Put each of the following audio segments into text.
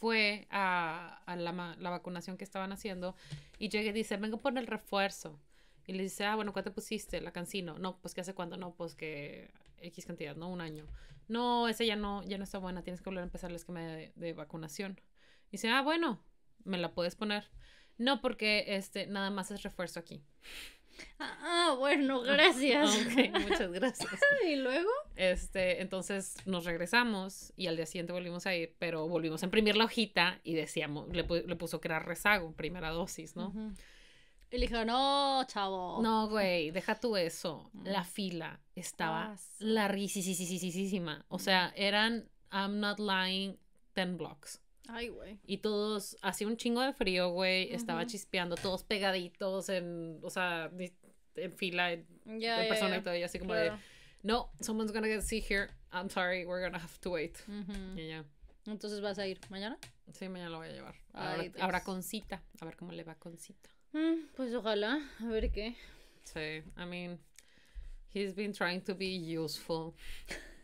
Fue a, a la, la, vacunación que estaban haciendo y llegué y dice, vengo por el refuerzo. Y le dice, ah, bueno, ¿cuánto pusiste? La cancino. No, pues que hace cuánto, no, pues que X cantidad, no, un año. No, esa ya no, ya no está buena, tienes que volver a empezar el esquema de, vacunación. Y dice, ah, bueno, me la puedes poner. No, porque este nada más es refuerzo aquí. Ah, ah bueno, ah, gracias. muchas gracias. y luego. Este, entonces nos regresamos y al día siguiente volvimos a ir, pero volvimos a imprimir la hojita y decíamos, le, puso que era rezago, primera dosis, ¿no? Y le dijeron, no, chavo. No, güey, deja tú eso. Mm. La fila estaba ah, larguísima. O sea, mm. eran, I'm not lying, 10 blocks. Ay, güey. Y todos, hacía un chingo de frío, güey. Estaba chispeando, todos pegaditos en, o sea, en fila, en, yeah, todavía así como de no, someone's gonna get sick here. I'm sorry, we're gonna have to wait. ya. Entonces vas a ir mañana. Sí, mañana lo voy a llevar. Habrá con cita. A ver cómo le va con cita. Mm, pues ojalá. A ver qué. Sí, I mean, he's been trying to be useful.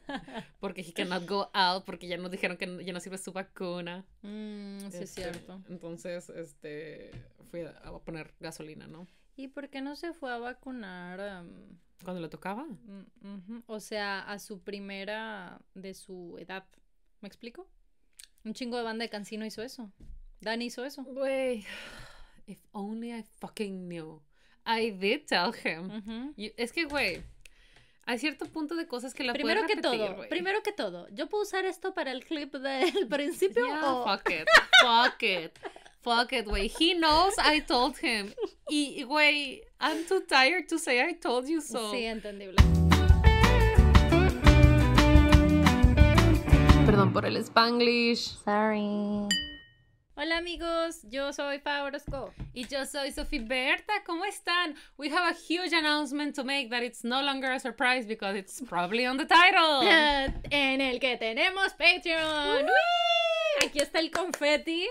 porque he cannot go out, porque ya nos dijeron que ya no sirve su vacuna. Mm, sí, es este, cierto. Entonces, este, fui a poner gasolina, ¿no? ¿Y por qué no se fue a vacunar? Em? ¿Cuando le tocaba? Mm, o sea, a su primera de su edad. ¿Me explico? Un chingo de banda de cancino hizo eso. Dani hizo eso. Güey. If only I fucking knew. I did tell him. es que, güey. Hay cierto punto de cosas que la Primero puedes repetir, que todo, primero que todo, ¿yo puedo usar esto para el clip del principio? Yeah, o... fuck it, fuck it fuck it, güey. He knows I told him. Y, güey, I'm too tired to say I told you so. Sí, entendible. Perdón por el spanglish. Sorry. Hola amigos, yo soy Favorosco. Y yo soy Sophie Berta, ¿cómo están? We have a huge announcement to make that it's no longer a surprise because it's probably on the title. en el que tenemos Patreon. Aquí está el confeti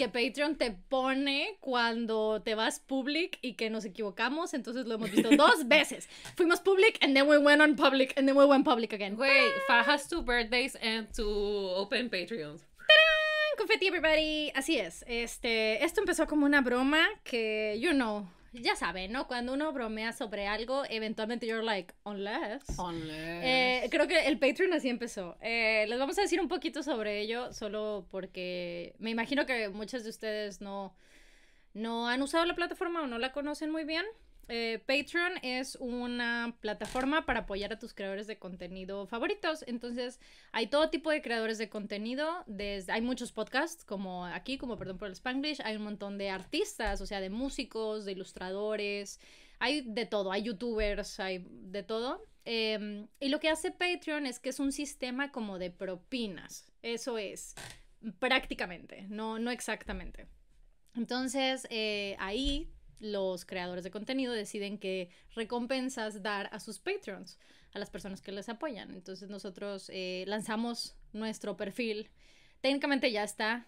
que Patreon te pone cuando te vas public y que nos equivocamos, entonces lo hemos visto dos veces. Fuimos public and then we went on public and then we went public again. Wait, fajas has two birthdays and two open Patreons. ¡Tarán! Confetti everybody. Así es. Este, esto empezó como una broma que, you know, ya saben, ¿no? Cuando uno bromea sobre algo, eventualmente you're like, unless. Eh, creo que el Patreon así empezó. Eh, les vamos a decir un poquito sobre ello, solo porque me imagino que muchas de ustedes no, no han usado la plataforma o no la conocen muy bien. Eh, Patreon es una plataforma para apoyar a tus creadores de contenido favoritos. Entonces, hay todo tipo de creadores de contenido. hay muchos podcasts, como aquí, como perdón por el Spanglish. Hay un montón de artistas, o sea, de músicos, de ilustradores. Hay de todo. Hay youtubers, hay de todo. Em, y lo que hace Patreon es que es un sistema como de propinas. Eso es, prácticamente, no, no exactamente. Entonces, eh, ahí los creadores de contenido deciden qué recompensas dar a sus patrons, a las personas que les apoyan. Entonces nosotros eh, lanzamos nuestro perfil. Técnicamente ya está.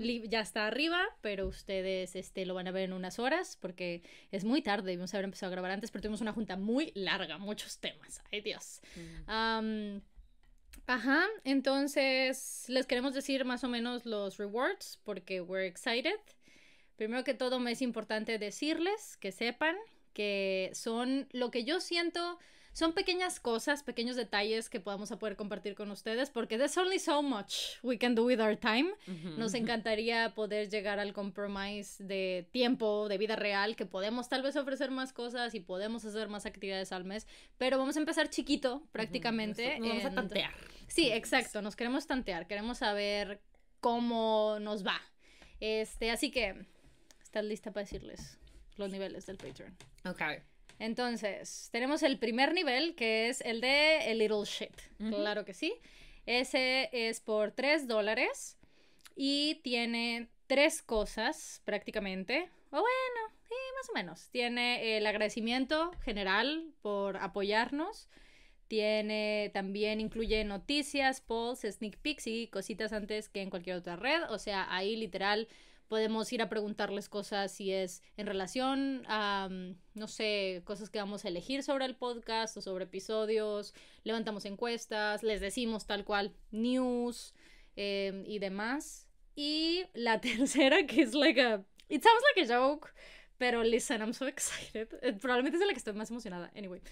Ya está arriba, pero ustedes este, lo van a ver en unas horas porque es muy tarde. Debimos haber empezado a grabar antes, pero tuvimos una junta muy larga, muchos temas. Ay Dios. Mm. Ajá, entonces les queremos decir más o menos los rewards porque we're excited. Primero que todo me es importante decirles que sepan que son lo que yo siento, son pequeñas cosas, pequeños detalles que podamos poder compartir con ustedes, porque there's only so much we can do with our time. Nos encantaría poder llegar al compromise de tiempo, de vida real, que podemos tal vez ofrecer más cosas y podemos hacer más actividades al mes, pero vamos a empezar chiquito prácticamente. vamos a tantear. Sí, exacto, nos queremos tantear, queremos saber cómo nos va. Este, así que Está lista para decirles los niveles del Patreon. Ok. Entonces, tenemos el primer nivel, que es el de A Little Shit. Claro que sí. Ese es por 3 dólares y tiene tres cosas prácticamente. O bueno, sí, más o menos. Tiene el agradecimiento general por apoyarnos. Tiene también incluye noticias, polls, sneak peeks y cositas antes que en cualquier otra red. O sea, ahí literal podemos ir a preguntarles cosas si es en relación a, mm, no sé, cosas que vamos a elegir sobre el podcast o sobre episodios, levantamos encuestas, les decimos tal cual news em, y demás. Y la tercera que es like a, it sounds like a joke, pero listen, I'm so excited. Eh, probablemente es la que estoy más emocionada, anyway.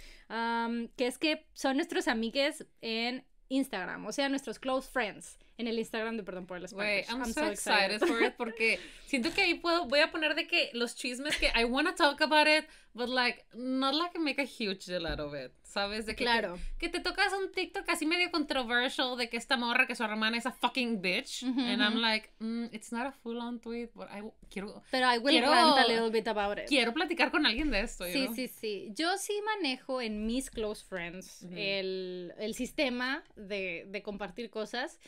que es que son nuestros amigues en Instagram, o sea, nuestros close friends en el Instagram de Perdón por el Spoiler. I'm, I'm, so, excited. for it porque siento que ahí puedo, voy a poner de que los chismes que I want to talk about it, but like, not like make a huge deal out of it, ¿sabes? De que, claro. que, te tocas un TikTok así medio controversial de que esta morra, que su hermana es a fucking bitch, and I'm like, mm, it's not a full on tweet, but I quiero... Pero I will quiero, a little bit about it. Quiero platicar con alguien de esto, Sí, sí, sí. Yo sí manejo en mis close friends el, el, sistema de, de compartir cosas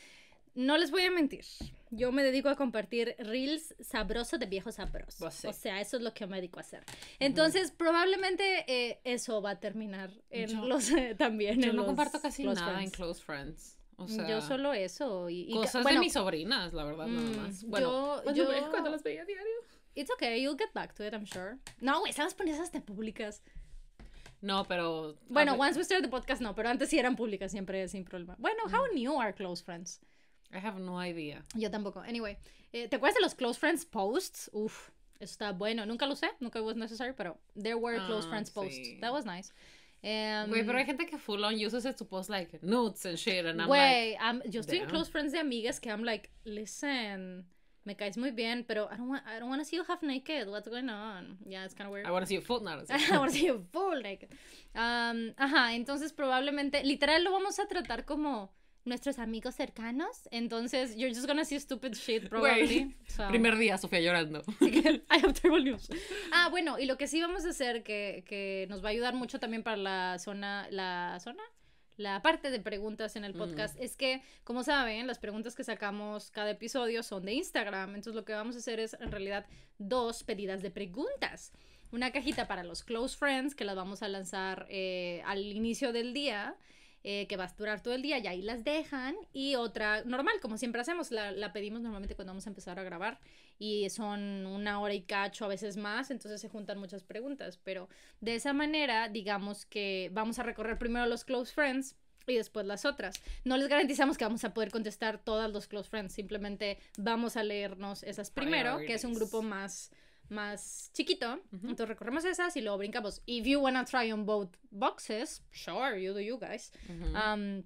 no les voy a mentir. Yo me dedico a compartir reels sabrosos de viejos sabrosos. Pues o sea, eso es lo que me dedico a hacer. Entonces, probablemente eh, eso va a terminar en los también. Yo no comparto casi nada en close friends. O mm, sea, yo solo eso. Y, y cosas de mis sobrinas, la verdad, nada mm, más. Bueno, yo, yo, cuando las veía a diario. It's okay, you'll get back to it, I'm sure. No, güey, esas ponías hasta públicas. No, pero. Bueno, once we started the podcast, no, pero antes sí eran públicas siempre, sin problema. Bueno, how mm. new are close friends? I have no idea. Yo tampoco. Anyway, eh, ¿te acuerdas de los close friends posts? Uf, eso está bueno. Nunca lo usé, nunca fue necessary, pero there were close ah, friends posts. That was nice. Um, güey, pero hay gente que full on uses it to post like nudes and shit, and I'm güey, like, I'm, yo estoy close friends de amigas que I'm like, listen, me caes muy bien, pero I don't want, I don't want to see you half naked. What's going on? Yeah, it's kind of weird. I want to see you full naked. I want to see you full naked. Um, ajá, entonces probablemente, literal, lo vamos a tratar como nuestros amigos cercanos. Entonces, you're just gonna see stupid shit probably. Primer día, Sofía llorando. I have terrible news. Ah, bueno, y lo que sí vamos a hacer que, nos va a ayudar mucho también para la zona, la zona, la parte de preguntas en el podcast es que, como saben, las preguntas que sacamos cada episodio son de Instagram. Entonces lo que vamos a hacer es en realidad dos pedidas de preguntas. Una cajita para los close friends que las vamos a lanzar eh, al inicio del día eh, que va a durar todo el día y ahí las dejan. Y otra normal, como siempre hacemos, la, la, pedimos normalmente cuando vamos a empezar a grabar y son una hora y cacho, a veces más, entonces se juntan muchas preguntas, pero de esa manera digamos que vamos a recorrer primero los close friends. Y después las otras. No les garantizamos que vamos a poder contestar todas los close friends. Simplemente vamos a leernos esas primero, que es un grupo más, más chiquito. Entonces recorremos esas y luego brincamos. If you wanna try on both boxes, sure, you do you guys. um,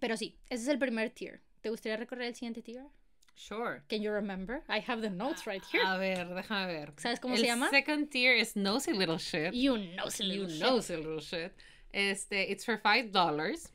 pero sí, ese es el primer tier. ¿Te gustaría recorrer el siguiente tier? Sure. Can you remember? I have the notes right here. A ver, déjame ver. ¿Sabes cómo se llama? El second tier is nosy little shit. You nosy little you shit. You nosy little shit. Este, it's for five dollars.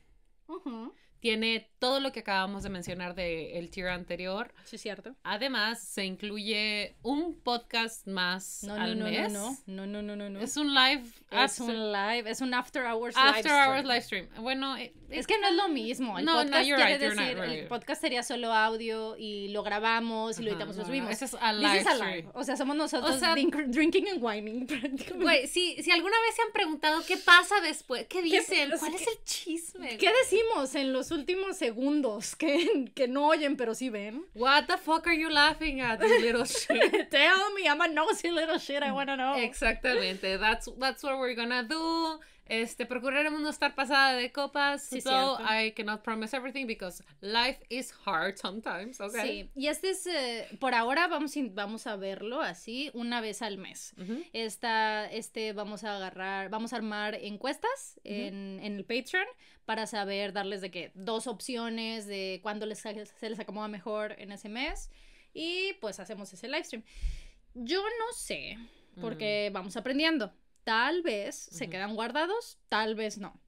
Uh -huh tiene todo lo que acabamos de mencionar del el tier anterior. Sí, cierto. Además, se incluye un podcast más no, no, al no, mes. No, no, no, no, no, Es un live. Es un live, es un after hours live stream. hours live stream. Bueno, eh, es que no es lo mismo. El no, podcast no, you're right, decir, el podcast sería solo audio y lo grabamos y lo editamos y lo subimos. es a live, O sea, somos nosotros drinking and whining prácticamente. Güey, si, si alguna vez se han preguntado qué pasa después, qué dicen, cuál es el chisme. ¿Qué decimos en los últimos segundos que, que no oyen, pero sí ven. What the fuck are you laughing at, you little shit? Tell me, I'm a nosy little shit, I wanna know. Exactamente, that's, that's what we're gonna do. Este, procuraremos no estar pasada de copas. Sí, so I cannot promise everything because life is hard sometimes, okay? Sí, y este es, eh, por ahora vamos, vamos a verlo así una vez al mes. este vamos a agarrar, vamos a armar encuestas en, en, el Patreon para saber, darles de qué, dos opciones de cuándo les, se les acomoda mejor en ese mes y pues hacemos ese live stream. Yo no sé, porque mm. vamos aprendiendo. Tal vez se quedan guardados, tal vez no.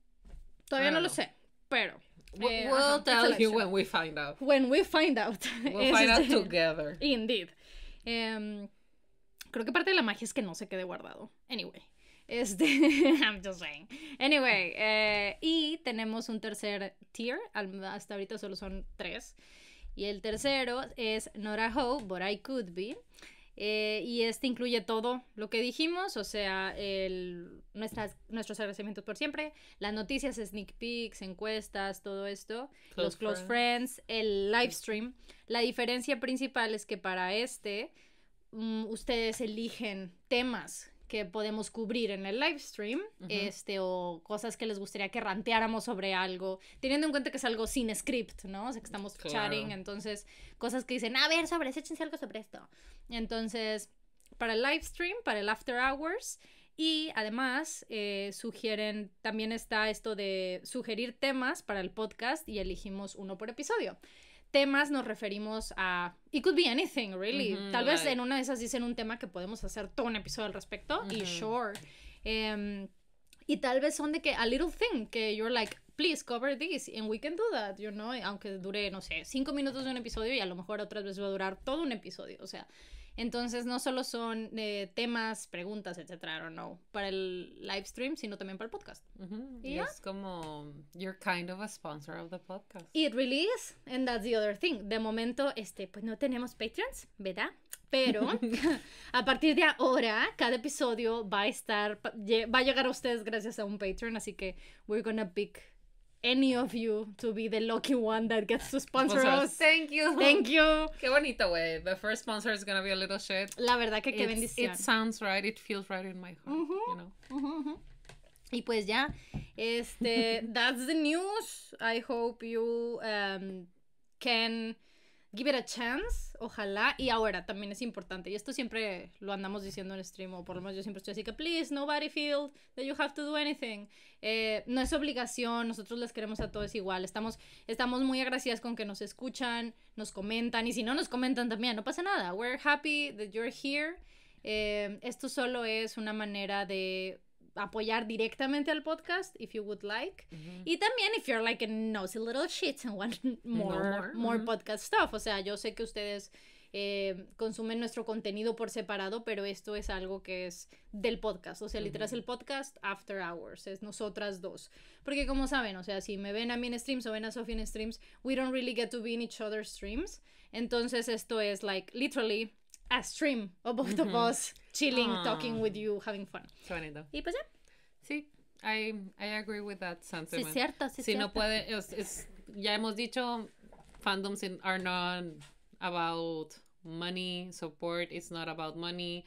Todavía no, lo sé, pero. we'll eh, tell you when we find out. When we find out. We'll find out este, together. Indeed. Em, creo que parte de la magia es que no se quede guardado. Anyway. Este, I'm just saying. Anyway, eh, y tenemos un tercer tier. Hasta ahorita solo son tres. Y el tercero es a hope, But I Could Be. Eh, y este incluye todo lo que dijimos, o sea, el, nuestros agradecimientos por siempre, las noticias, sneak peeks, encuestas, todo esto, los close friends. el live stream. La diferencia principal es que para este mm, ustedes eligen temas que podemos cubrir en el live stream, este, o cosas que les gustaría que ranteáramos sobre algo, teniendo en cuenta que es algo sin script, ¿no? O sea, que estamos claro. entonces, cosas que dicen, a ver, sobre échense algo sobre esto. Entonces, para el live stream, para el after hours, y además eh, sugieren, también está esto de sugerir temas para el podcast y elegimos uno por episodio temas nos referimos a... It could be anything, really. Tal vez en una de esas dicen un tema que podemos hacer todo un episodio al respecto. Y sure. Em, y tal vez son de que a little thing que you're like please cover this and we can do that you know aunque dure no sé cinco minutos de un episodio y a lo mejor otras veces va a durar todo un episodio o sea entonces, no solo son eh, temas, preguntas, etcétera, o no, para el live stream, sino también para el podcast. y es como, you're kind of a sponsor of the podcast. It really is, and that's the other thing. De momento, este, pues no tenemos patrons, ¿verdad? Pero a partir de ahora, cada episodio va a estar, va a llegar a ustedes gracias a un Patreon, así que we're gonna pick any of you to be the lucky one that gets to sponsor Sponsors. us. Thank you. Thank you. Qué bonito, güey. The first sponsor is gonna be a little shit. La verdad que qué bendición. It sounds right. It feels right in my heart. You know. Mm -hmm, mm Y pues ya, este, that's the news. I hope you um, can give it a chance, ojalá. Y ahora también es importante, y esto siempre lo andamos diciendo en stream, o por lo menos yo siempre estoy así que, please, nobody feel that you have to do anything. Eh, no es obligación, nosotros les queremos a todos igual. Estamos, estamos muy agradecidas con que nos escuchan, nos comentan, y si no nos comentan también, no pasa nada. We're happy that you're here. Eh, esto solo es una manera de apoyar directamente al podcast if you would like. Y también if you're like a nosy little shit and want more, more. podcast stuff. O sea, yo sé que ustedes eh, consumen nuestro contenido por separado, pero esto es algo que es del podcast. O sea, literal es el podcast after hours, es nosotras dos. Porque como saben, o sea, si me ven a mí en streams o ven a Sophie en streams, we don't really get to be in each other's streams. Entonces esto es like literally a stream of both of us chilling, ah. talking with you, having fun. Qué bonito. Y pues ya. Sí, I, I agree with that sentiment. Sí, cierto, sí, si cierto. no puede, ya hemos dicho, fandoms are not about money, support, is not about money.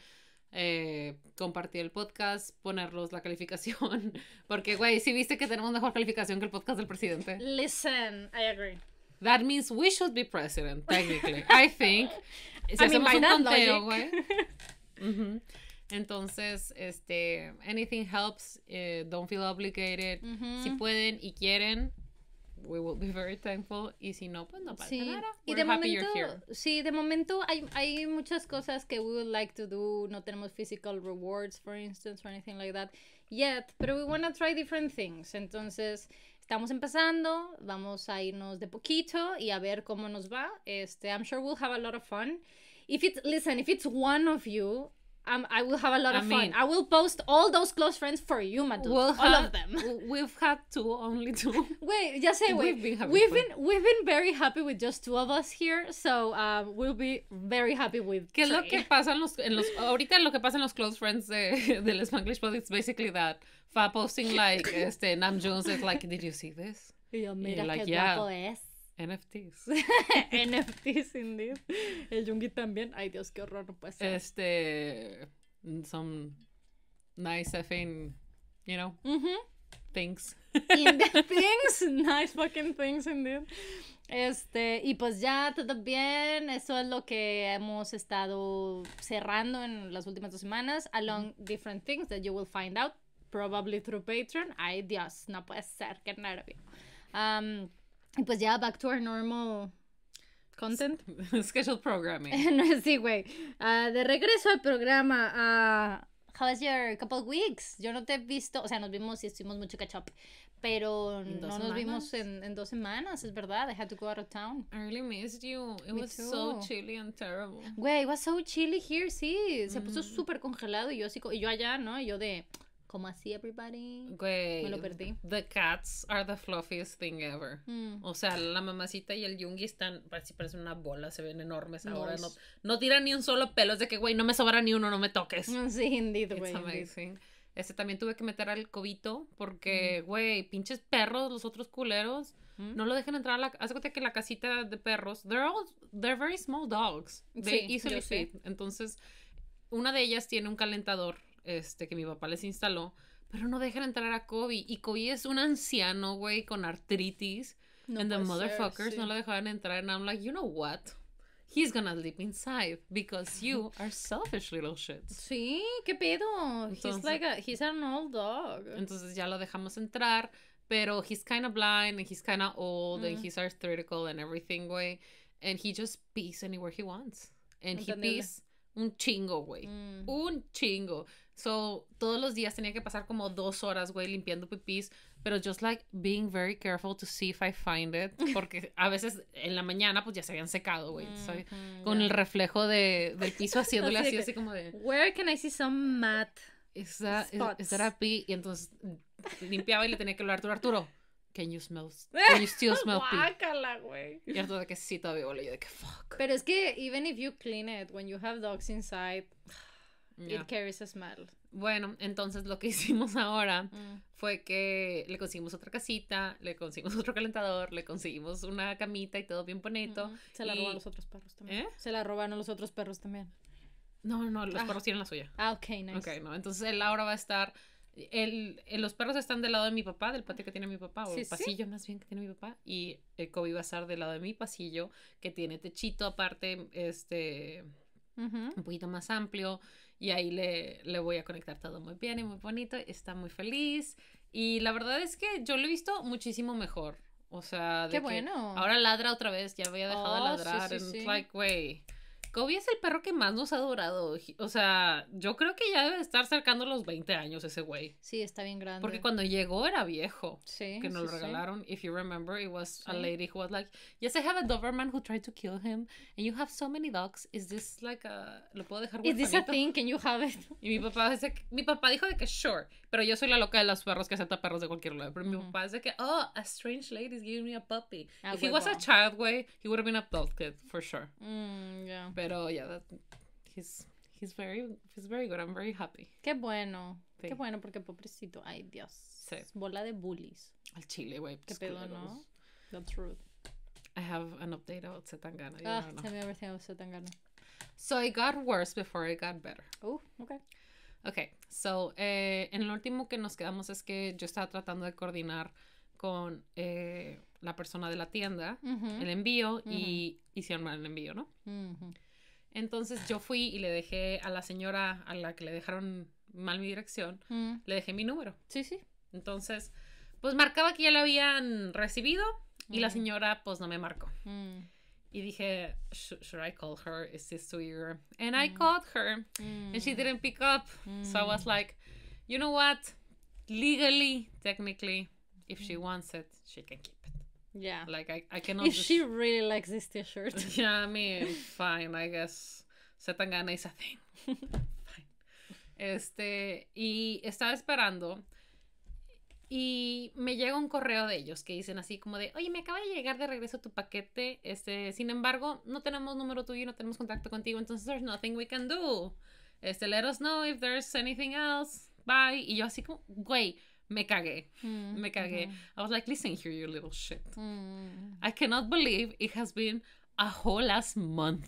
Eh, compartir el podcast, ponerlos la calificación, porque, güey, si viste que tenemos mejor calificación que el podcast del presidente. Listen, I agree. That means we should be president, technically, I think. Si I mean, un güey. Entonces, este, anything helps. Eh, don't feel obligated. Si pueden y quieren, we will be very thankful. Y si no, pues no pasa nada. We're y de momento, sí, de momento hay, hay muchas cosas que we would like to do. No tenemos physical rewards, for instance, or anything like that yet. Pero we want to try different things. Entonces, estamos empezando, vamos a irnos de poquito y a ver cómo nos va. Este, I'm sure we'll have a lot of fun. If it's, listen, if it's one of you, I will have a lot of fun. I will post all those close friends for you, Madu. all of them. We've had two, only two. Wait, just say wait. We've been we've been very happy with just two of us here, so um, we'll be very happy with. ¿Qué es lo que pasa en los, ahorita lo que pasa en los close friends de, del Spanglish Pod? basically that. Fa posting like este, Nam Jones is like, did you see this? Y yo, mira qué es. NFTs. NFTs, indeed. El Jungi también. Ay, Dios, qué horror, puede ser. Este. Some nice effing, you know, mm -hmm. things. things, nice fucking things, indeed. Este, y pues ya, todo bien. Eso es lo que hemos estado cerrando en las últimas dos semanas, along different things that you will find out probably through Patreon. Ay, Dios, no puede ser, qué nervio. Um, y pues ya, back to our normal content. Scheduled programming. no, sí, güey. Ah, de regreso al programa, uh, how was your couple weeks? Yo no te he visto, o sea, nos vimos y estuvimos mucho catch pero no nos vimos en, dos semanas, es verdad. I had to go out of town. I really missed you. It was so chilly and terrible. Güey, it was so chilly here, sí. Se mm. puso súper congelado y yo, así, y yo allá, ¿no? Y yo de... Como así, everybody? Güey, me lo perdí. The cats are the fluffiest thing ever. Hmm. O sea, la mamacita y el yungi están, parece, parece una bola, se ven enormes ahora. No, no tiran ni un solo pelo. Es de que, güey, no me sobra ni uno, no me toques. Sí, indeed, güey. amazing. Este también tuve que meter al cobito porque, güey, pinches perros, los otros culeros, no lo dejen entrar a la... Haz cuenta que la casita de perros, they're all, they're very small dogs. sí, yo Entonces, una de ellas tiene un calentador este, que mi papá les instaló, pero no dejan entrar a Kobe. Y Kobe es un anciano, güey, con artritis. and the motherfuckers no lo dejaban entrar. And I'm like, you know what? He's gonna live inside because you are selfish little shit Sí, qué pedo. he's like a, he's an old dog. Entonces ya lo dejamos entrar, pero he's kind of blind and he's kind of old and he's arthritical and everything, güey. And he just pees anywhere he wants. And he pees un chingo, güey. Mm. Un chingo. So, todos los días tenía que pasar como dos horas, güey, limpiando pipis, pero just like being very careful to see if I find it, porque a veces en la mañana pues ya se habían secado, güey, con el reflejo de, del piso haciéndole así, así como de... Where can I see some mat esa that, spots? Is, that a pee? Y entonces limpiaba y le tenía que hablar a Arturo, Can you smell? Can you still smell Guácala, güey. Y de que sí, todavía huele yo de que fuck. Pero es que even if you clean it, when you have dogs inside... It carries a smile. Bueno, entonces lo que hicimos ahora mm. fue que le conseguimos otra casita, le conseguimos otro calentador, le conseguimos una camita y todo bien bonito. Se la robaron roban los otros perros también. ¿Eh? Se la robaron los otros perros también. No, no, los ah. perros tienen la suya. Ah, ok, nice. Ok, no, entonces él ahora va a estar... El, eh, los perros están del lado de mi papá, del patio que tiene mi papá, o el pasillo más bien que tiene mi papá, y el Kobe va a estar del lado de mi pasillo, que tiene techito aparte, este, un poquito más amplio, y ahí le, le voy a conectar todo muy bien y muy bonito, está muy feliz y la verdad es que yo lo he visto muchísimo mejor. O sea, bueno. ahora ladra otra vez, ya había dejado de oh, ladrar. en Kobe es el perro que más nos ha adorado O sea, yo creo que ya debe estar cercando los 20 años ese güey. Sí, está bien grande. Porque cuando llegó era viejo. Sí. Que nos lo regalaron. si If you remember, it was a lady who was like, Yes, I have a Doberman who tried to kill him. And you have so many dogs. Is this like a. ¿Lo puedo dejar Is this a thing? Can you have it? Y mi papá, dice, mi papá dijo de que sure. Pero yo soy la loca de los perros que acepta perros de cualquier lado Pero mi papá dice que, oh, a strange lady is giving me a puppy. Ah, If he was a child, güey, he would have been a adult kid, for sure. Mm, yeah. Pero ya he's he's very he's very good. I'm very happy. Qué bueno. Qué bueno porque pobrecito, ay Dios. Sí. Bola de bullies. Al chile, güey. Qué pues, pedo, ¿no? The truth. I have an update about Setangana. ah, tell me everything about Setangana. So it got worse before it got better. Oh, okay. Okay, so eh, en lo último que nos quedamos es que yo estaba tratando de coordinar con eh, la persona de la tienda el envío y hicieron mal el envío, ¿no? Uh entonces yo fui y le dejé a la señora a la que le dejaron mal mi dirección, mm. le dejé mi número. Sí, sí. Entonces, pues marcaba que ya la habían recibido y la mm. señora pues no me marcó. Mm. Y dije, should I call her? Is this weird? And I called her and she didn't pick up. So I was like, you know what? Legally, technically, if she wants it, she can keep Yeah. Like I, I cannot. she really likes this T-shirt. Yeah, I mean, fine, I guess. Setangana is a thing. fine. Este y estaba esperando y me llega un correo de ellos que dicen así como de, oye, me acaba de llegar de regreso tu paquete, este, sin embargo, no tenemos número tuyo, no tenemos contacto contigo, entonces there's nothing we can do. Este, let us know if there's anything else. Bye. Y yo así como, güey me cagué. Mm, me cagué. I was like, listen here, you little shit. Mm. I cannot believe it has been a whole last month.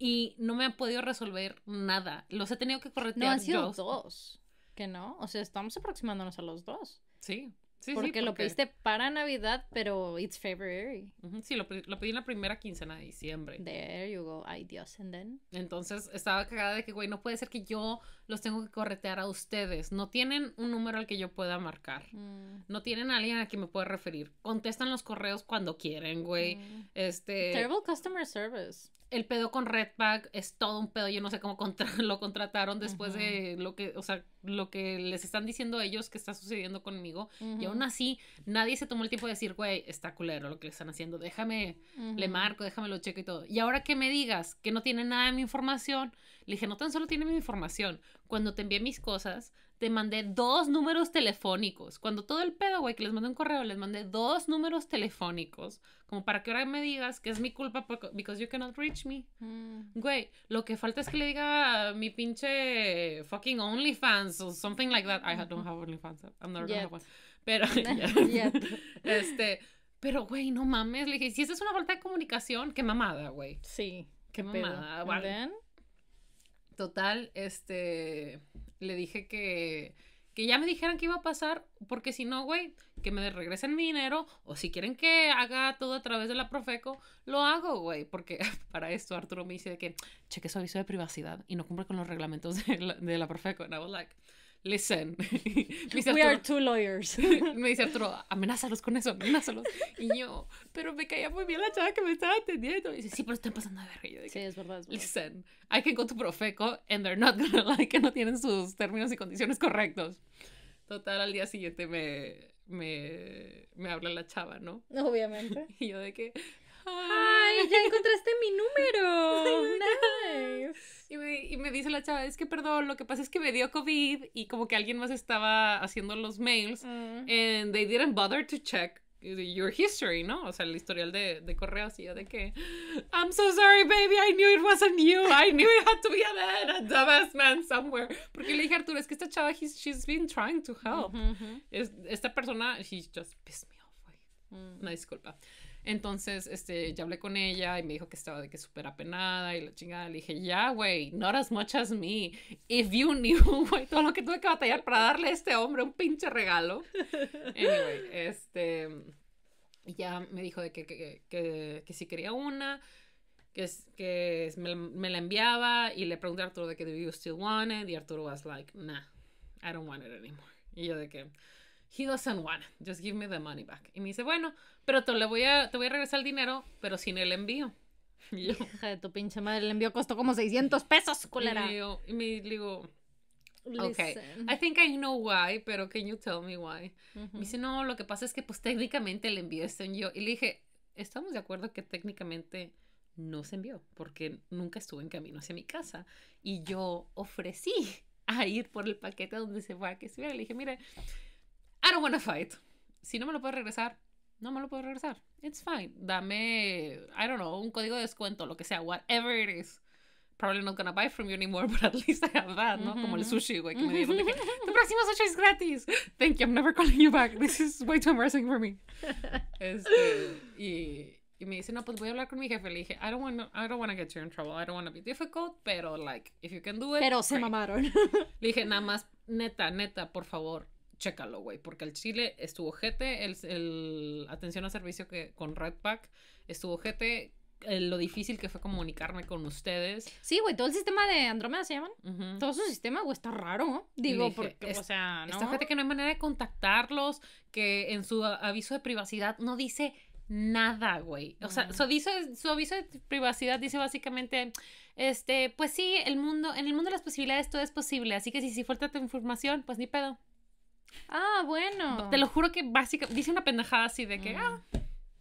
Y no me han podido resolver nada. Los he tenido que corretear. No, han dos. Que no. O sea, estamos aproximándonos a los dos. Sí. Sí, porque, lo pediste para Navidad, pero it's February. Sí, lo, lo, pedí en la primera quincena de diciembre. There you go. Ay, Dios, and Entonces estaba cagada de que, güey, no puede ser que yo los tengo que corretear a ustedes. No tienen un número al que yo pueda marcar. Mm. No tienen a alguien a quien me pueda referir. Contestan los correos cuando quieren, güey. Mm. Este. Terrible customer service el pedo con Redback es todo un pedo. Yo no sé cómo lo contrataron después de lo que, o sea, lo que les están diciendo ellos que está sucediendo conmigo. Y aún así, nadie se tomó el tiempo de decir, güey, está culero lo que le están haciendo. Déjame, le marco, déjame lo checo y todo. Y ahora que me digas que no tiene nada de mi información, le dije, no tan solo tiene mi información. Cuando te envié mis cosas, te mandé dos números telefónicos. Cuando todo el pedo, güey, que les mandé un correo, les mandé dos números telefónicos. Como para que ahora me digas que es mi culpa because you cannot reach me. Mm. Güey, lo que falta es que le diga mi pinche fucking OnlyFans o something like that. I don't have OnlyFans. I'm not gonna have one. Pero, este, pero, güey, no mames. Le dije, si esa es una falta de comunicación, qué mamada, güey. Sí. Qué, mamada. Total, este le dije que, que ya me dijeran qué iba a pasar, porque si no, güey, que me regresen mi dinero, o si quieren que haga todo a través de la Profeco, lo hago, güey, porque para esto Arturo me dice que cheque su aviso de privacidad y no cumple con los reglamentos de la, Profeco. And I was like, listen. We are two lawyers. me dice Arturo, amenázalos con eso, amenázalos. Y yo, pero me caía muy bien la chava que me estaba atendiendo. Y dice, sí, pero están pasando de verga. Sí, es verdad, es verdad. Listen, I can go to Profeco and they're not gonna like que no tienen sus términos y condiciones correctos. Total, al día siguiente me, me, me habla la chava, ¿no? Obviamente. Y yo de que, ¡Ay, ya encontraste mi número! dice la chava, es que perdón, lo que pasa es que me dio COVID y como que alguien más estaba haciendo los mails mm. and they didn't bother to check your history, ¿no? O sea, el historial de, de correos y de que I'm so sorry, baby, I knew it wasn't you, I knew it had to be a man, a dumbass man somewhere. Porque le dije a Arturo, es que esta chava, she's been trying to help. esta persona, she just pissed me off. Mm. Una disculpa. Entonces, este, ya hablé con ella y me dijo que estaba de que súper apenada y la chingada. Le dije, ya, güey, not as much as me. If you knew, güey, todo lo que tuve que batallar para darle a este hombre un pinche regalo. Anyway, este, ya me dijo de que, que, que, si quería una, que, que me, me, la enviaba y le pregunté a Arturo de que, do you still want it? Y Arturo was like, nah, I don't want it anymore. Y yo de que he doesn't want it, just give me the money back. Y me dice, bueno, pero te, le voy a, te voy a regresar el dinero, pero sin el envío. Y yo, Hija de tu pinche madre, el envío costó como 600 pesos, culera. Y, me digo, okay, I think I know why, pero can you tell me why? Me dice, no, lo que pasa es que pues técnicamente el envío está en yo. Y le dije, estamos de acuerdo que técnicamente no se envió, porque nunca estuve en camino hacia mi casa. Y yo ofrecí a ir por el paquete donde se va a que estuviera. Le dije, mire, I don't wanna fight. Si no me lo puedo regresar, no me lo puedo regresar. It's fine. Dame, I don't know, un código de descuento, lo que sea, whatever it is. Probably not gonna buy from you anymore, but at least I have that, ¿no? Como el sushi, güey, que me próximo sushi es gratis. Thank you, I'm never calling you back. This is way too embarrassing for me. Este, y, me dice, no, pues voy a hablar con mi jefe. Le dije, I don't want, I don't want to get you in trouble. I don't want to be difficult, pero like, if you can do it. Pero se mamaron. Le dije, nada más, neta, neta, por favor, chécalo, güey, porque el Chile estuvo jete, el, el, atención a servicio que con Redpack estuvo jete, lo difícil que fue comunicarme con ustedes. Sí, güey, todo el sistema de Andrómeda se llaman. Todo su sistema, güey, está raro. Digo, porque, o sea, no. Está gente que no hay manera de contactarlos, que en su aviso de privacidad no dice nada, güey. O sea, su, aviso, de privacidad dice básicamente, este, pues sí, el mundo, en el mundo de las posibilidades todo es posible, así que si, si falta tu información, pues ni pedo. Ah, bueno. Te lo juro que básicamente dice una pendejada así de que, ah,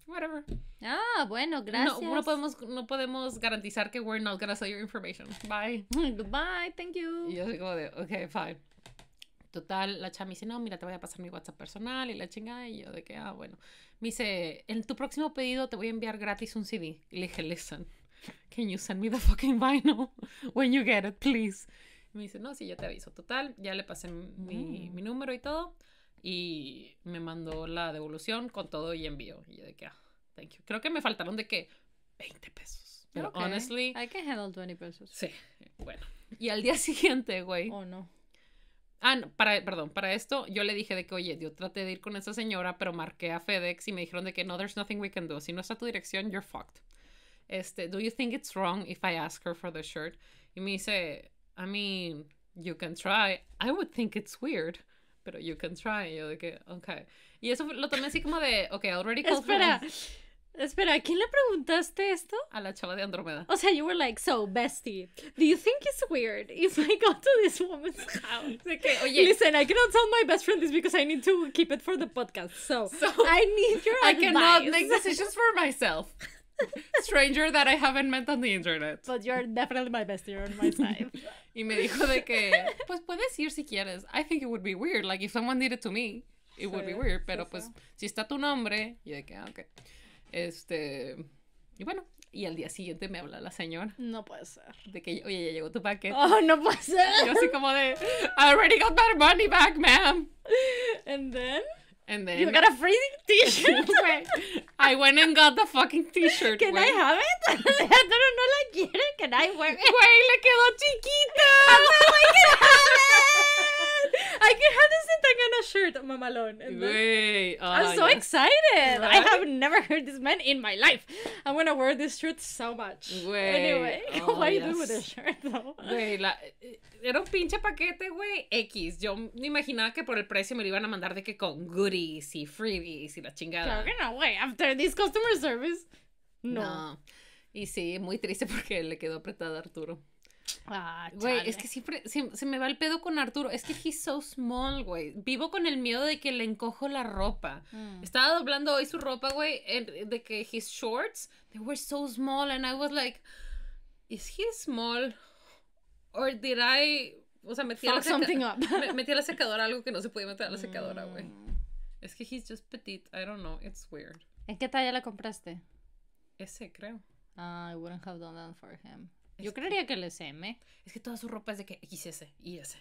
whatever. Ah, bueno, gracias. No, podemos, no podemos garantizar que we're not gonna sell your information. Bye. Goodbye, thank you. Y yo digo ok, fine. Total, la chama dice, no, mira, te voy a pasar mi WhatsApp personal y la chingada. Y yo de que, ah, bueno. Me dice, en tu próximo pedido te voy a enviar gratis un CD. Y le dije, listen, can you send me the fucking vinyl when you get it, please? me dice, no, sí, yo te aviso. Total, ya le pasé mi, mi mm. número y todo. Y me mandó la devolución con todo y envío. Y yo de que, ah, thank you. Creo que me faltaron de que 20 pesos. Pero honestly. I can handle 20 pesos. Sí, bueno. Y al día siguiente, güey. Oh, no. Ah, no, para, perdón, para esto yo le dije de que, oye, yo traté de ir con esa señora, pero marqué a FedEx y me dijeron de que no, there's nothing we can do. Si no está tu dirección, you're fucked. Este, do you think it's wrong if I ask her for the shirt? Y me dice, I mean, you can try. I would think it's weird, pero you can try. yo de que, ok. Y eso lo tomé así como de, ok, already called Espera. Espera, ¿a quién le preguntaste esto? A la chava de Andrómeda. O sea, you were like, so, bestie, do you think it's weird if I go to this woman's house? Okay, oye. Listen, I cannot tell my best friend this because I need to keep it for the podcast. So, so I need your I advice. I cannot make decisions for myself. stranger that I haven't met on the internet. But you're definitely my bestie, you're on my side. y me dijo de que, pues puedes ir si quieres. I think it would be weird, like if someone did it to me, it would be weird. Pero pues, si está tu nombre, y de que, ah, ok. Este, y bueno, y al día siguiente me habla la señora. No puede ser. De que, oye, ya llegó tu paquete. Oh, no puede ser. Yo así como de, I already got my money back, ma'am. And then... And then you got a free T-shirt. I went and got the fucking T-shirt. Can wey. I have it? no, no, no la quiero. Can I wear it? Güey, le quedó chiquita. I'm like, I have it. I can have this Tangana shirt, Mamalon. And Wait, I'm so excited. I have never heard this man in my life. I'm gonna wear this shirt so much. anyway, why what do you do with this shirt though? Wait, la, eh, era un pinche paquete, güey, X. Yo me imaginaba que por el precio me lo iban a mandar de que con goodies y freebies y la chingada. Claro que no, güey. After this customer service, no. no. Y sí, muy triste porque le quedó apretada a Arturo. Ah, güey, es que siempre se, me va el pedo con Arturo. Es que he's so small, güey. Vivo con el miedo de que le encojo la ropa. Mm. Estaba doblando hoy su ropa, güey, de que his shorts, they were so small. And I was like, is he small? Or did I. O sea, metí, algo, la, metí a la secadora algo que no se podía meter a la secadora, mm. güey. Es que he's just petit. I don't know. It's weird. ¿En qué talla la compraste? Ese, creo. Ah, I wouldn't have done that for him. Yo creería que les SM Es que toda su ropa es de que XS, IS.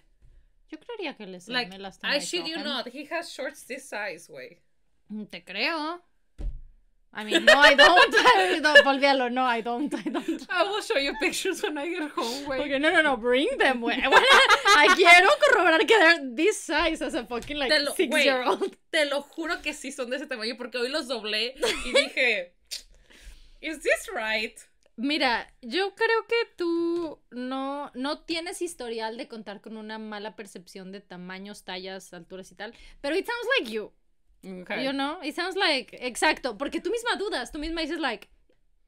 Yo creería que les like, M las I should you not, he has shorts this size, way mm, Te creo. I mean, no, I don't. I don't. lo no, I don't. I don't. I will show you pictures when I get home, güey. no, no, no, bring them, güey. I quiero corroborar que they're this size as a fucking like six year old. Te lo juro que sí son de ese tamaño porque hoy los doblé y dije, ¿Is this right? Mira, yo creo que tú no, no tienes historial de contar con una mala percepción de tamaños, tallas, alturas y tal, pero it sounds like you. You know? It sounds like, exacto, porque tú misma dudas, tú misma dices like,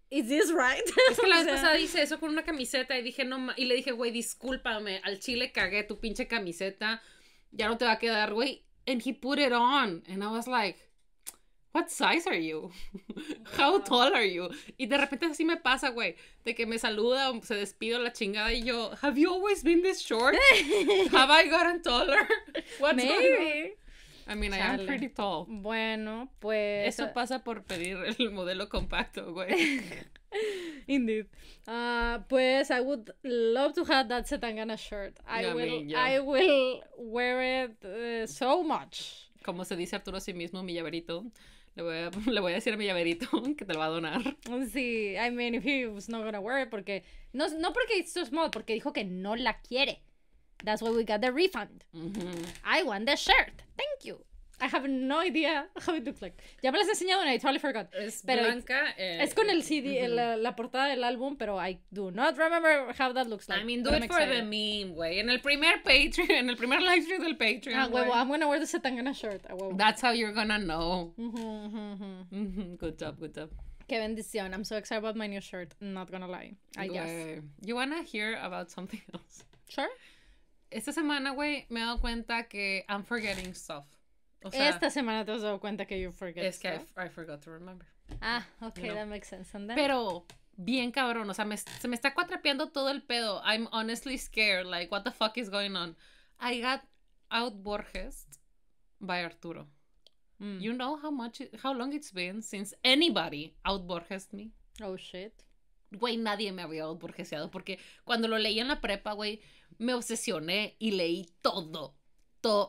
¿Is this right? Es que la vez dice, eso con una camiseta y dije, no, y le dije, güey, discúlpame, al chile cagué tu pinche camiseta, ya no te va a quedar, güey. And he put it on, and I was like, what size are you? How tall are you? Y de repente así me pasa, güey, de que me saluda, se despido la chingada y yo, have you always been this short? have I gotten taller? What's Maybe. I mean, I am pretty tall. Bueno, pues. Eso eh, pasa por pedir el modelo compacto, güey. Indeed. Uh, pues I would love to have that Setangana shirt. I will, I, will wear it eh, so much. Como se dice Arturo a sí mismo, mi llaverito. Le voy, a, le voy a decir a mi llaverito que te lo va a donar. Sí, I mean, if he was not gonna wear it, porque. No, no porque it's too small, porque dijo que no la quiere. That's why we got the refund. I want the shirt. Thank you. I have no idea how it looks like. Ya me las he enseñado and I totally forgot. Es pero blanca. Eh, es con el CD, la, portada del álbum, pero I do not remember how that looks like. I mean, do it for the meme, güey. En el primer Patreon, en el primer live stream del Patreon. Ah, I'm gonna wear the Setangana shirt. Ah, That's how you're gonna know. Good job, good job. Qué bendición. I'm so excited about my new shirt. Not gonna lie. I guess. You wanna hear about something else? Sure. Esta semana, güey, me he dado cuenta que I'm forgetting stuff. Esta semana te has dado cuenta que you forget. Es que I, forgot to remember. Ah, ok, that makes sense. Pero bien cabrón, o sea, se me está cuatrapeando todo el pedo. I'm honestly scared, like, what the fuck is going on? I got out Borges by Arturo. Mm. You know how much, how long it's been since anybody out Borges me? Oh shit. Güey, nadie me había out porque cuando lo leí en la prepa, güey, me obsesioné y leí todo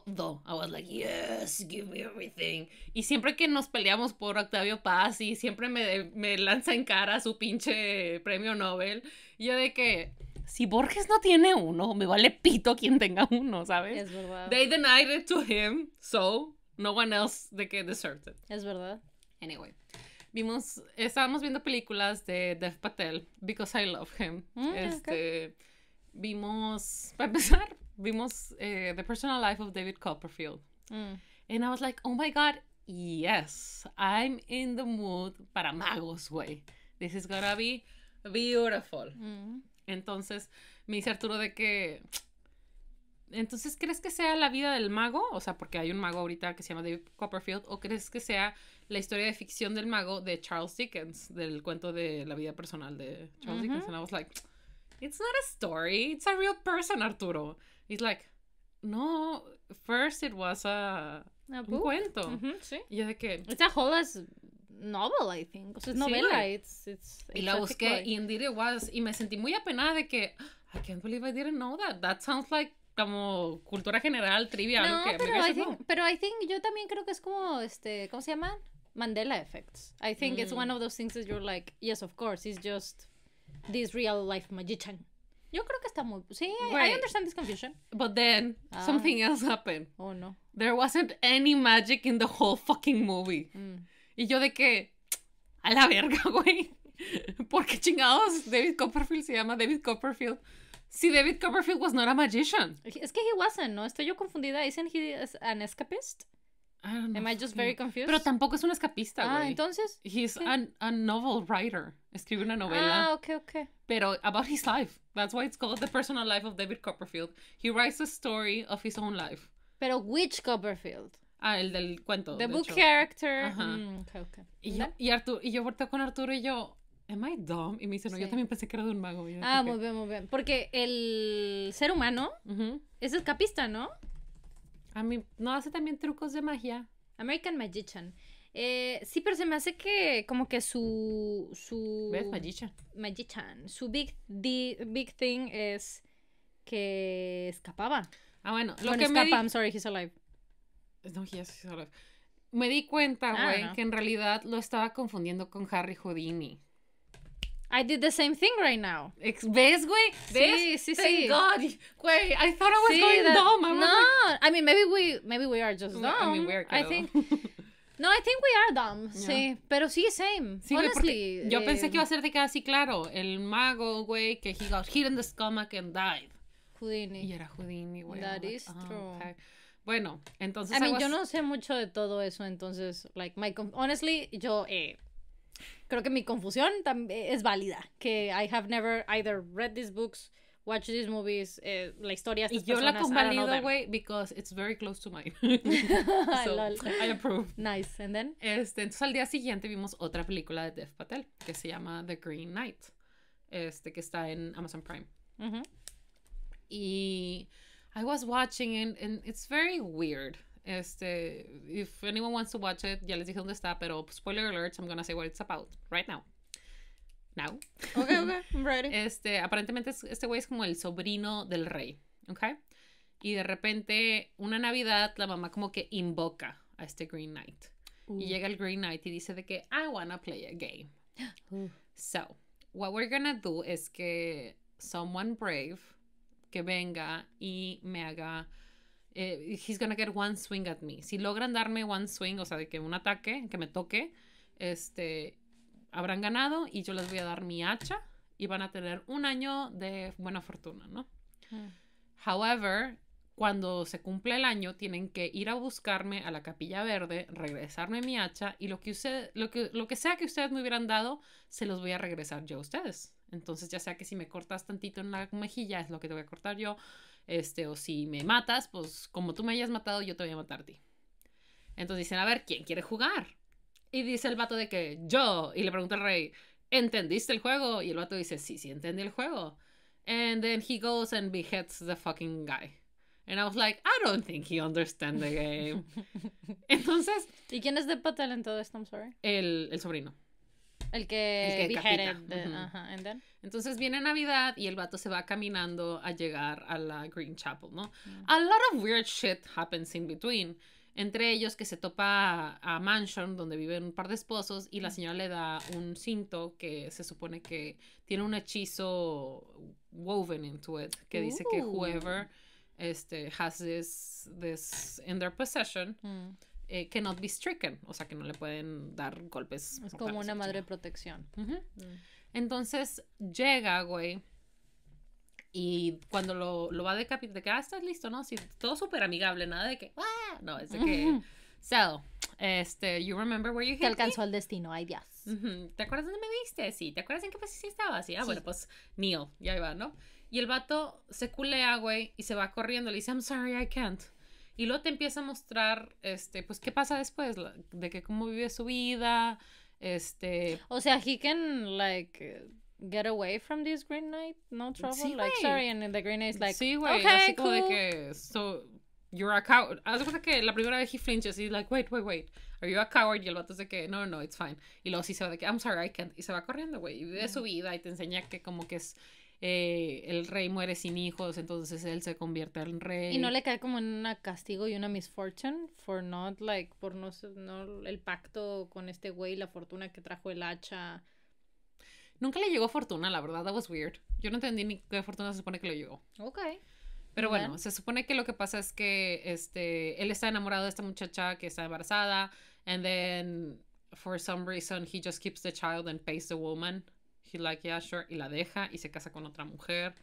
todo. I was like, yes, give me everything. Y siempre que nos peleamos por Octavio Paz y siempre me, me lanza en cara su pinche premio Nobel, yo de que, si Borges no tiene uno, me vale pito quien tenga uno, ¿sabes? Es verdad. They denied it to him, so no one else de que deserved it. Es verdad. Anyway, vimos, estábamos viendo películas de Dev Patel, Because I Love Him. Mm, este, vimos, para empezar, vimos eh, The Personal Life of David Copperfield. Mm. And I was like, oh my God, yes, I'm in the mood para magos, güey. This is gonna be beautiful. Mm. Entonces me dice Arturo de que. Entonces, ¿crees que sea la vida del mago? O sea, porque hay un mago ahorita que se llama David Copperfield. ¿O crees que sea la historia de ficción del mago de Charles Dickens, del cuento de la vida personal de Charles Dickens? And I was like, it's not a story, it's a real person, Arturo. It's like, no, first it was a, un cuento. sí. Y es de que... It's a whole novel, I think. O sea, es novela. It's, it's, y la busqué y en it was. Y me sentí muy apenada de que, I can't believe I didn't know that. That sounds like como cultura general, trivia. No, que pero, I think, pero I think, yo también creo que es como, este, ¿cómo se llaman? Mandela effects. I think mm. it's one of those things that you're like, yes, of course, it's just this real life magician. Yo creo que está muy. Sí, I, understand this confusion. But then ah. something else happened. Oh no. There wasn't any magic in the whole fucking movie. Mm. Y yo de que a la verga, güey. Porque chingados David Copperfield se llama David Copperfield. Si David Copperfield was not a magician. Es que he wasn't, ¿no? Estoy yo confundida. Isn't he an escapist? just very Pero tampoco es un escapista, ah, güey. Ah, entonces. He's un a novel writer. Escribe una novela. Ah, ok, ok. Pero about his life. That's why it's called The Personal Life of David Copperfield. He writes a story of his own life. Pero which Copperfield? Ah, el del cuento. The book character. Ajá. Mm, okay, Y, yo, y, Arturo, y yo volteo con Arturo y yo, ¿am I dumb? Y me dice, no, yo también pensé que era de un mago. ah, muy bien, muy bien. Porque el ser humano es escapista, ¿no? A mí, ¿no hace también trucos de magia? American Magician. Eh, sí, pero se me hace que como que su... su Magician. Magician. Su big, big thing es que escapaba. Ah, bueno. Lo que me di... I'm sorry, he's alive. Me di cuenta, ah, güey, que en realidad lo estaba confundiendo con Harry Houdini. I did the same thing right now. ¿Ves, güey? ¿Ves? Sí, sí, Thank God. Güey, I thought I was going dumb. I was no, I mean, maybe we, maybe we are just dumb. I I think... No, I think we are dumb, sí. Pero sí, same. Sí, Honestly. yo pensé que iba a eh, ser de que así, ah, claro, el mago, güey, que he got hit in the stomach and died. Houdini. Y era Houdini, güey. That is ah, true. Bueno, entonces. I mean, yo no sé mucho de todo eso, entonces, like, my. Honestly, yo, eh creo que mi confusión eh, es válida, que I have never either read these books, watched these movies, eh, la historia de estas Y yo la convalido, güey, because it's very close to mine. so, I approve. Nice, and then? Este, entonces al día siguiente vimos otra película de Dev Patel, que se llama The Green Knight, este, que está en Amazon Prime. Y... I was watching and, and it's very weird. Este, if anyone wants to watch it, ya les dije dónde está, pero spoiler alerts, I'm gonna say what it's about right now. Now. Okay, okay, I'm ready. Este, aparentemente este güey es como el sobrino del rey, ¿ok? Y de repente, una Navidad, la mamá como que invoca a este Green Knight. Y llega el Green Knight y dice de que, I wanna play a game. So, what we're gonna do is que someone brave que venga y me haga eh, he's gonna get one swing at me. Si logran darme one swing, o sea, de que un ataque, que me toque, este, habrán ganado y yo les voy a dar mi hacha y van a tener un año de buena fortuna, ¿no? Hmm. However, cuando se cumple el año, tienen que ir a buscarme a la capilla verde, regresarme mi hacha y lo que, usted, lo que, lo que sea que ustedes me hubieran dado, se los voy a regresar yo a ustedes. Entonces, ya sea que si me cortas tantito en la mejilla, es lo que te voy a cortar yo. Este, o si me matas, pues como tú me hayas matado, yo te voy a matar a ti. Entonces dicen, a ver, ¿quién quiere jugar? Y dice el vato de que yo. Y le pregunta al rey, ¿entendiste el juego? Y el vato dice, sí, sí, entendí el juego. And then he goes and beheads the fucking guy. And I was like, I don't think he understands the game. Entonces. ¿Y quién es de Patel en todo esto? I'm sorry. El, el sobrino. El que, el Entonces viene Navidad y el vato se va caminando a llegar a la Green Chapel, ¿no? Mm. A lot of weird shit happens in between. Entre ellos que se topa a, Mansion, donde viven un par de esposos, y la mm. señora le da un cinto que se supone que tiene un hechizo woven into it, que dice que whoever este, has this, this in their possession... Mm eh, cannot be stricken, o sea que no le pueden dar golpes. Es como una madre protección. Mm. Entonces llega, güey, y cuando lo, lo va a decapitar, de que, ah, estás listo, ¿no? Sí, todo súper amigable, nada de que, ah, no, es de que, so, este, you remember where you hit Te alcanzó el destino, ay Dios. ¿Te acuerdas dónde me viste? Sí, ¿te acuerdas en qué sí estaba? Sí, ah, bueno, pues, Neil, ya iba, ¿no? Y el vato se culea, güey, y se va corriendo, le dice, I'm sorry, I can't. Y luego te empieza a mostrar, este, pues, qué pasa después, de que cómo vive su vida, este... O sea, he can, like... Get away from this Green Knight, no trouble. like, sorry, and the Green Knight's like, sí, güey, okay, así como de que, so, you're a coward. Haz cuenta que la primera vez he flinches y like, wait, wait, wait, are you a coward? Y el vato es de que, no, no, it's fine. Y luego sí se va de que, I'm sorry, I can't. Y se va corriendo, güey. Y vive su vida y te enseña que como que es eh, el rey muere sin hijos, entonces él se convierte en rey. Y no le cae como en un castigo y una misfortune for not like por no, el pacto con este güey, la fortuna que trajo el hacha. Nunca le llegó fortuna, la verdad, that was weird. Yo no entendí ni qué fortuna se supone que le llegó. Ok. Pero bueno, se supone que lo que pasa es que este él está enamorado de esta muchacha que está embarazada and then for some reason he just keeps the child and pays the woman y la deja y se casa con otra mujer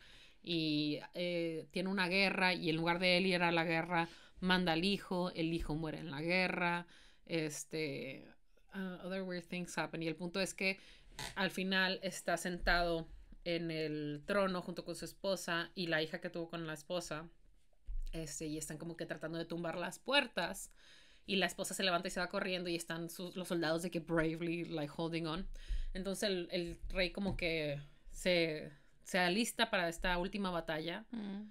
y eh, tiene una guerra y en lugar de él ir a la guerra manda al hijo, el hijo muere en la guerra, este, uh, other weird things happen y el punto es que al final está sentado en el trono junto con su esposa y la hija que tuvo con la esposa este, y están como que tratando de tumbar las puertas y la esposa se levanta y se va corriendo y están los soldados de que bravely like holding on entonces el, rey como que se, alista para esta última batalla mm.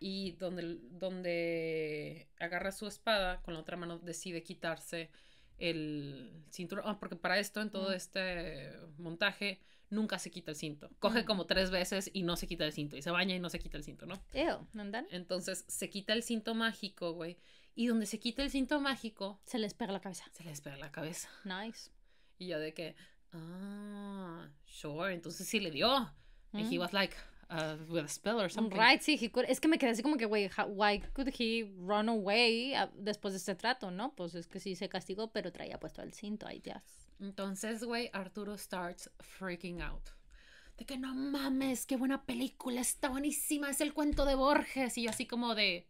y donde, donde agarra su espada, con la otra mano decide quitarse el cinturón, ah, porque para esto en todo mm. este montaje nunca se quita el cinto. Coge mm. como tres veces y no se quita el cinto. Y se baña y no se quita el cinto, ¿no? Ew, Entonces se quita el cinto mágico, güey. Y donde se quita el cinto mágico. Se le espera la cabeza. Se le pega la cabeza. Nice. Y ya de que, Ah, sure. Entonces sí le dio. And he mm. was like, uh, with a spell or something. Right, sí, he es que me quedé así como que, güey, why could he run away ah, después de este trato, no? Pues es que sí se castigó, pero traía puesto el cinto, ahí, ya. Entonces, güey, Arturo starts freaking out. De que no mames, qué buena película, está buenísima, es el cuento de Borges. Y yo así como de,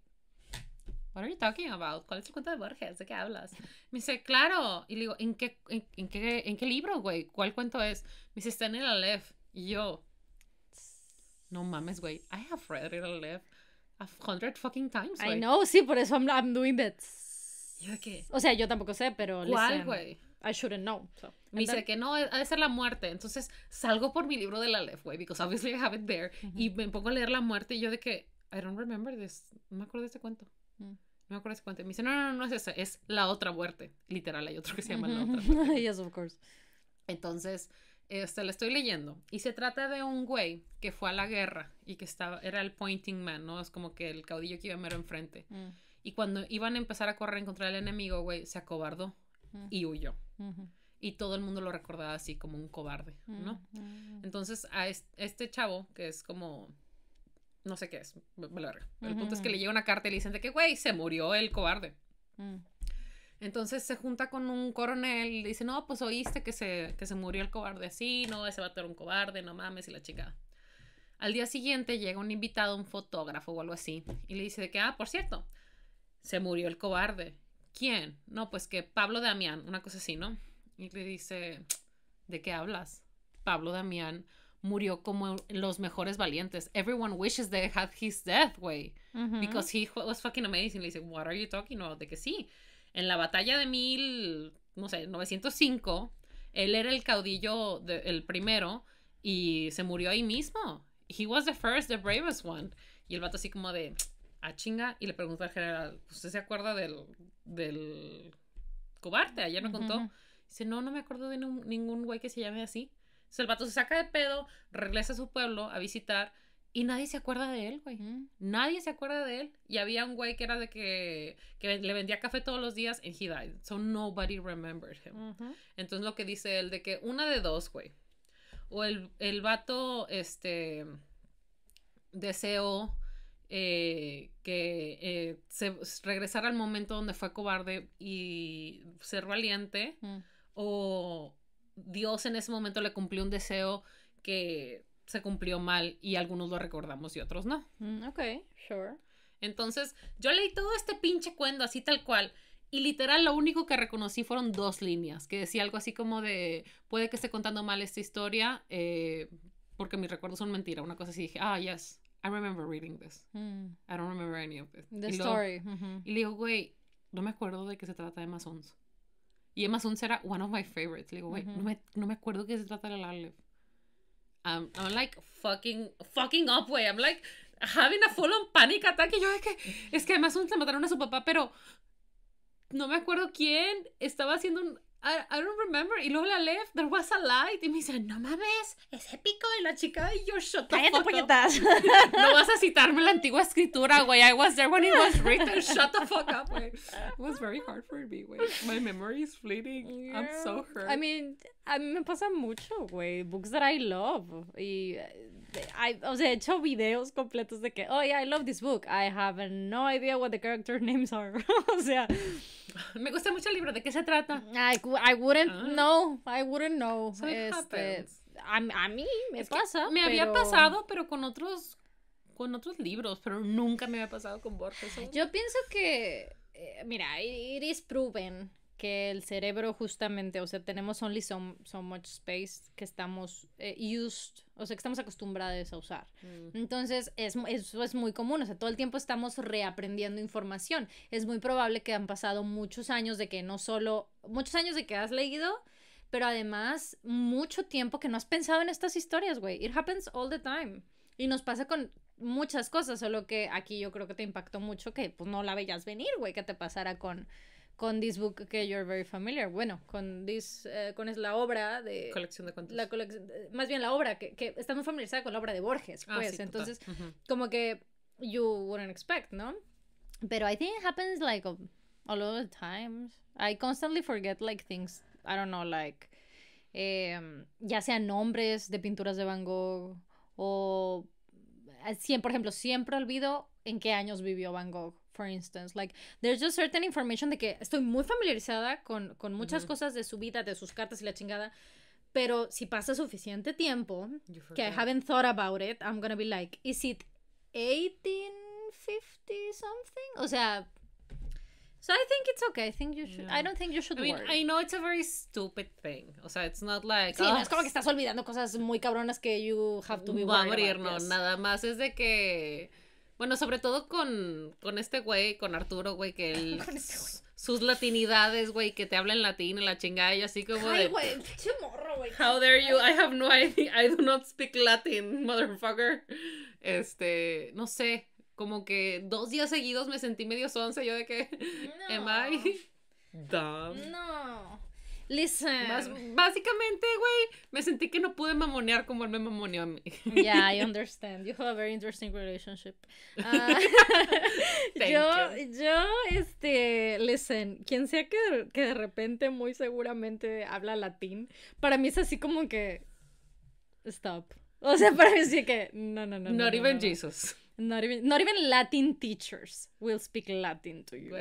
What are you talking about? ¿Cuál es el cuento de Borges? ¿De qué hablas? Me dice, claro. Y le digo, ¿en qué, en, qué, en qué libro, güey? ¿Cuál cuento es? Me dice, está en el Aleph. Y yo, no mames, güey. I have read it Aleph a hundred fucking times, güey. I know, sí, por eso I'm, I'm doing that. ¿Yo qué? O sea, yo tampoco sé, pero... ¿Cuál, güey? I shouldn't know. me dice que no, ha de ser la muerte. Entonces salgo por mi libro de la Aleph, güey, because obviously I have it there. Y me pongo a leer la muerte y yo de que, I don't remember this. No me acuerdo de este cuento. Mm. No me acuerdo si cuánto. Me dice, no, no, no, no es esa, es la otra muerte. Literal, hay otro que se llama la otra muerte. yes, of course. Entonces, este, la estoy leyendo. Y se trata de un güey que fue a la guerra y que estaba, era el pointing man, ¿no? Es como que el caudillo que iba mero enfrente. Mm. Y cuando iban a empezar a correr contra el enemigo, güey, se acobardó mm. y huyó. Y todo el mundo lo recordaba así como un cobarde, ¿no? Mm, Entonces, a este chavo, que es como no sé qué es, me El punto es que le llega una carta y le dicen de que, güey, se murió el cobarde. Mm. Entonces se junta con un coronel y le dice, no, pues oíste que se, que se murió el cobarde así, no, ese va a ser un cobarde, no mames, y la chica. Al día siguiente llega un invitado, un fotógrafo o algo así, y le dice de que, ah, por cierto, se murió el cobarde. ¿Quién? No, pues que Pablo Damián, una cosa así, ¿no? Y le dice, ¿de qué hablas? Pablo Damián murió como los mejores valientes. Everyone wishes they had his death, way Because he was fucking amazing. Le dice, what are you talking about? De que sí. En la batalla de mil, no sé, 905, él era el caudillo, el primero, y se murió ahí mismo. He was the first, the bravest one. Y el vato así como de, a ah, chinga, y le pregunta al general, ¿usted se acuerda del, del cobarde? Ayer no contó. Dice, no, no me acuerdo de ningún güey que se llame así sea, el vato se saca de pedo, regresa a su pueblo a visitar y nadie se acuerda de él, güey. Mm. Nadie se acuerda de él. Y había un güey que era de que, le vendía café todos los días and he died. So nobody remembered him. Entonces lo que dice él de que una de dos, güey. O el, el vato, este, deseó eh, que eh, regresara al momento donde fue cobarde y ser valiente. Mm. O Dios en ese momento le cumplió un deseo que se cumplió mal y algunos lo recordamos y otros no. Okay, mm, ok, sure. Entonces, yo leí todo este pinche cuento así tal cual. Y literal lo único que reconocí fueron dos líneas, que decía algo así como de, puede que esté contando mal esta historia, eh, porque mis recuerdos son mentira, una cosa así, dije, ah, yes, I remember reading this. Mm. I don't remember any of this. The story. Y le digo, güey, no me acuerdo de que se trata de masons. Y Emma será one of my favorites. digo, güey, no, me, no, me, acuerdo qué se trata la Lalef. I'm, like fucking, fucking up, güey. I'm like having a full on panic attack. Y yo, es que, es que Emma se mataron a su papá, pero no me acuerdo quién estaba haciendo un I, I don't remember. Ilola left, there was a light. Y me dice, no mames, es épico. Y la chica, yo shut the Cállate, fuck Up. no vas a citarme la antigua escritura, güey. I was there when it was written. Shut the fuck up, güey. It was very hard for me, güey. My memory is fleeting. Yeah. I'm so hurt. I mean, a mí me pasa mucho, güey. Books that I love. Y o sea, he hecho videos completos de que, oh yeah, I love this book. I have no idea what the character names are. o sea, me gusta mucho el libro. ¿De qué se trata? I, wouldn't ah. know. I wouldn't know. este, a, a, mí me pasa. Me había pasado, pero con otros, con otros libros, pero nunca me había pasado con Borges. Yo pienso que, eh, mira, it is proven que el cerebro justamente, o sea, tenemos only so, much space que estamos eh, used, o sea, que estamos acostumbrados a usar. Mm. Entonces, es, eso es muy común, o sea, todo el tiempo estamos reaprendiendo información. Es muy probable que han pasado muchos años de que no solo, muchos años de que has leído, pero además mucho tiempo que no has pensado en estas historias, güey. It happens all the time. Y nos pasa con muchas cosas, solo que aquí yo creo que te impactó mucho que pues no la veías venir, güey, que te pasara con con this book que you're very familiar, bueno, con this, eh, con es la obra de... Colección de cuentos. más bien la obra, que, que está familiarizada con la obra de Borges, ah, pues, entonces como que you wouldn't expect, ¿no? Pero I think it happens like a, lot of times. I constantly forget like things, I don't know, like, em, ya sean nombres de pinturas de Van Gogh o, eh, por ejemplo, siempre olvido en qué años vivió Van Gogh for instance. Like, there's just certain information de que estoy muy familiarizada con, con muchas cosas de su vida, de sus cartas y la chingada. Pero si pasa suficiente tiempo que I haven't thought about it, I'm gonna be like, is it 1850 something? O sea, So I think it's okay. I think you should. I don't think you should. I mean, worry. I know it's a very stupid thing. O sea, it's not like. Sí, no ah, es como que estás olvidando cosas muy cabronas que you have to be. Va a morir, no. Nada más es de que bueno, sobre todo con, con este güey, con Arturo, güey, que él. Este sus latinidades, güey, que te hablan latín, en la chingada, y así como Ay, güey, pinche morro, güey. How dare you? I have no idea. I do not speak Latin, motherfucker. Este. No sé. Como que dos días seguidos me sentí medio sonce, yo de que. No. Am I dumb? No. Listen. básicamente, güey, me sentí que no pude mamonear como él me mamoneó a mí. Yeah, I understand. You have a very interesting relationship. Ah, yo, yo, este, listen, quien sea que, de repente muy seguramente habla latín, para mí es así como que, stop. O sea, para mí sí que, no, no, no. Not no, even Jesus. Not even, not even, Latin teachers will speak Latin to you.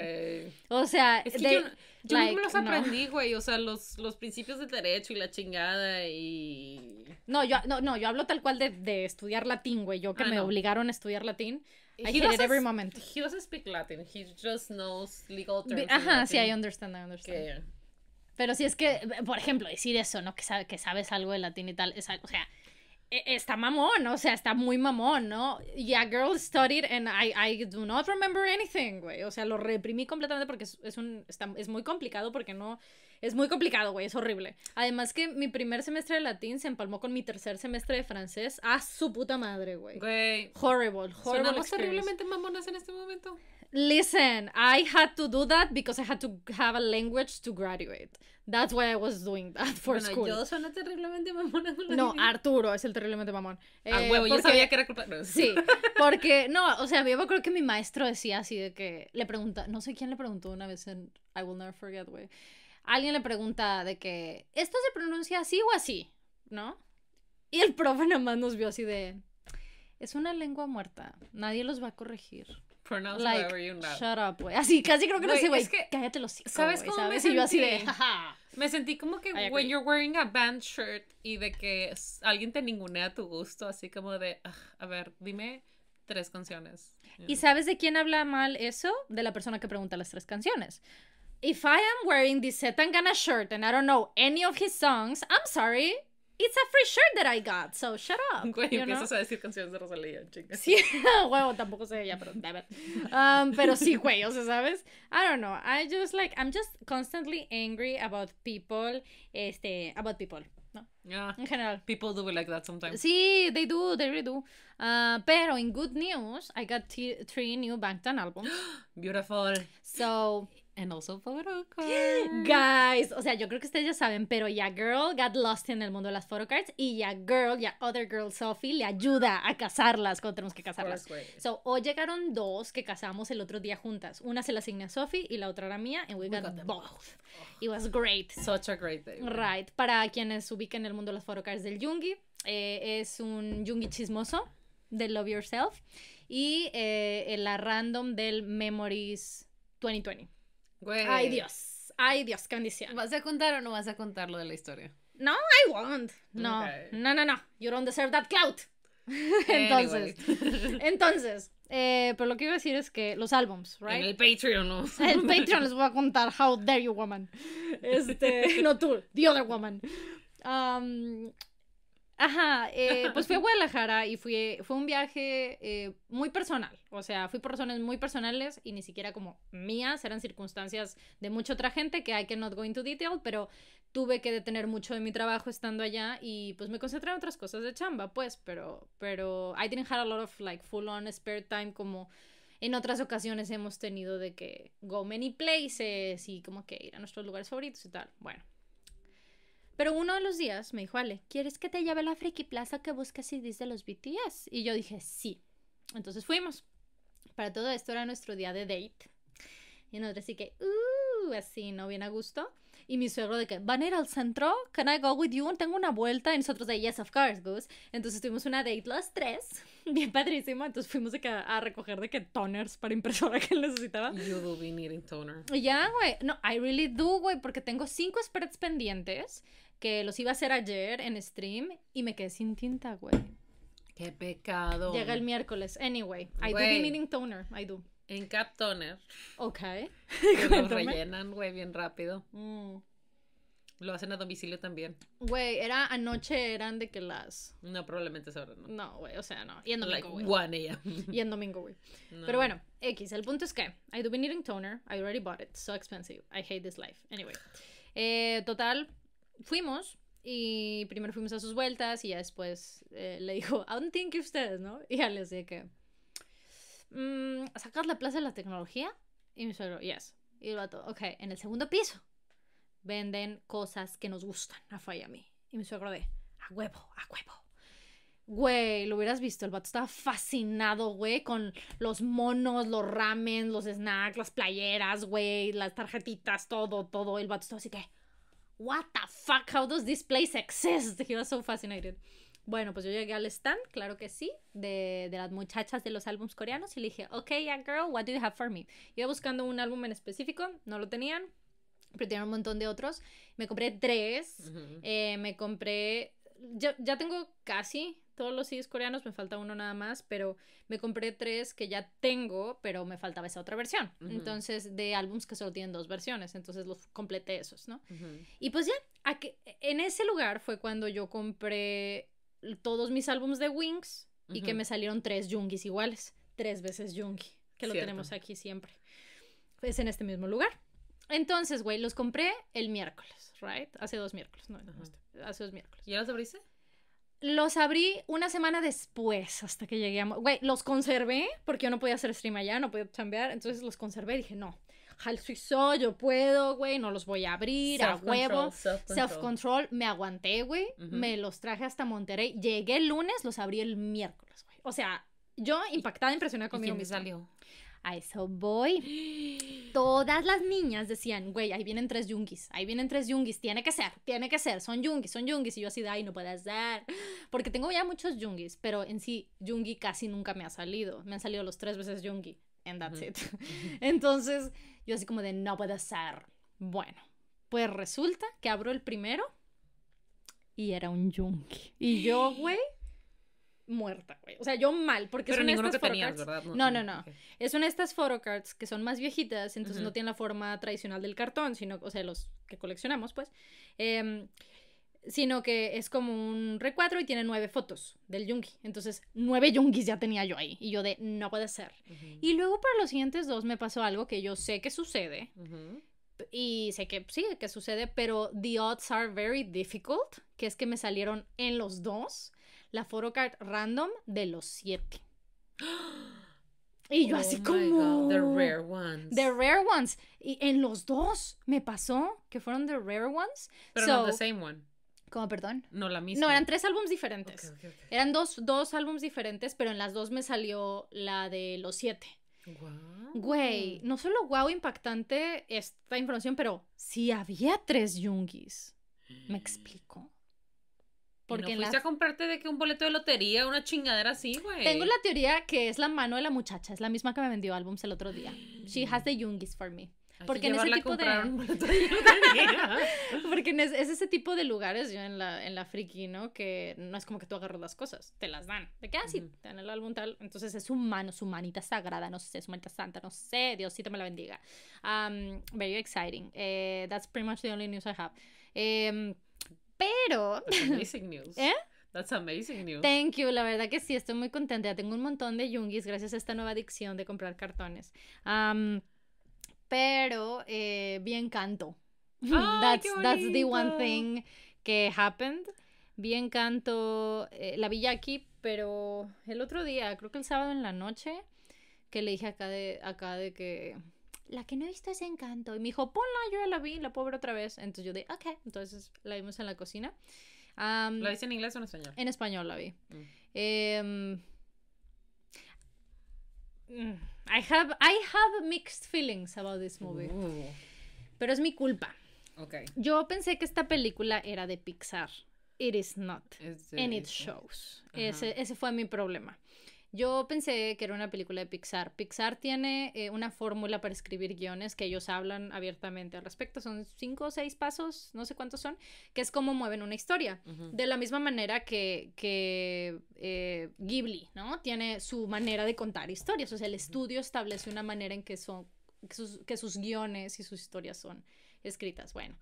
O sea, yo, yo los aprendí, güey. O sea, los, los principios de derecho y la chingada y. No, yo, no, no, yo hablo tal cual de, de estudiar latín, güey. Yo que ah, me obligaron a estudiar latín. I he it every moment. He doesn't speak Latin. He just knows legal terms. ajá, sí, I understand, I understand. Pero si es que, por ejemplo, decir eso, ¿no? Que, sabe, que sabes algo de latín y tal. Es, o sea. E, está mamón, o sea, está muy mamón, ¿no? Yeah, girl studied and I, I do not remember anything, güey. O sea, lo reprimí completamente porque es, un, está, es muy complicado porque no... Es muy complicado, güey, es horrible. Además que mi primer semestre de latín se empalmó con mi tercer semestre de francés. ¡A su puta madre, güey! Güey. Horrible, horrible terriblemente mamonas en este momento. Listen, I had to do that because I had to have a language to graduate. That's why I was doing that for school. Yo suena terriblemente mamón no, Arturo es el terriblemente mamón. Ah, eh, huevo, yo sabía que era culpa. Sí, porque, no, o sea, yo creo que mi maestro decía así de que le pregunta, no sé quién le preguntó una vez en I Will Never Forget, güey. Alguien le pregunta de que, ¿esto se pronuncia así o así? ¿No? Y el profe nada más nos vio así de, es una lengua muerta, nadie los va a corregir like, Shut up, güey. Así casi creo que no sé, güey. que, cállate los hijos. ¿Sabes cómo me sentí? yo así Me sentí como que when you're wearing a band shirt y de que alguien te ningunea a tu gusto, así como de, ah, a ver, dime tres canciones. ¿Y sabes de quién habla mal eso? De la persona que pregunta las tres canciones. If I am wearing this Setangana shirt and I don't know any of his songs, I'm sorry. It's a free shirt that I got, so shut up. Güey, you empiezas know? a decir canciones de Rosalía, chicas. Sí, huevo, tampoco sé ella, pero never. Um, pero sí, güey, o sea, ¿sabes? I don't know. I just like, I'm just constantly angry about people, este, about people. ¿no? Yeah. En general. People do it like that sometimes. Sí, they do, they really do. Uh, pero in good news, I got three new Bangtan albums. Beautiful. So And also photocards. Guys, o sea, yo creo que ustedes ya saben, pero ya girl got lost en el mundo de las photocards y ya girl, ya other girl Sophie le ayuda a casarlas cuando tenemos que casarlas So, hoy llegaron dos que casamos el otro día juntas. Una se la asigné a Sophie y la otra era mía and we, got, both. It was great. Such a great day. Right. Para quienes ubiquen el mundo de las photocards del Yungi, eh, es un Yungi chismoso de Love Yourself y eh, la random del Memories 2020. Ay, Dios. Ay, Dios, qué bendición. ¿Vas a contar o no vas a contar lo de la historia? No, I won't. No, no, no, no. You don't deserve that clout. entonces, entonces, eh, pero lo que iba a decir es que los álbums, right? En el Patreon, ¿no? el Patreon les voy a contar How Dare You Woman. Este, no tú, The Other Woman. Um, Ajá, eh, pues fui a Guadalajara y fui, fue un viaje eh, muy personal, o sea, fui por razones muy personales y ni siquiera como mías, eran circunstancias de mucha otra gente que I que not go into detail, pero tuve que detener mucho de mi trabajo estando allá y pues me concentré en otras cosas de chamba, pues, pero, pero I didn't have a lot of like full on spare time como en otras ocasiones hemos tenido de que go many places y como que ir a nuestros lugares favoritos y tal, bueno. Pero uno de los días me dijo, Ale, ¿quieres que te lleve a la friki plaza que buscas CDs de los BTS? Y yo dije, sí. Entonces fuimos. Para todo esto era nuestro día de date. Y nosotros así que, uh", así, ¿no? Bien a gusto. Y mi suegro de que, ¿van a ir al centro? ¿Can I go with you? Tengo una vuelta. Y nosotros de, yes, of course, Goose. Entonces tuvimos una date las tres. Bien padrísimo. Entonces fuimos de que a recoger de que toners para impresora que necesitaba. You will be needing toner. Ya, güey. No, I really do, güey, porque tengo cinco spreads pendientes que los iba a hacer ayer en stream y me quedé sin tinta, güey. Qué pecado. Llega el miércoles. Anyway, I do be needing toner. I do. En Cap Toner. Ok. lo rellenan, güey, bien rápido. Mm. Lo hacen a domicilio también. Güey, era anoche, eran de que las. No, probablemente es ahora, ¿no? No, güey, o sea, no. Y en domingo, güey. Like y en domingo, güey. Pero bueno, X. El punto es que I do be needing toner. I already bought it. So expensive. I hate this life. Anyway. Eh, total, fuimos y primero fuimos a sus vueltas y ya después eh, le dijo, ¿a un think que ustedes, no? Y ya les dije que, mmm, sacar la plaza de la tecnología? Y mi suegro, yes. Y el vato, ok, en el segundo piso venden cosas que nos gustan a Fay y a mí. Y mi suegro de, a huevo, a huevo. Güey, lo hubieras visto, el vato estaba fascinado, güey, con los monos, los ramen, los snacks, las playeras, güey, las tarjetitas, todo, todo. El vato estaba así que, what the fuck, how does this place exist? He was so fascinated. Bueno, pues yo llegué al stand, claro que sí, de, las muchachas de los álbumes coreanos y le dije, ok, yeah, girl, what do you have for me? Iba buscando un álbum en específico, no lo tenían, pero tenían un montón de otros. Me compré tres, eh, me compré ya, ya tengo casi todos los CDs coreanos, me falta uno nada más, pero me compré tres que ya tengo, pero me faltaba esa otra versión. Entonces, de álbumes que solo tienen dos versiones, entonces los completé esos, ¿no? Y pues ya, en ese lugar fue cuando yo compré todos mis álbums de Wings y que me salieron tres Jungis iguales, tres veces Jungi, que lo tenemos aquí siempre. Es pues en este mismo lugar. Entonces, güey, los compré el miércoles, ¿right? Hace dos miércoles, no, este, hace dos miércoles. ¿Ya los abriste? Los abrí una semana después, hasta que llegué a... Güey, los conservé, porque yo no podía hacer stream allá, no podía chambear, entonces los conservé y dije, no, Hal suizo, yo puedo, güey, no los voy a abrir, a huevo. Self-control, self me aguanté, güey, me los traje hasta Monterrey. Llegué el lunes, los abrí el miércoles, güey. O sea, yo impactada, impresionada conmigo. me salió? A eso voy. Todas las niñas decían, güey, ahí vienen tres yungis ahí vienen tres yungis tiene que ser, tiene que ser, son yungis, son yungis Y yo así, de, ay, no puede ser. Porque tengo ya muchos yungis pero en sí, yungi casi nunca me ha salido. Me han salido los tres veces yungi, and that's it. Entonces, yo así como de, no puede ser. Bueno, pues resulta que abro el primero y era un yungi. Y yo, güey, muerta, güey. O sea, yo mal, porque Pero son estas que ¿verdad? No, no, no. Es una de estas photocards que son más viejitas, entonces no tienen la forma tradicional del cartón, sino, o sea, los que coleccionamos, pues. Em, sino que es como un recuadro y tiene nueve fotos del yungi. Entonces, nueve yungis ya tenía yo ahí. Y yo de, no puede ser. Y luego para los siguientes dos me pasó algo que yo sé que sucede. Y sé que sí, que sucede, pero the odds are very difficult, que es que me salieron en los dos la card random de los siete. Y yo oh así como... the rare ones. The rare ones. Y en los dos me pasó que fueron the rare ones. Pero no the same one. ¿Cómo, perdón? No, la misma. No, eran tres álbumes diferentes. Eran dos, dos álbumes diferentes, pero en las dos me salió la de los siete. Wow. Güey, no solo guau impactante esta información, pero si había tres yungis. ¿Me explico? Porque ¿Y no fuiste a comprarte de que un boleto de lotería, una chingadera así, güey. Tengo la teoría que es la mano de la muchacha, es la misma que me vendió álbums el otro día. She has the youngest for me. porque en ese tipo de, porque en es, ese tipo de lugares yo en la en la friki no que no es como que tú agarras las cosas te las dan ¿De qué uh te dan el álbum tal entonces es su mano su manita sagrada no sé su manita santa no sé te me la bendiga very exciting eh, that's pretty much the only news I have em, pero... amazing news. ¿Eh? That's amazing news. Thank you, la verdad que sí, estoy muy contenta. Ya tengo un montón de yungis gracias a esta nueva adicción de comprar cartones. pero eh, bien canto. that's, the one thing que happened. Bien canto. Eh, la vi aquí, pero el otro día, creo que el sábado en la noche, que le dije acá de, acá de que la que no he visto es Encanto. Y me dijo, ponla, yo ya la vi, la pobre otra vez. Entonces yo dije, ok. Entonces la vimos en la cocina. ¿La viste en inglés o en español? En español la vi. Mm. Em, mm, I have, I have mixed feelings about this movie. Pero es mi culpa. Okay. Yo pensé que esta película era de Pixar. It is not. and it, shows. ese, fue mi problema. Yo pensé que era una película de Pixar. Pixar tiene eh, una fórmula para escribir guiones que ellos hablan abiertamente al respecto. Son cinco o seis pasos, no sé cuántos son, que es cómo mueven una historia. De la misma manera que, que eh, Ghibli, ¿no? Tiene su manera de contar historias. O sea, el estudio establece una manera en que son que sus guiones y sus historias son escritas. Bueno,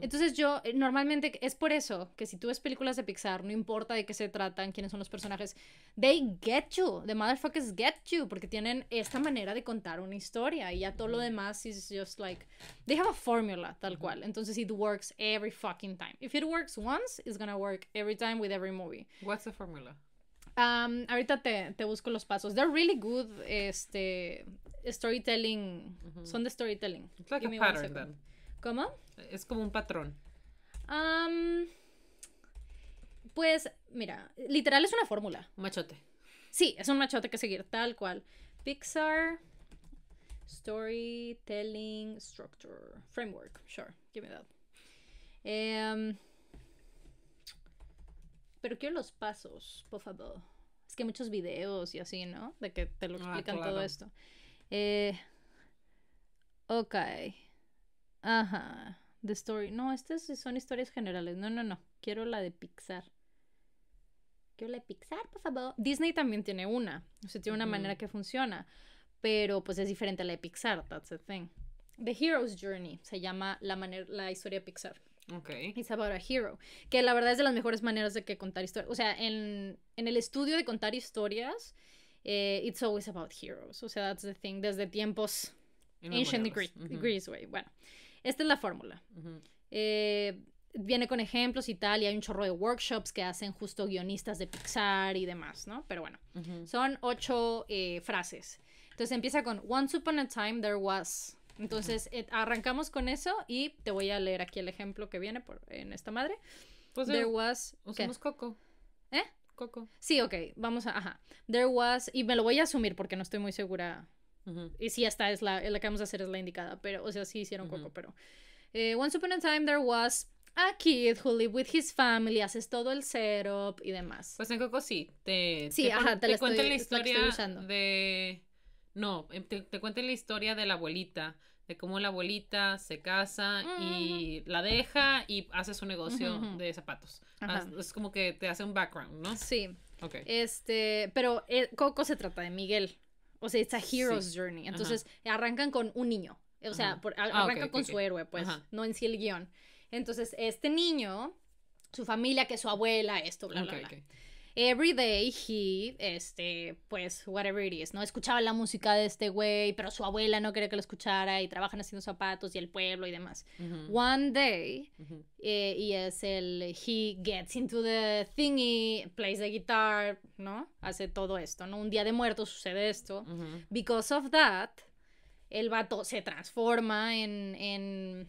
entonces yo eh, normalmente es por eso que si tú ves películas de Pixar, no importa de qué se tratan, quiénes son los personajes, they get you, the motherfuckers get you, porque tienen esta manera de contar una historia y ya todo lo demás is just like they have a formula tal cual. Entonces it works every fucking time. If it works once, it's gonna work every time with every movie. What's the formula? Um, ahorita te, te, busco los pasos. They're really good, este, storytelling. Son de storytelling. It's like a pattern then. ¿Cómo? Es como un patrón. pues, mira, literal es una fórmula. Un machote. Sí, es un machote que seguir, tal cual. Pixar, Storytelling Structure, Framework, sure, give me that. Em, pero quiero los pasos, por favor. Es que muchos videos y así, ¿no? De que te lo ah, explican todo esto. Eh, ok. Ajá. The Story. No, estas son historias generales. No, no, no. Quiero la de Pixar. Quiero la de Pixar, por favor. Disney también tiene una. O sea, tiene una manera que funciona. Pero pues es diferente a la de Pixar. That's the thing. The Hero's Journey se llama la, manera, la historia de Pixar. Ok. It's about a hero. Que la verdad es de las mejores maneras de que contar historias. O sea, en, en el estudio de contar historias, eh, it's always about heroes. O sea, that's the thing. Desde tiempos. Ancient Greece, Bueno. Esta es la fórmula. Eh, viene con ejemplos y tal, y hay un chorro de workshops que hacen justo guionistas de Pixar y demás, ¿no? Pero bueno, son ocho eh, frases. Entonces empieza con Once upon a time there was. Entonces eh, arrancamos con eso y te voy a leer aquí el ejemplo que viene por, en esta madre. Pues there was. Usamos Coco. ¿Eh? Coco. Sí, ok, vamos a. Ajá. There was. Y me lo voy a asumir porque no estoy muy segura y sí, esta es la, la que vamos a hacer, es la indicada, pero, o sea, sí hicieron coco, pero... Eh, once upon a time there was a kid who lived with his family, haces todo el setup y demás. Pues en Coco sí, te, sí, ajá, te, la la historia de... No, em, te, cuento la historia de la abuelita, de cómo la abuelita se casa y mm, la deja y hace su negocio de zapatos. Es como que te hace un background, ¿no? Sí. Ok. Este, pero eh, Coco se trata de Miguel. O sea, it's a hero's journey. Entonces, arrancan con un niño. O sea, ah, arrancan con su héroe, pues, no en sí el guión. Entonces, este niño, su familia, que su abuela, esto, bla, bla, bla every day he, este, pues, whatever it is, ¿no? Escuchaba la música de este güey, pero su abuela no quería que lo escuchara y trabajan haciendo zapatos y el pueblo y demás. One day, eh, y es el, he gets into the thingy, plays the guitar, ¿no? Hace todo esto, ¿no? Un día de muertos sucede esto. Because of that, el vato se transforma en, en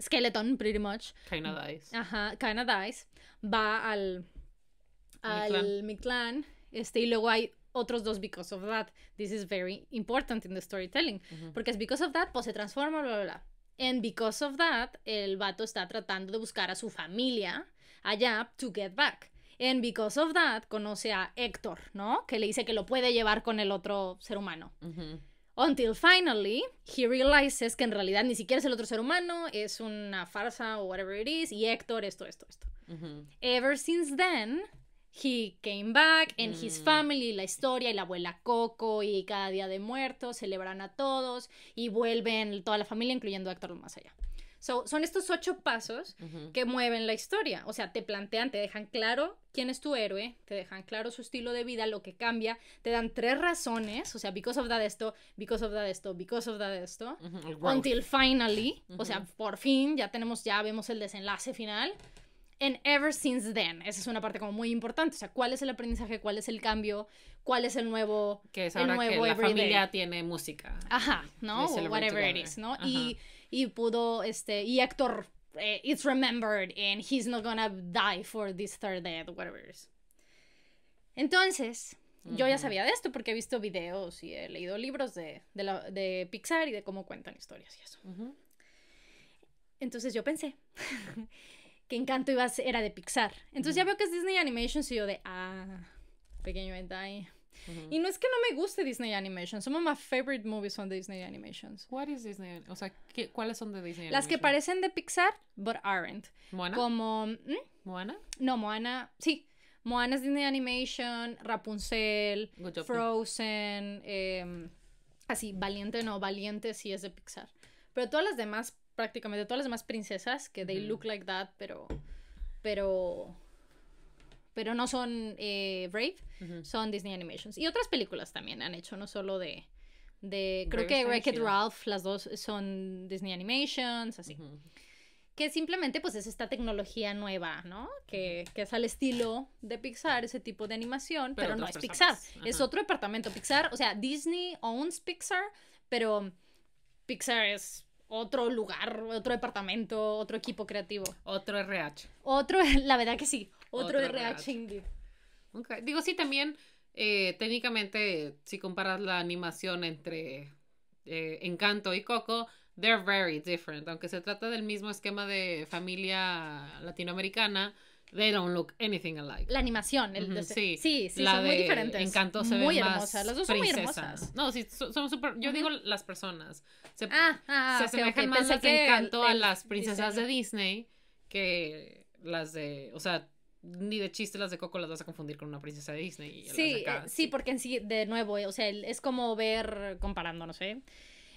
skeleton, pretty much. Kinda dies. Ajá, kinda dies. Va al al clan este, y luego hay otros dos because of that. This is very important in the storytelling. Porque es because of that, pues se transforma, bla, bla, bla. And because of that, el vato está tratando de buscar a su familia allá to get back. And because of that, conoce a Héctor, ¿no? Que le dice que lo puede llevar con el otro ser humano. Until finally, he realizes que en realidad ni siquiera es el otro ser humano, es una farsa o whatever it is, y Héctor esto, esto, esto. Ever since then, He came back and his mm. family, la historia, y la abuela Coco, y cada día de muertos, celebran a todos, y vuelven toda la familia, incluyendo a más allá. So, son estos ocho pasos que mueven la historia. O sea, te plantean, te dejan claro quién es tu héroe, te dejan claro su estilo de vida, lo que cambia, te dan tres razones, o sea, because of that esto, because of that esto, because of that esto, until finally, o sea, por fin, ya tenemos, ya vemos el desenlace final. And ever since then, esa es una parte como muy importante, o sea, cuál es el aprendizaje, cuál es el cambio, cuál es el nuevo... Que es ahora nuevo que la familia tiene música. Ajá, ¿no? whatever it is, ¿no? Y, y pudo, este, y actor eh, it's remembered and he's not gonna die for this third death, whatever it is. Entonces, yo ya sabía de esto porque he visto videos y he leído libros de, de, de Pixar y de cómo cuentan historias y eso. Entonces yo pensé que Encanto iba a ser, era de Pixar. Entonces ya veo que es Disney Animations y yo de, ah, pequeño detalle. Y no es que no me guste Disney Animation. Some of my favorite movies son Disney Animations. What is Disney? O sea, ¿qué, ¿cuáles son de Disney? Las que parecen de Pixar, but aren't. Moana. Como Moana. No, Moana. Sí. Moana es Disney Animation, Rapunzel, Frozen, em, así, Valiente no, Valiente sí es de Pixar. Pero todas las demás prácticamente todas las demás princesas que they look like that, pero. Pero. Pero no son eh, Brave, son Disney Animations. Y otras películas también han hecho, no solo de. de creo que wreck Ralph, las dos son Disney Animations, así. Que simplemente, pues, es esta tecnología nueva, ¿no? Que, es al estilo de Pixar, ese tipo de animación, pero, no es Pixar. Es otro departamento. Pixar, o sea, Disney owns Pixar, pero Pixar es otro lugar, otro departamento, otro equipo creativo. Otro RH. Otro, la verdad que sí, otro, RH, Digo, sí, también eh, técnicamente, si comparas la animación entre eh, Encanto y Coco, they're very different. Aunque se trata del mismo esquema de familia latinoamericana, They don't look anything alike. La animación, el, sí, sí, sí son muy diferentes. encantó se muy hermosa. hermosas. Las dos son hermosas. No, sí, son súper. Yo digo las personas. Se, ah, ah, se asemejan más las Encanto a las princesas de Disney que las de, o sea, ni de chiste las de Coco las vas a confundir con una princesa de Disney. sí, eh, sí, sí, porque en sí, de nuevo, eh, o sea, es como ver comparando, no sé.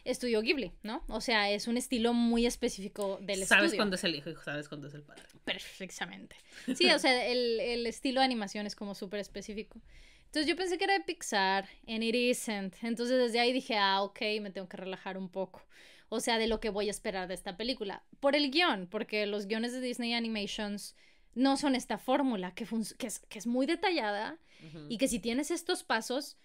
Estudio Ghibli, ¿no? O sea, es un estilo muy específico del Sabes cuándo es el hijo y sabes cuándo es el padre. Perfectamente. Sí, o sea, el, estilo de animación es como súper específico. Entonces yo pensé que era de Pixar, en it isn't. Entonces desde ahí dije, ah, ok, me tengo que relajar un poco. O sea, de lo que voy a esperar de esta película. Por el guión, porque los guiones de Disney Animations no son esta fórmula que, es, muy detallada y que si tienes estos pasos,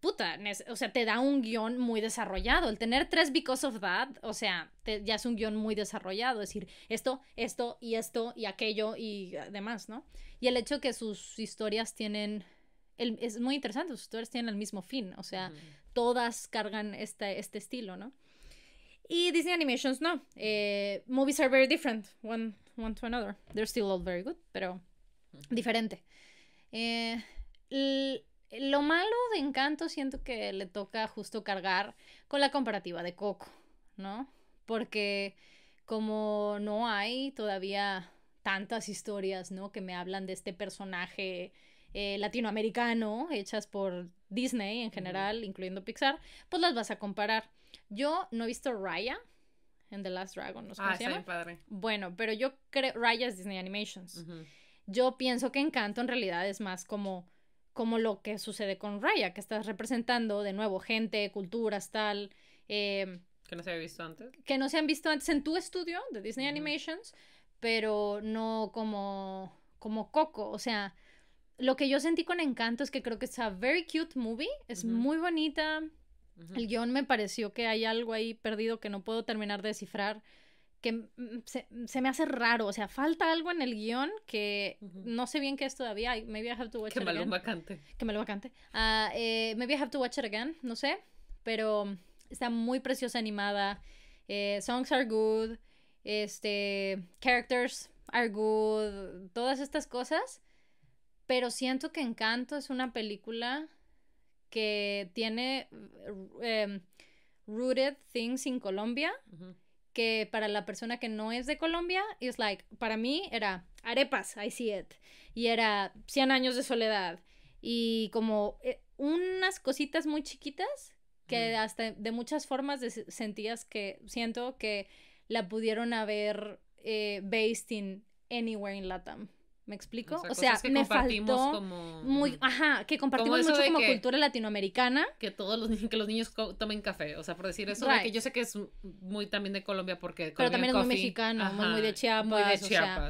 puta, o sea, te da un guión muy desarrollado. El tener tres because of that, o sea, ya es un guión muy desarrollado. Es decir, esto, esto y esto y aquello y demás, ¿no? Y el hecho que sus historias tienen... es muy interesante, sus historias tienen el mismo fin, o sea, todas cargan este, este estilo, ¿no? Y Disney Animations no. Eh, movies are very different one, one to another. They're still all very good, pero diferente. Eh, lo malo de Encanto siento que le toca justo cargar con la comparativa de Coco, ¿no? Porque como no hay todavía tantas historias, ¿no? Que me hablan de este personaje eh, latinoamericano hechas por Disney en general, incluyendo Pixar, pues las vas a comparar. Yo no he visto Raya en The Last Dragon, no ah, se Padre. Bueno, pero yo creo Raya es Disney Animations. Yo pienso que Encanto en realidad es más como como lo que sucede con Raya, que estás representando de nuevo gente, culturas, tal. Em, que no se había visto antes. Que no se han visto antes en tu estudio de Disney Animations, pero no como, como Coco. O sea, lo que yo sentí con encanto es que creo que es a very cute movie, es muy bonita. El guión me pareció que hay algo ahí perdido que no puedo terminar de descifrar que se, me hace raro, o sea, falta algo en el guión que no sé bien qué es todavía. Maybe I have to watch que it again. Vacante. Que me lo vacante. maybe I have to watch it again, no sé, pero está muy preciosa animada. Eh, songs are good, este, characters are good, todas estas cosas. Pero siento que Encanto es una película que tiene eh, rooted things in Colombia que para la persona que no es de Colombia, es like, para mí era arepas, I see it, y era 100 años de soledad, y como eh, unas cositas muy chiquitas que hasta de muchas formas sentías que, siento que la pudieron haber eh, based in anywhere in Latam. ¿Me explico? O sea, me faltó como... muy, ajá, que compartimos mucho como cultura latinoamericana. Que todos los niños, que los niños tomen café, o sea, por decir eso, que yo sé que es muy también de Colombia porque Pero también es muy mexicano, muy, de Chiapas. Muy de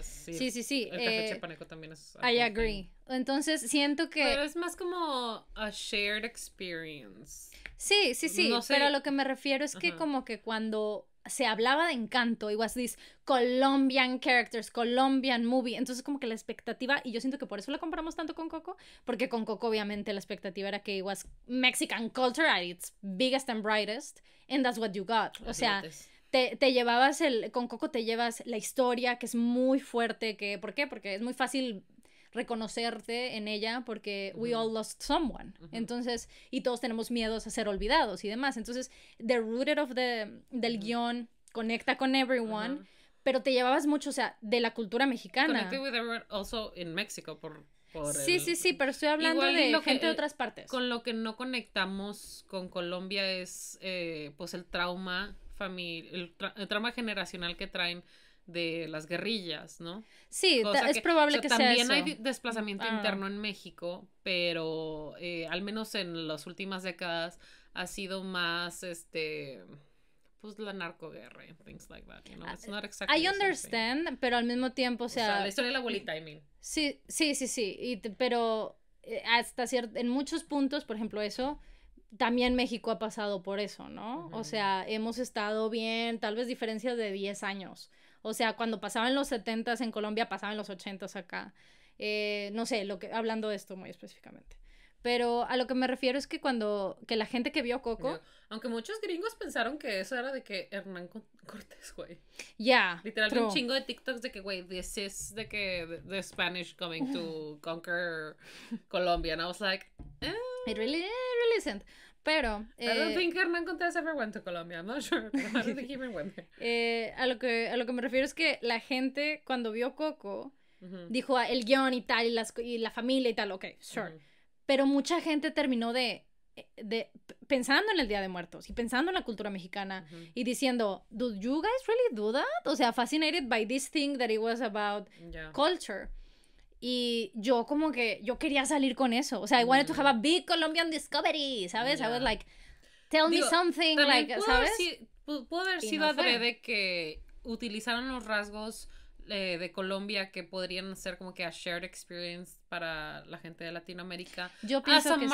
sí. Sí, sí, El café eh, chiapaneco también es. I agree. Entonces siento que. Pero es más como a shared experience. Sí, sí, sí. Pero a lo que me refiero es que como que cuando se hablaba de encanto, y was this Colombian characters, Colombian movie, entonces como que la expectativa, y yo siento que por eso la comparamos tanto con Coco, porque con Coco obviamente la expectativa era que it was Mexican culture at its biggest and brightest, and that's what you got, o sea... Te, te, llevabas el, con Coco te llevas la historia que es muy fuerte, que, ¿por qué? Porque es muy fácil reconocerte en ella porque we all lost someone. Entonces, y todos tenemos miedos a ser olvidados y demás. Entonces, the rooted of the, del guión conecta con everyone. Pero te llevabas mucho, o sea, de la cultura mexicana. Connected en méxico also in Mexico por sí, sí, sí, pero estoy hablando de gente de eh, otras partes. Con lo que no conectamos con Colombia es eh, pues el trauma el, trauma generacional que traen de las guerrillas, ¿no? Sí, es probable que también También hay desplazamiento ah. interno en México, pero eh, al menos en las últimas décadas ha sido más, este, pues la narcoguerra y things like that, you know? Ah, I understand, pero al mismo tiempo, o sea, la historia de la abuelita, I mean. Sí, sí, sí, sí, pero eh, hasta cierto, en muchos puntos, por ejemplo, eso también México ha pasado por eso, ¿no? O sea, hemos estado bien, tal vez diferencias de 10 años, o sea, cuando pasaban los 70 en Colombia, pasaban los 80 acá. Eh, no sé, lo que, hablando de esto muy específicamente. Pero a lo que me refiero es que cuando que la gente que vio Coco, aunque muchos gringos pensaron que eso era de que Hernán Cortés, güey. Ya. Yeah, Literalmente un chingo de TikToks de que güey, this is de que the Spanish coming to conquer Colombia and I was like, it really eh". it really isn't. Pero. Eh, I don't think Contreras ever went Colombia. I'm not sure. a, lo que, a lo que me refiero es que la gente, cuando vio Coco, dijo ah, el guión y tal, y, las, y, la familia y tal. Ok, sure. Pero mucha gente terminó de, de. pensando en el Día de Muertos y pensando en la cultura mexicana y diciendo, ¿Do you guys really do that? O sea, fascinated by this thing that it was about culture. Y yo como que, yo quería salir con eso. O sea, I wanted to have a mm. big Colombian discovery, ¿sabes? I was like, tell me something, like, ¿sabes? Haber pudo haber sido adrede que utilizaron los rasgos eh, de Colombia que podrían ser como que a shared experience para la gente de Latinoamérica. Yo pienso que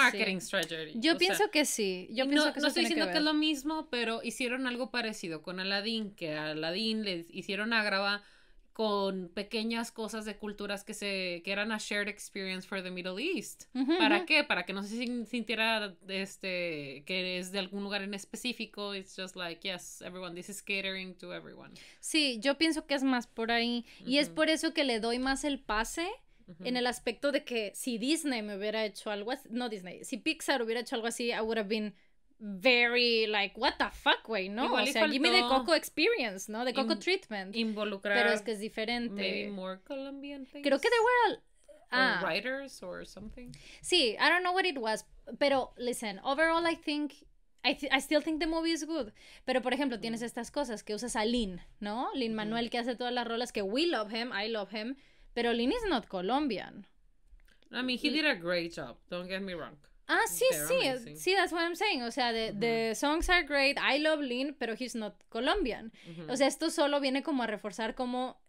sí. Yo pienso que sí. Yo pienso no, que no estoy diciendo que, es lo mismo, pero hicieron algo parecido con Aladdin, que a Aladdin les hicieron agrava con pequeñas cosas de culturas que se que eran a shared experience for the Middle East. ¿Para qué? Para que no se sintiera este que es de algún lugar en específico. It's just like, yes, everyone, this is catering to everyone. Sí, yo pienso que es más por ahí y es por eso que le doy más el pase en el aspecto de que si Disney me hubiera hecho algo así, no Disney, si Pixar hubiera hecho algo así, I would have been very like what the fuck way no o sea give me the coco experience no the coco treatment involucrar pero es que es diferente maybe more Colombian things creo que there were ah. writers or something sí I don't know what it was pero listen overall I think I, I still think the movie is good. Pero, por ejemplo, tienes mm. estas cosas que usas a Lin, ¿no? Lin Manuel que hace todas las rolas que we love him, I love him. Pero Lin is not Colombian. I mean, he did a great job. Don't get me wrong. Ah, sí, sí, sí, that's what I'm saying. O sea, the, songs are great, I love Lin, pero he's not Colombian. O sea, esto solo viene como a reforzar como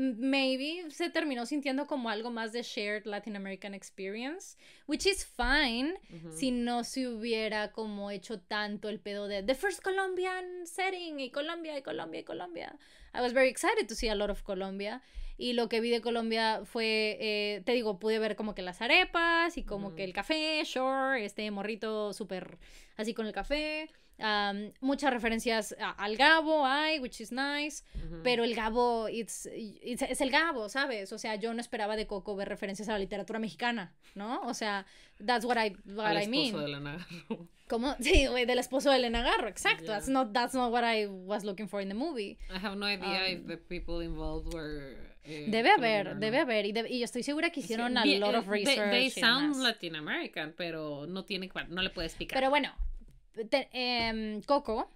maybe se terminó sintiendo como algo más de shared Latin American experience, which is fine si no se hubiera como hecho tanto el pedo de the first Colombian setting y Colombia y Colombia y Colombia. I was very excited to see a lot of Colombia. Y lo que vi de Colombia fue, eh, te digo, pude ver como que las arepas y como que el café, sure, este morrito súper así con el café muchas referencias al Gabo hay, which is nice, pero el Gabo it's, es el Gabo, ¿sabes? O sea, yo no esperaba de Coco ver referencias a la literatura mexicana, ¿no? O sea, that's what I, what I mean. Elena Garro. ¿Cómo? Sí, güey, del esposo de Elena Garro, exacto. That's, not, that's not what I was looking for in the movie. I have no idea um, if the people involved were... Eh, debe haber, debe haber. Y, yo estoy segura que hicieron a eh, lot of research. They, they sound Latin American, pero no, tiene, no le puedes explicar. Pero bueno, Em, Coco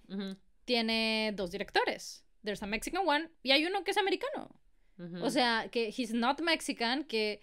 tiene dos directores. There's a Mexican one y hay uno que es americano. O sea, que he's not Mexican, que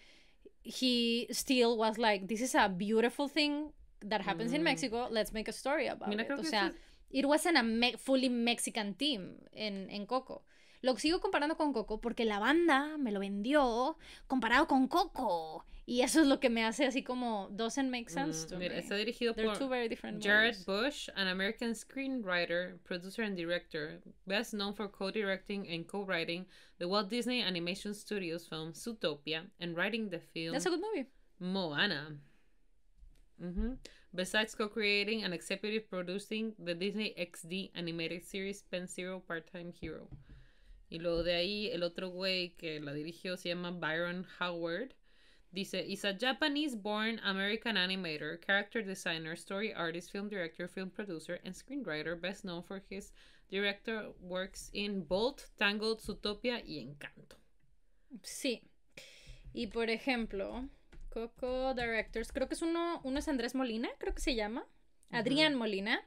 he still was like, this is a beautiful thing that happens in mm. Mexico, let's make a story about it. O sea, it wasn't a fully Mexican team en, en Coco. Lo sigo comparando con Coco porque la banda me lo vendió comparado con Coco. Y eso es lo que me hace así como doesn't make mm, sense mira, Está dirigido por Jared Bush, an American screenwriter, producer and director, best known for co-directing and co-writing the Walt Disney Animation Studios film Zootopia and writing the film. Moana. Mm-hmm. Besides co-creating and executive producing the Disney XD animated series Pen Zero Part-Time Hero. Y luego de ahí el otro güey que la dirigió se llama Byron Howard Dice, is a Japanese-born American animator, character designer, story artist, film director, film producer, and screenwriter, best known for his director works in Bolt, Tangled, Zootopia y Encanto. Sí. Y por ejemplo, Coco Directors, creo que es uno, uno es Andrés Molina, creo que se llama, Adrián Molina,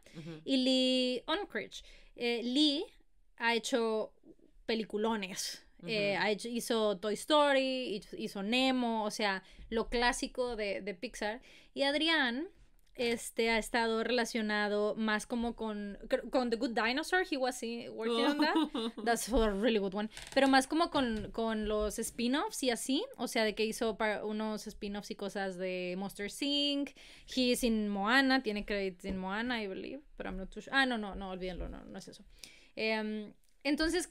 y Lee Unkrich. Eh, Lee ha hecho peliculones, eh, hizo Toy Story, hizo Nemo, o sea, lo clásico de, Pixar. Y Adrián este ha estado relacionado más como con con The Good Dinosaur he was working on that oh. that's a really good one pero más como con, con los spin-offs y así o sea de que hizo unos spin-offs y cosas de Monster Inc he's in Moana tiene credits en Moana I believe pero I'm not too sure ah no no no olvídenlo no no es eso em, entonces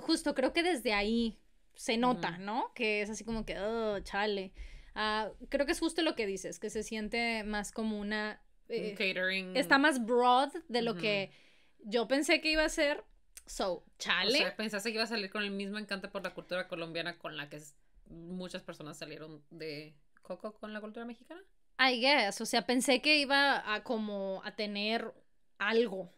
justo creo que desde ahí se nota, ¿no? Que es así como que, oh, chale. Ah, creo que es justo lo que dices, que se siente más como una... Eh, catering. Está más broad de lo que yo pensé que iba a ser. So, chale. O sea, pensaste que iba a salir con el mismo encanto por la cultura colombiana con la que muchas personas salieron de Coco con la cultura mexicana. I guess. O sea, pensé que iba a como a tener algo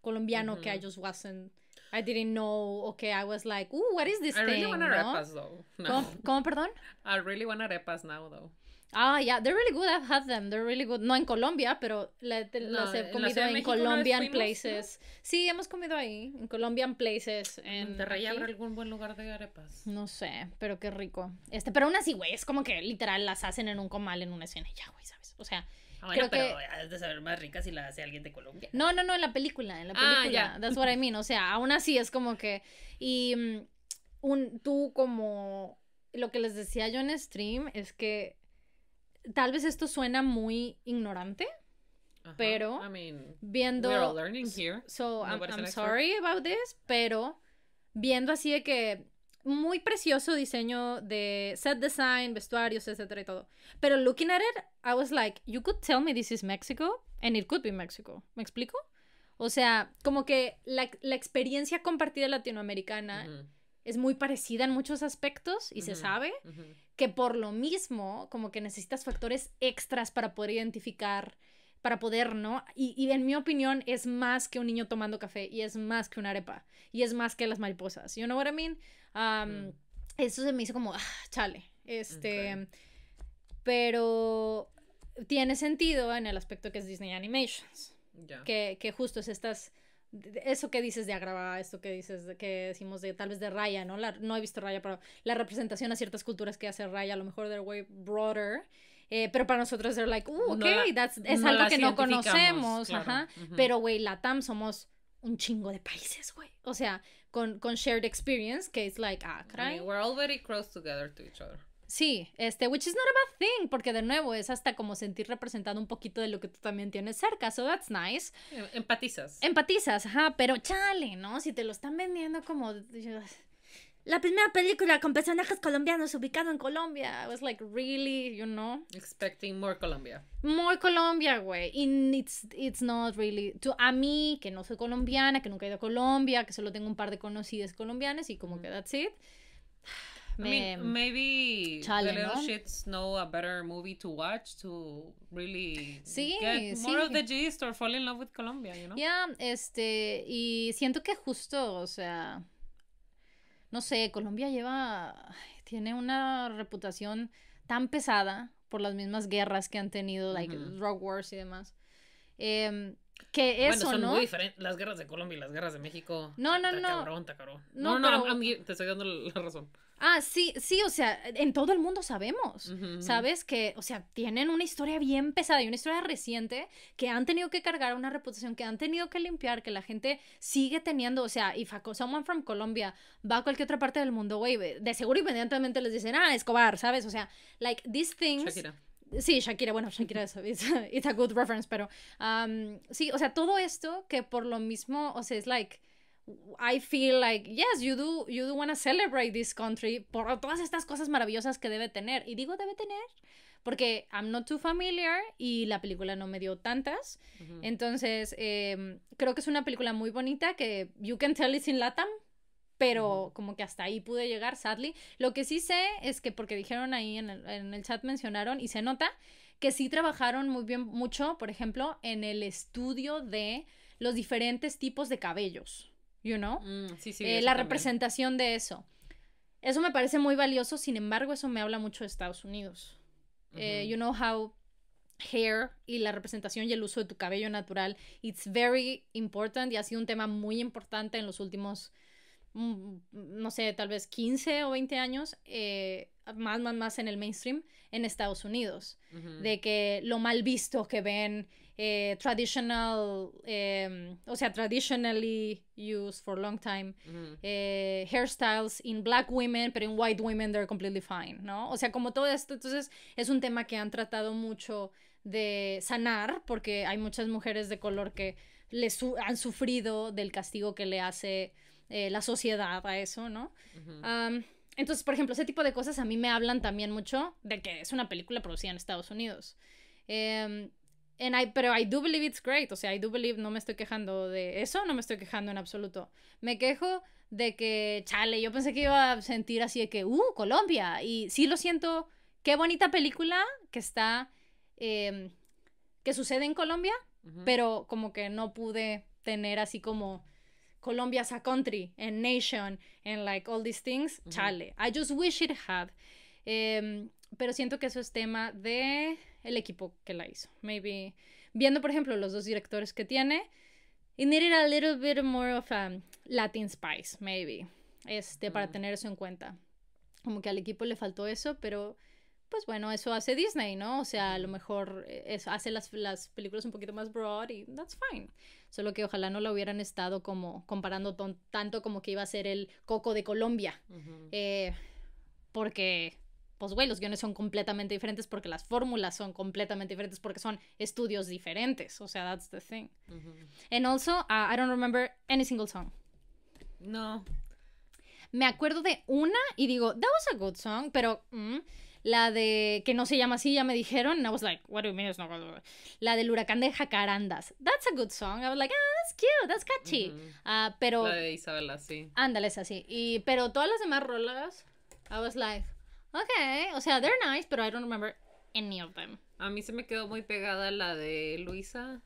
colombiano que a que ellos wasn't I didn't know. Okay, I was like, ooh, what is this thing? I really want arepas no? though. No. ¿Cómo, perdón? I really want arepas now though. Ah, yeah, they're really good. I've had them. They're really good. No en Colombia, pero las he comido en, Colombian places. Sí, hemos comido ahí, en Colombian places. En Monterrey habrá algún buen lugar de arepas. No sé, pero qué rico. Este, pero aún así, güey, es como que literal las hacen en un comal, en una escena ya, güey, ¿sabes? O sea, Ah, bueno, pero que... de saber más rica si la hace alguien de Colombia. No, no, no, en la película, en la ah, película. Ah, ya. That's what I mean. O sea, aún así es como que. Y mm, un, tú, como. Lo que les decía yo en stream es que. Tal vez esto suena muy ignorante, pero. viendo. learning here. So, I'm sorry about this, pero viendo así de que muy precioso diseño de set design, vestuarios, etcétera y todo. Pero looking at it, I was like, you could tell me this is Mexico and it could be Mexico. ¿Me explico? O sea, como que la, experiencia compartida latinoamericana es muy parecida en muchos aspectos y se sabe que por lo mismo, como que necesitas factores extras para poder identificar para poder, ¿no? Y, y, en mi opinión es más que un niño tomando café y es más que una arepa y es más que las mariposas. You know what I mean? Um, Eso se me hizo como, ah, chale, este, pero tiene sentido en el aspecto que es Disney Animations, que, que justo es estas eso que dices de agravar esto que dices que decimos de tal vez de Raya, ¿no? La, no he visto Raya, pero la representación a ciertas culturas que hace Raya, a lo mejor they're way broader. Eh, pero para nosotros es like, uh, ok, es algo que no conocemos, Pero, güey, Latam somos un chingo de países, güey. O sea, con, shared experience, que es like, ah, right we're all very close together to each other. Sí, este, which is not a bad thing, porque de nuevo es hasta como sentir representado un poquito de lo que tú también tienes cerca, so that's nice. Em, empatizas. Empatizas, ajá, pero chale, ¿no? Si te lo están vendiendo como la primera película con personajes colombianos ubicado en Colombia. I was like, really, you know? Expecting more Colombia. More Colombia, güey. And it's, it's not really. To, a mí, que no soy colombiana, que nunca he ido a Colombia, que solo tengo un par de conocidas colombianas y como que that's it. maybe Chale, the little shits know a better movie to watch to really get more of the gist or fall in love with Colombia, you know? Yeah, este, y siento que justo, o sea, no sé, Colombia lleva, tiene una reputación tan pesada por las mismas guerras que han tenido, like drug wars y demás. Em, que eso, bueno, son muy diferentes las guerras de Colombia y las guerras de México. No, no, no. No, no, no te estoy dando la razón. Ah, sí, sí, o sea, en todo el mundo sabemos, ¿sabes? Que, o sea, tienen una historia bien pesada y una historia reciente que han tenido que cargar una reputación, que han tenido que limpiar, que la gente sigue teniendo, o sea, if Faco someone from Colombia va a cualquier otra parte del mundo, güey, de seguro inmediatamente les dicen, ah, Escobar, ¿sabes? O sea, like, these things... Shakira. Sí, Shakira, bueno, Shakira es it's, a good reference, pero... Um, sí, o sea, todo esto que por lo mismo, o sea, es like I feel like, yes, you do, you do want to celebrate this country por todas estas cosas maravillosas que debe tener. Y digo debe tener porque I'm not too familiar y la película no me dio tantas. Entonces, em, creo que es una película muy bonita que you can tell it's in Latam, pero como que hasta ahí pude llegar, sadly. Lo que sí sé es que, porque dijeron ahí en el chat, mencionaron y se nota que sí trabajaron muy bien, mucho, por ejemplo, en el estudio de los diferentes tipos de cabellos you know? Mm, eh, la representación de eso. Eso me parece muy valioso, sin embargo, eso me habla mucho de Estados Unidos. Eh, you know how hair y la representación y el uso de tu cabello natural, it's very important y ha sido un tema muy importante en los últimos, mm, no sé, tal vez 15 o 20 años, eh, más, más, más en el mainstream en Estados Unidos, de que lo mal visto que ven eh, traditional, em, o sea, traditionally used for a long time, eh, hairstyles in black women, pero in white women they're completely fine, ¿no? O sea, como todo esto, entonces es un tema que han tratado mucho de sanar, porque hay muchas mujeres de color que le han sufrido del castigo que le hace eh, la sociedad a eso, ¿no? entonces, por ejemplo, ese tipo de cosas a mí me hablan también mucho de que es una película producida en Estados Unidos. Eh, And I, pero I do believe it's great. O sea, I do believe, no me estoy quejando de eso, no me estoy quejando en absoluto. Me quejo de que, chale, yo pensé que iba a sentir así de que, uh, Colombia. Y sí lo siento, qué bonita película que está, em, que sucede en Colombia, pero como que no pude tener así como Colombia a country and nation and like all these things. Chale, I just wish it had. Em, pero siento que eso es tema de el equipo que la hizo. Maybe viendo, por ejemplo, los dos directores que tiene, it needed a little bit more of a um, Latin spice, maybe, este, para mm. tener eso en cuenta. Como que al equipo le faltó eso, pero pues bueno, eso hace Disney, ¿no? O sea, a lo mejor eh, eso hace las, películas un poquito más broad y that's fine. Solo que ojalá no la hubieran estado como comparando tanto como que iba a ser el Coco de Colombia. Eh, porque pues güey, los guiones son completamente diferentes porque las fórmulas son completamente diferentes porque son estudios diferentes. O sea, that's the thing. And also, uh, I don't remember any single song. No. Me acuerdo de una y digo, that was a good song, pero mm, la de que no se llama así ya me dijeron, and I was like, what do you mean it's not good? La del huracán de jacarandas. That's a good song. I was like, ah, that's cute, that's catchy. Ah, pero la de Isabela, sí. Ándale, es así. Y pero todas las demás rolas, I was like Ok, o sea, they're nice, pero I don't remember any of them. A mí se me quedó muy pegada la de Luisa.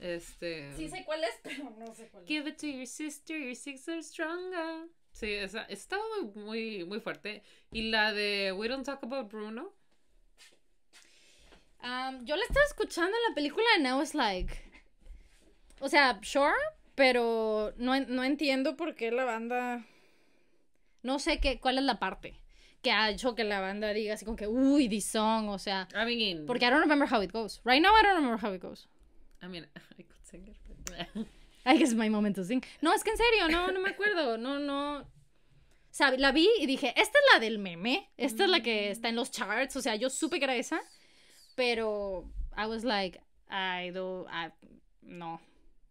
Este. Sí sé cuál es, pero no sé cuál. Es. Give it to your sister, your sister's stronger. Sí, esa estaba muy, muy fuerte. Y la de We Don't Talk About Bruno. Um, yo la estaba escuchando en la película y I was like, o sea, sure, pero no, no entiendo por qué la banda, no sé qué, cuál es la parte que ha hecho que la banda diga así como que, uy, this song, o sea. porque I don't remember how it goes. Right now I don't remember how it goes. I mean, I could sing it. I guess my moment to sing. No, es que en serio, no, no me acuerdo. No, no. O sea, la vi y dije, esta es la del meme, esta es la que mm. está en los charts, o sea, yo supe que era esa, pero I was like, I do, I, no,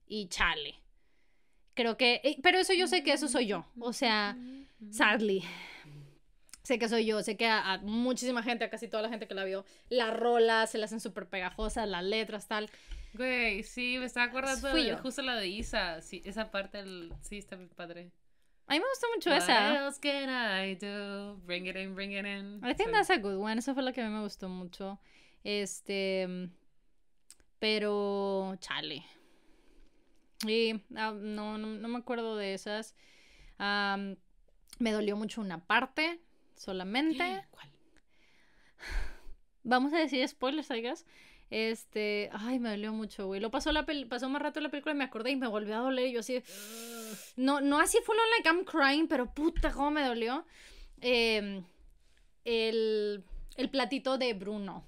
y Charlie Creo que, eh, pero eso yo sé que eso soy yo, o sea, mm. sadly sé que soy yo, sé que a, muchísima gente, a casi toda la gente que la vio, la rola, se le hacen súper pegajosa, las letras, tal. Güey, sí, me estaba acordando de justo la de Isa, sí, esa parte, sí, está muy padre. A mí me gustó mucho What esa. Else can I do? Bring it in, bring it in. I think that's a good one. Esa fue la que a mí me gustó mucho. Este. Pero. Chale. Y. Ah, no, no, no, me acuerdo de esas. Ah, me dolió mucho una parte solamente. ¿Cuál? Vamos a decir spoilers, I Este, ay, me dolió mucho, güey. Lo pasó la pasó más rato la película y me acordé y me volvió a doler. Y yo así, no, no así fue lo like I'm crying, pero puta cómo me dolió. Em, el platito de Bruno.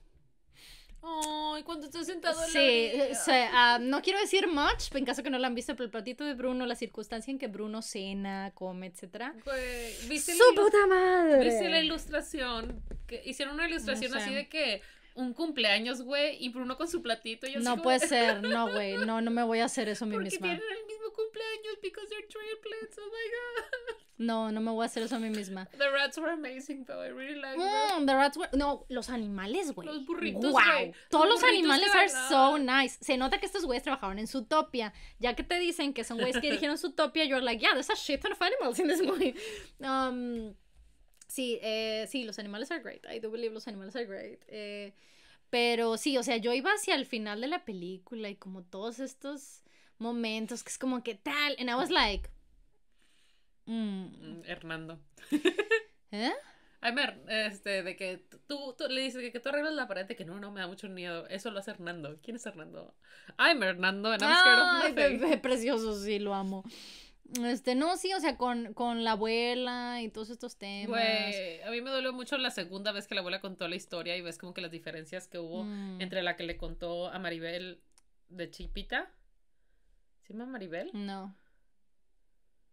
Ay, cuando estás sentado en sí, la Sí, eh, ah, no quiero decir much, en caso que no la han visto, pero el platito de Bruno, la circunstancia en que Bruno cena, come, etcétera. Pues, ¿viste madre! ¿Viste la ilustración? Que hicieron una ilustración así de que un cumpleaños, güey, y Bruno con su platito. no puede ser, no, güey, no, no me voy a hacer eso a mí misma. Porque tienen el mismo cumpleaños because they're triplets, oh my god. No, no me voy a hacer eso a mí misma. The rats were amazing, though. I really like them. Mm, the rats were... No, los animales, güey. Los burritos, wow. Todos los, animales are so nice. Se nota que estos güeyes trabajaron en Zootopia. Ya que te dicen que son güeyes que dirigieron Zootopia, you're like, yeah, there's a shit ton of animals in this movie. Um, sí, eh, sí, los animales are great. I do believe los animales are great. Eh, pero sí, o sea, yo iba hacia el final de la película y como todos estos momentos que es como que tal. And I was like... Mm. Mm, Hernando. ¿Eh? A este, de que tú, tú le dices que, que, tú arreglas la pared, de que no, no, me da mucho miedo. Eso lo hace Hernando. ¿Quién es Hernando? I'm Hernando, en I'm Precioso, sí, lo amo. Este, no, sí, o sea, con, con la abuela y todos estos temas. Güey, a mí me dolió mucho la segunda vez que la abuela contó la historia y ves como que las diferencias que hubo mm. entre la que le contó a Maribel de Chipita. llama Maribel? No.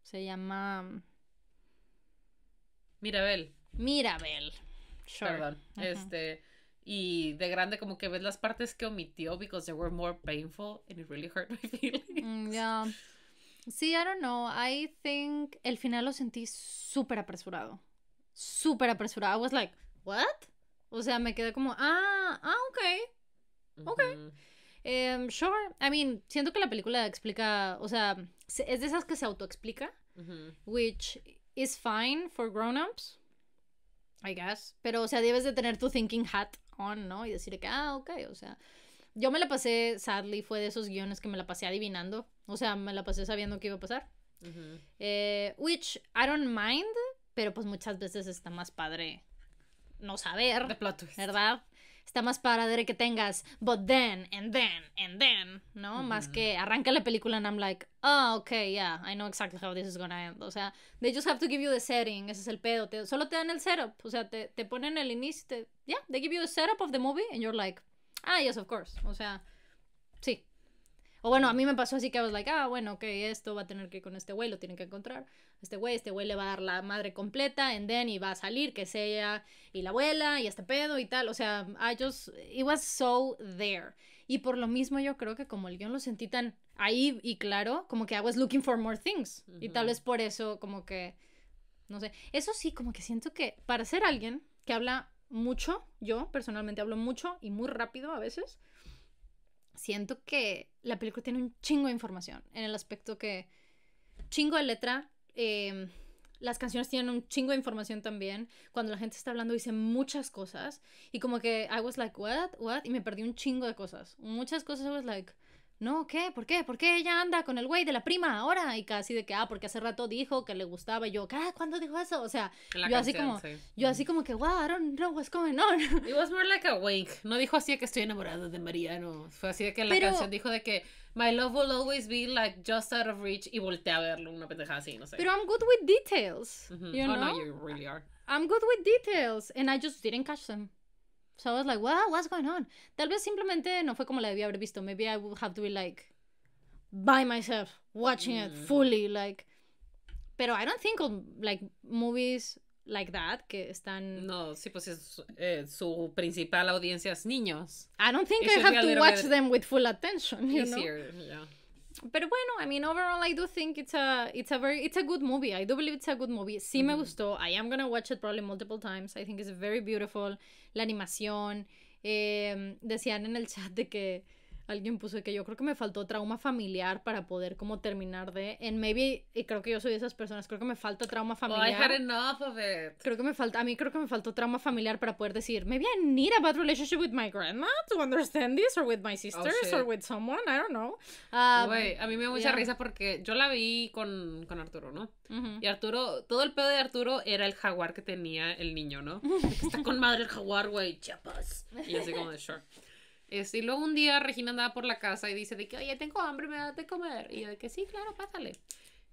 Se llama. Mm, Mirabel. Mirabel. Sure. Perdón. Este. Y de grande, como que ves las partes que omitió because they were more painful and it really hurt my feelings. Mm, sí, I don't know. I think el final lo sentí súper apresurado. Súper apresurado. I was like, what? O sea, me quedé como, ah, ah, ok. Ok. Um, sure. I mean, siento que la película explica, o sea, es de esas que se autoexplica, which is fine for grown-ups, I guess. Pero, o sea, debes de tener tu thinking hat on, ¿no? Y decir que, ah, ok, o sea. Yo me la pasé, sadly, fue de esos guiones que me la pasé adivinando. O sea, me la pasé sabiendo qué iba a pasar. Eh, which I don't mind, pero pues muchas veces está más padre no saber. De plot ¿Verdad? está más paradero que tengas, but then, and then, and then, ¿no? Más que arranca la película and I'm like, oh, okay, yeah, I know exactly how this is gonna end. O sea, they just have to give you the setting, ese es el pedo. Te, solo te dan el setup, o sea, te, te ponen el inicio, te, yeah, they give you the setup of the movie and you're like, ah, yes, of course. O sea, sí, o bueno, a mí me pasó así que I was like, ah, bueno, ok, esto va a tener que ir con este güey, lo tienen que encontrar. Este güey, este güey le va a dar la madre completa, and then y va a salir, que sea, y la abuela y este pedo y tal. O sea, I just, it was so there. Y por lo mismo yo creo que como el guión lo sentí tan ahí y claro, como que I was looking for more things. Y tal vez por eso como que, no sé, eso sí, como que siento que para ser alguien que habla mucho, yo personalmente hablo mucho y muy rápido a veces, siento que la película tiene un chingo de información en el aspecto que chingo de letra. Em, las canciones tienen un chingo de información también. Cuando la gente está hablando dice muchas cosas y como que I was like what what y me perdí un chingo de cosas. Muchas cosas I was like no, ¿qué? ¿Por qué? ¿Por qué ella anda con el güey de la prima ahora? Y casi de que, ah, porque hace rato dijo que le gustaba. Y yo, ¿qué? ¿Cuándo dijo eso? O sea, yo así como, yo así como que, wow, I don't know what's going on. It was more like a wink. No dijo así de que estoy enamorado de Mariano. Fue así de que la canción dijo de que, my love will always be like just out of reach. Y volteé a verlo, una pendeja así, no sé. Pero I'm good with details. you know? you oh, no, you really are. I'm good with details. And I just didn't catch them. So I was like, wow, what's going on? Tal vez simplemente no fue como la debía haber visto. Maybe I would have to be like by myself, watching it mm. fully, like. Pero I don't think of like movies like that que están. No, sí, pues es, eh, su principal audiencia es niños. I don't think I have to watch them with full attention, you know. Yeah. Pero bueno, I mean, overall, I do think it's a it's a very it's a good movie. I do believe it's a good movie. Sí me mm. gustó. I am gonna watch it probably multiple times. I think it's very beautiful. La animación. Em, decían en el chat de que alguien puso que yo creo que me faltó trauma familiar para poder como terminar de en maybe y creo que yo soy de esas personas creo que me falta trauma familiar oh, I had enough of it. creo que me falta a mí creo que me faltó trauma familiar para poder decir maybe I need a bad relationship with my grandma to understand this or with my oh, sisters or with someone I don't know um, a mí me da mucha risa porque yo la vi con, con Arturo no y Arturo todo el pedo de Arturo era el jaguar que tenía el niño no está con madre el jaguar güey chapas y así como de short este, y luego un día Regina andaba por la casa y dice de que, oye, tengo hambre, me da de comer. Y yo de que, sí, claro, pásale.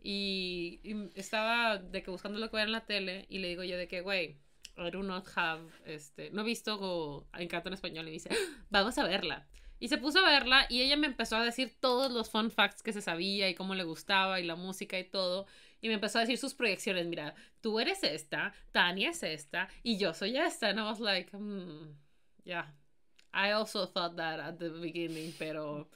Y, estaba de que buscando lo que veía en la tele y le digo yo de que, güey, I do not have, este, no he visto go, Encanto en español. Y dice, ah, vamos a verla. Y se puso a verla y ella me empezó a decir todos los fun facts que se sabía y cómo le gustaba y la música y todo. Y me empezó a decir sus proyecciones. Mira, tú eres esta, Tania es esta y yo soy esta. Y I was like, mm, ya. I also thought that at the beginning, pero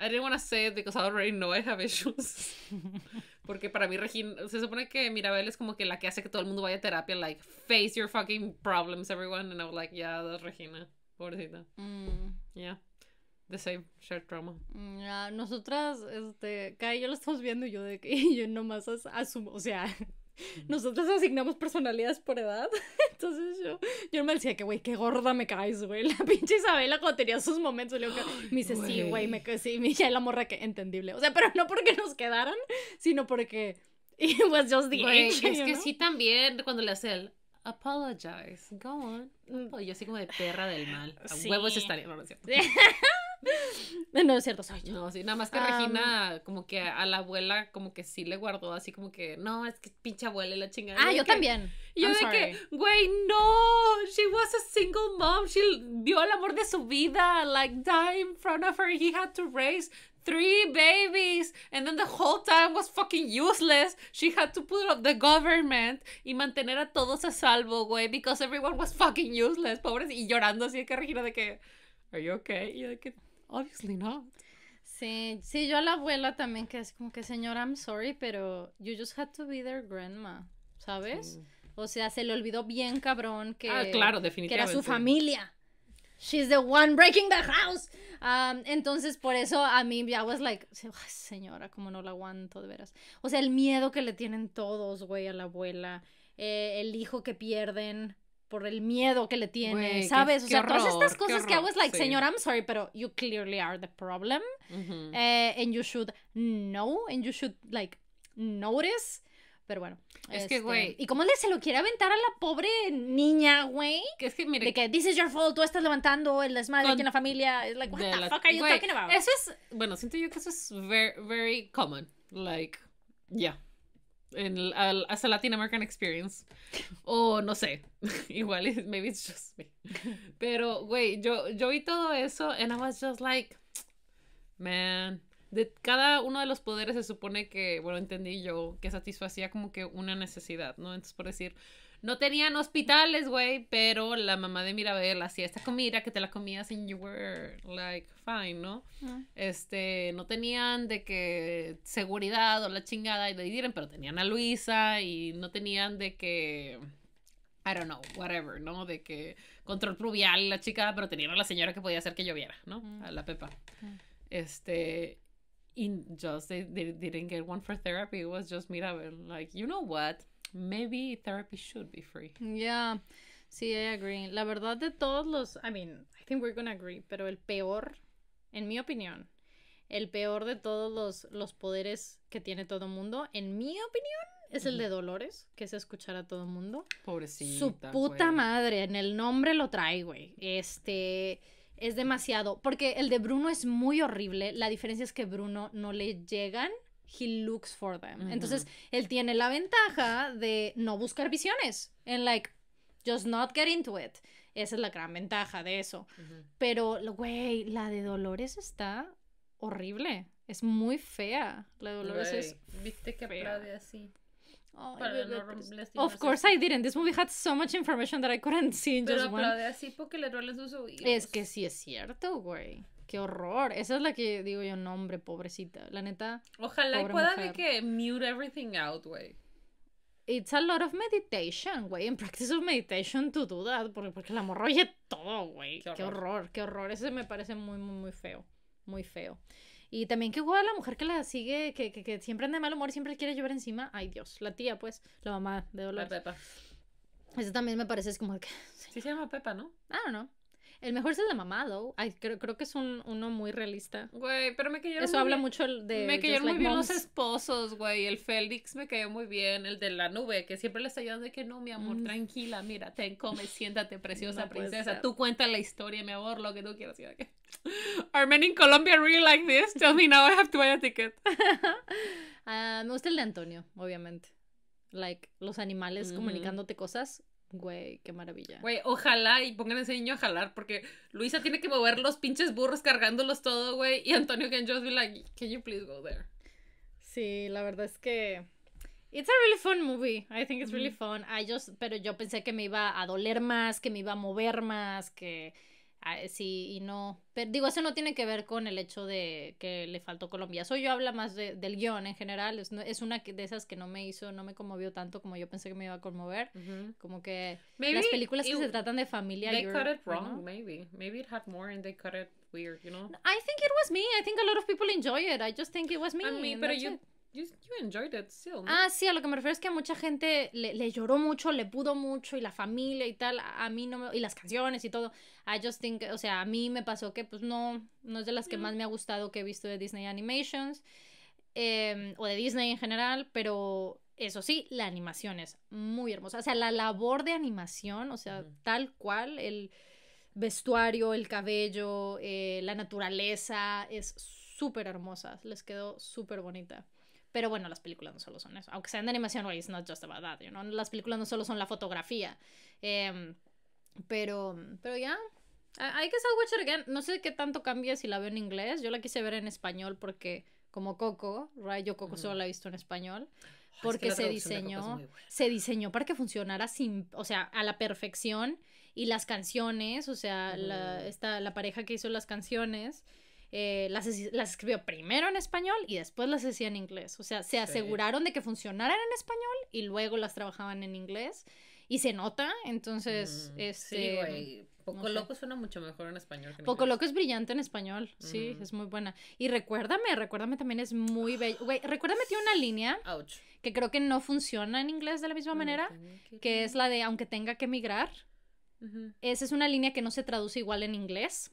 I didn't want to say it because I already know I have issues. Porque para mí Regina, se supone que Mirabel es como que la que hace que todo el mundo vaya a terapia, like face your fucking problems, everyone. And I was like, yeah, that's Regina, pobrecita. Mm. Yeah. The same shared trauma. Mm, yeah, nosotras, este, cada yo lo estamos viendo y yo de que yo nomás asumo, o sea, Nosotros asignamos personalidades por edad. Entonces yo, yo me decía que, güey, qué gorda me caes, güey. La pinche Isabela cuando tenía sus momentos, me dice, sí, güey, me sí, me la morra que entendible. O sea, pero no porque nos quedaran, sino porque y pues yo the Es que sí también cuando le hace el apologize, go on. Mm. Yo así como de perra del mal. A sí. huevos estaría, no, no cierto. No, es cierto, soy No, sí, nada más que ah, Regina, como que a la abuela, como que sí le guardó así, como que, no, es que pinche abuela y la chingada. Ah, yo también. Y yo de que, güey, no, she was a single mom, she vio el amor de su vida, like, die in front of her, he had to raise three babies and then the whole time was fucking useless she had to put up the government y mantener a todos a salvo güey because everyone was fucking useless pobres y llorando así que Regina de que are you okay y de que obviously no Sí, sí, yo a la abuela también, que es como que, señora, I'm sorry, pero you just had to be their grandma, ¿sabes? O sea, se le olvidó bien cabrón que, ah, era su familia. She's the one breaking the house. Um, entonces, por eso a mí, I was like, señora, como no la aguanto, de veras. O sea, el miedo que le tienen todos, güey, a la abuela. Eh, el hijo que pierden por el miedo que le tiene, ¿sabes? o sea, todas estas cosas que hago es like, señor, I'm sorry, pero you clearly are the problem. Eh, and you should know, and you should, like, notice. Pero bueno. Es que, güey. Este, ¿Y cómo le se lo quiere aventar a la pobre niña, güey? Que es que, mire. De que, this is your fault, tú estás levantando el desmadre aquí en la familia. Es like, what the, fuck are you talking about? Eso es, bueno, siento yo que eso es very, very common. Like, yeah en al, Latin American Experience. O no sé, igual, maybe it's just me. Pero, güey, yo, yo vi todo eso and I was just like, man. De cada uno de los poderes se supone que, bueno, entendí yo, que satisfacía como que una necesidad, ¿no? Entonces, por decir, no tenían hospitales, güey, pero la mamá de Mirabel hacía esta comida que te la comías and you were like fine, ¿no? Este, no tenían de que seguridad o la chingada y le pero tenían a Luisa y no tenían de que I don't know, whatever, ¿no? De que control pluvial la chica, pero tenían a la señora que podía hacer que lloviera, ¿no? A la Pepa. Este, y just they, didn't get one for therapy. It was just Mirabel. Like, you know what? maybe therapy should be free. Yeah. Sí, I agree. La verdad de todos los, I mean, I think we're gonna agree, pero el peor, en mi opinión, el peor de todos los, poderes que tiene todo el mundo, en mi opinión, es el de Dolores, que es escuchar a todo mundo. Pobrecita. Su puta madre, en el nombre lo trae, güey. Este es demasiado, porque el de Bruno es muy horrible. La diferencia es que Bruno no le llegan he looks for them. Entonces, él tiene la ventaja de no buscar visiones. En like, just not get into it. Esa es la gran ventaja de eso. Pero, güey, la de Dolores está horrible. Es muy fea. La de Dolores es. ¿Viste que aplaude así? Oh, of course I didn't. This movie had so much information that I couldn't see in Pero just one. así porque le roles sus oídos. Es que sí es cierto, güey qué horror. Esa es la que digo yo, no, hombre, pobrecita. La neta. Ojalá y pueda de que mute everything out, güey. It's a lot of meditation, güey. En practice of meditation to do that, porque, porque la morra oye todo, güey. Qué, horror. qué horror. Ese me parece muy, muy, muy feo. Muy feo. Y también qué hueva la mujer que la sigue, que, siempre anda de mal humor y siempre quiere llover encima. Ay, Dios. La tía, pues, la mamá de Dolores. La Pepa. Ese también me parece es como que. Sí, se llama Pepa, ¿no? don't ah, no. El mejor es el de mamá, though. Ay, creo, creo que es un, uno muy realista. Güey, pero me cayeron Eso habla mucho de... Me cayeron muy bien los esposos, güey. El Félix me cayó muy bien. El de la nube, que siempre les ayudando de que no, mi amor, mm. tranquila, mira, ten, come, siéntate, preciosa princesa. Tú cuenta la historia, mi amor, lo que tú quieras. Are men in Colombia really like this? Tell me now I have to buy a ticket. Ah, me gusta el de Antonio, obviamente. Like, los animales comunicándote cosas. Güey, qué maravilla. Güey, ojalá y pongan a ese niño a jalar, porque Luisa tiene que mover los pinches burros cargándolos todo, güey. Y Antonio can just be like, can you please go there? Sí, la verdad es que. It's a really fun movie. I think it's really fun. I pero yo pensé que me iba a doler más, que me iba a mover más, que Ah, sí y no. Pero digo, eso no tiene que ver con el hecho de que le faltó Colombia. Eso yo habla más de, del guión en general. Es, es, una de esas que no me hizo, no me conmovió tanto como yo pensé que me iba a conmover. Como que las películas que se tratan de familia. They cut it wrong, you know? maybe. Maybe it had more and they cut it weird, you know? I think it was me. I think a lot of people enjoy it. I just think it was me. yo, Ah, sí, a lo que me refiero es que a mucha gente le, lloró mucho, le pudo mucho, y la familia y tal, a mí no me... y las canciones y todo. I just think, o sea, a mí me pasó que, pues, no, no es de las que mm. más me ha gustado que he visto de Disney Animations, em, o de Disney en general, pero eso sí, la animación es muy hermosa. O sea, la labor de animación, o sea, tal cual, el vestuario, el cabello, eh, la naturaleza, es súper hermosa. Les quedó súper bonita. Pero bueno, las películas no solo son eso. Aunque sean de animación, it's not just about that, you know? Las películas no solo son la fotografía. Em, pero, pero ya. Hay que saber it again. No sé qué tanto cambia si la veo en inglés. Yo la quise ver en español porque, como Coco, right? Yo Coco solo la he visto en español. Porque se diseñó, se diseñó para que funcionara sin, o sea, a la perfección y las canciones, o sea, la, esta, la pareja que hizo las canciones, eh, las, escribió primero en español y después las hacía en inglés. O sea, se aseguraron de que funcionaran en español y luego las trabajaban en inglés. Y se nota, entonces, mm, este, güey. Poco Loco suena mucho mejor en español. Que Poco Loco es brillante en español, sí, es muy buena. Y Recuérdame, Recuérdame también es muy bello Güey, Recuérdame tiene una línea que creo que no funciona en inglés de la misma manera, que, es la de aunque tenga que migrar Esa es una línea que no se traduce igual en inglés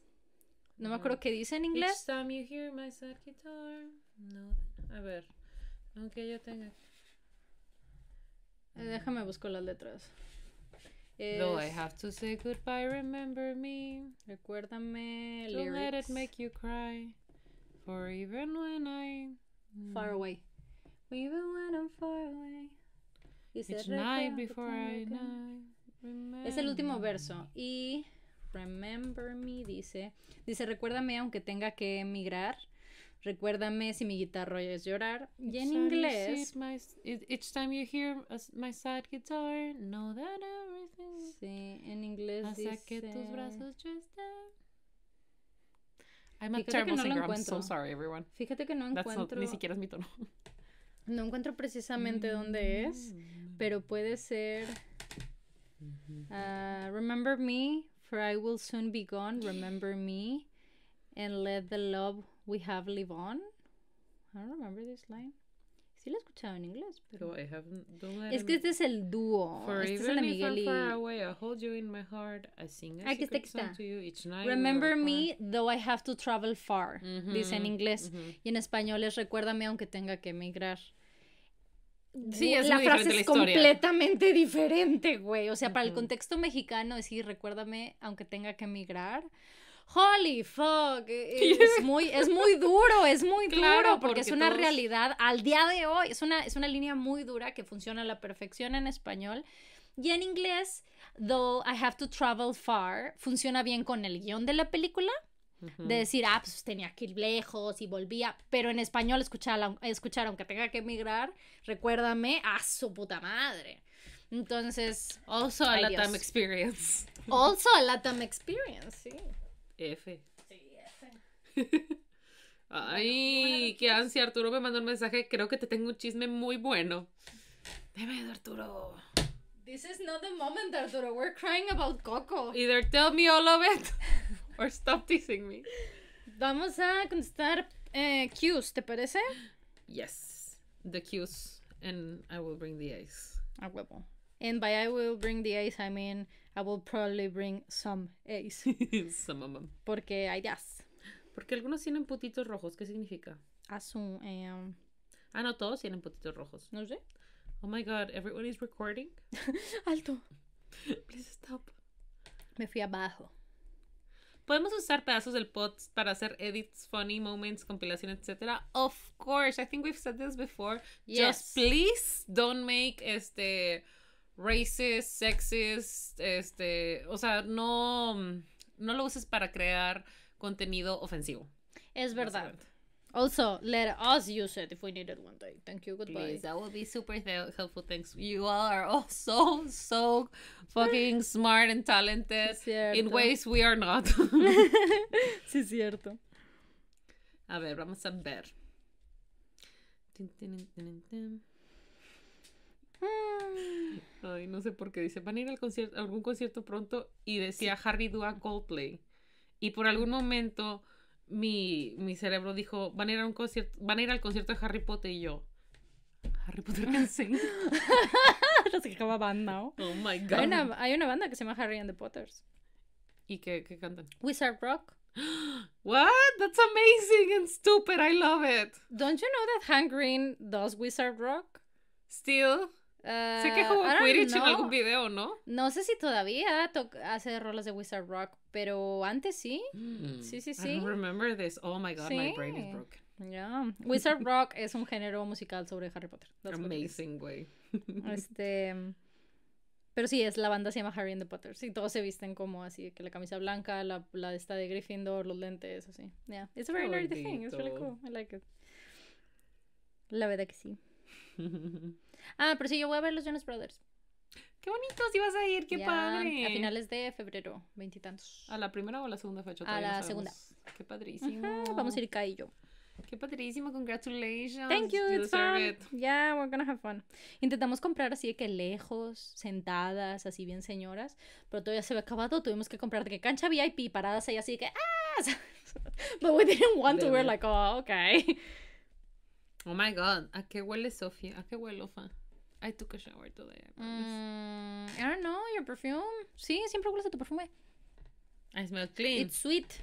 no me acuerdo qué dice en inglés. time you hear my sad guitar. No. A ver. Aunque yo tenga. Eh, déjame buscar las letras. Es... Though I have to say goodbye, remember me. Recuérdame. Don't let it make you cry. For even when I. Far away. Mm. Even when I'm far away. It's night before I, die. Es el último verso. Y. Remember Me dice, dice, recuérdame aunque tenga que emigrar. Recuérdame si mi guitarra es llorar. Y en inglés. each time you hear my sad guitar, know that everything. Sí, en inglés que tus brazos I'm a terrible singer. I'm so sorry, everyone. Fíjate que no encuentro. ni siquiera es mi tono. No encuentro precisamente dónde es, mm. pero puede ser. Ah, Remember Me For I will soon be gone, remember me, and let the love we have live on. I don't remember this line. Sí la he escuchado en inglés, pero... I es que este es el dúo. For este even es Miguel if I'm far away, I hold you in my heart, I sing a Aquí está, song to you each night. Remember me, though I have to travel far, dice en inglés. Y en español es recuérdame aunque tenga que emigrar. Sí, es la frase es completamente diferente, güey. O sea, para el contexto mexicano, decir recuérdame, aunque tenga que emigrar. Holy fuck, e, e, es muy, es muy duro, es muy duro, porque, es una realidad al día de hoy. Es una, es una línea muy dura que funciona a la perfección en español. Y en inglés, though I have to travel far, funciona bien con el guión de la película, de decir, ah, pues tenía que ir lejos y volvía. Pero en español, escuchar, escuchar aunque tenga que emigrar, recuérdame a su puta madre. Entonces, also a time experience. Also a time experience, sí. F. Sí, F. Ay, qué ansia. Arturo me mandó un mensaje. Creo que te tengo un chisme muy bueno. Dime, Arturo. This is not the moment, Arturo. We're crying about Coco. Either tell me all of it Or stop teasing me. Vamos a contestar eh, cues, ¿te parece? Yes. The cues. And I will bring the ace. A huevo. And by I will bring the ace, I mean I will probably bring some ice. some of them. Porque hay gas. Porque algunos tienen putitos rojos. ¿Qué significa? Azul. Em. Ah, no, todos tienen putitos rojos. No sé. Oh my god, everyone is recording. Alto. Please stop. Me fui abajo. Podemos usar pedazos del pod para hacer edits, funny moments, compilación, etcétera? Of course, I think we've said this before. Just please don't make este racist, sexist, este, o sea, no no lo uses para crear contenido ofensivo. Es verdad. Also, let us use it if we need it one day. Thank you. Goodbye. that would be super helpful. Thanks. You all are all so, so fucking smart and talented sí, in ways we are not. sí, cierto. A ver, vamos a ver. Hmm. Ay, no sé por qué dice, van ir al concierto, algún concierto pronto y decía Harry Dua Coldplay. Y por algún momento mi, mi cerebro dijo, van a ir a un concierto, van a ir al concierto de Harry Potter y yo. Harry Potter can no se qué banda, ¿no? Oh my god. Hay una, hay una, banda que se llama Harry and the Potters. ¿Y qué, qué cantan? Wizard Rock. What? That's amazing and stupid. I love it. Don't you know that Hank Green does Wizard Rock? Still? sé que ah, jugó Quidditch en algún video, ¿no? No sé si todavía hace rolas de Wizard Rock, pero antes sí. sí, mm, sí, sí. I don't remember this. Oh my god, my brain is broken. Yeah. Wizard Rock es un género musical sobre Harry Potter. That's Amazing, güey. Este. Pero sí, es la banda se llama Harry and the Potters. Y todos se visten como así, que la camisa blanca, la, la esta de Gryffindor, los lentes, así. Yeah. It's a very nerdy thing. It's really cool. I like it. La verdad que sí. Ah, pero sí, yo voy a ver los Jonas Brothers. ¡Qué bonito! si vas a ir, qué ya, padre. A finales de febrero, veintitantos. ¿A la primera o a la segunda fecha? A la segunda. Qué padrísimo. vamos a ir Kai y yo. Qué padrísimo, congratulations. Thank you, it's fun. Yeah, we're gonna have fun. Intentamos comprar así de que lejos, sentadas, así bien señoras, pero todavía se había acabado, tuvimos que comprar de que cancha VIP, paradas ahí así de que ¡ah! But we didn't want to, we're like, oh, okay. Oh my god, ¿a qué huele Sofía? ¿A qué huele Ofa? I took a shower today. I, mm, I don't know, your perfume. Sí, siempre hueles a tu perfume. I smell clean. It's sweet.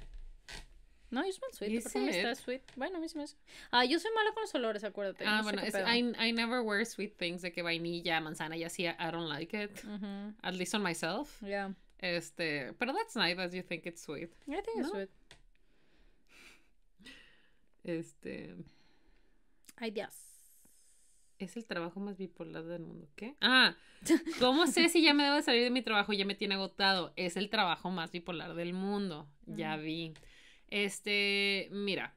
No, you smell sweet. Tu perfume está sweet. Bueno, a mí sí me hace. Ah, yo soy mala con los olores, acuérdate. Ah, bueno, I, I never wear sweet things de que vainilla, manzana y así. I don't like it. At least on myself. Yeah. Este, pero that's nice as you think it's sweet. I think it's sweet. Este ideas Es el trabajo más bipolar del mundo. ¿Qué? Ah, ¿cómo sé si ya me debo de salir de mi trabajo? Ya me tiene agotado. Es el trabajo más bipolar del mundo. Ya mm. vi. Este, mira.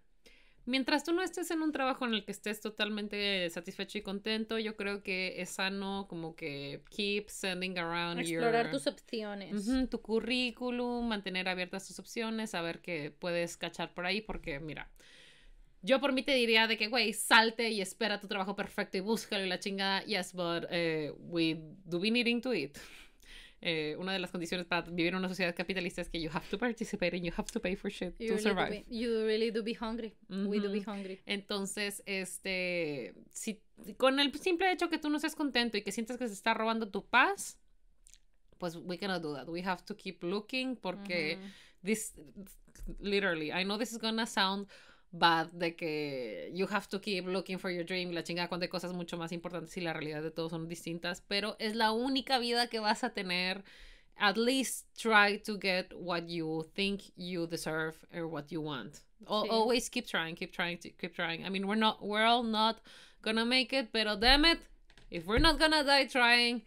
Mientras tú no estés en un trabajo en el que estés totalmente satisfecho y contento, yo creo que es sano como que keep sending around explorar tus opciones, tu currículum, mantener abiertas tus opciones, ver qué puedes cachar por ahí, porque mira, yo por mí te diría de que, güey, salte y espera tu trabajo perfecto y búscalo y la chingada. Yes, but eh, we do be needing to eat. Eh, una de las condiciones para vivir en una sociedad capitalista es que you have to participate and you have to pay for shit you to survive. you really do be hungry. We do be hungry. Entonces, este, si con el simple hecho que tú no seas contento y que sientas que se está robando tu paz, pues we cannot do that. We have to keep looking porque this, literally, I know this is gonna sound bad de que you have to keep looking for your dream, la chingada, cuando cosas mucho más importantes y la realidad de todos son distintas, pero es la única vida que vas a tener. At least try to get what you think you deserve or what you want. Always keep trying, keep trying, keep trying. I mean, we're not, we're all not gonna make it, pero damn it, if we're not gonna die trying,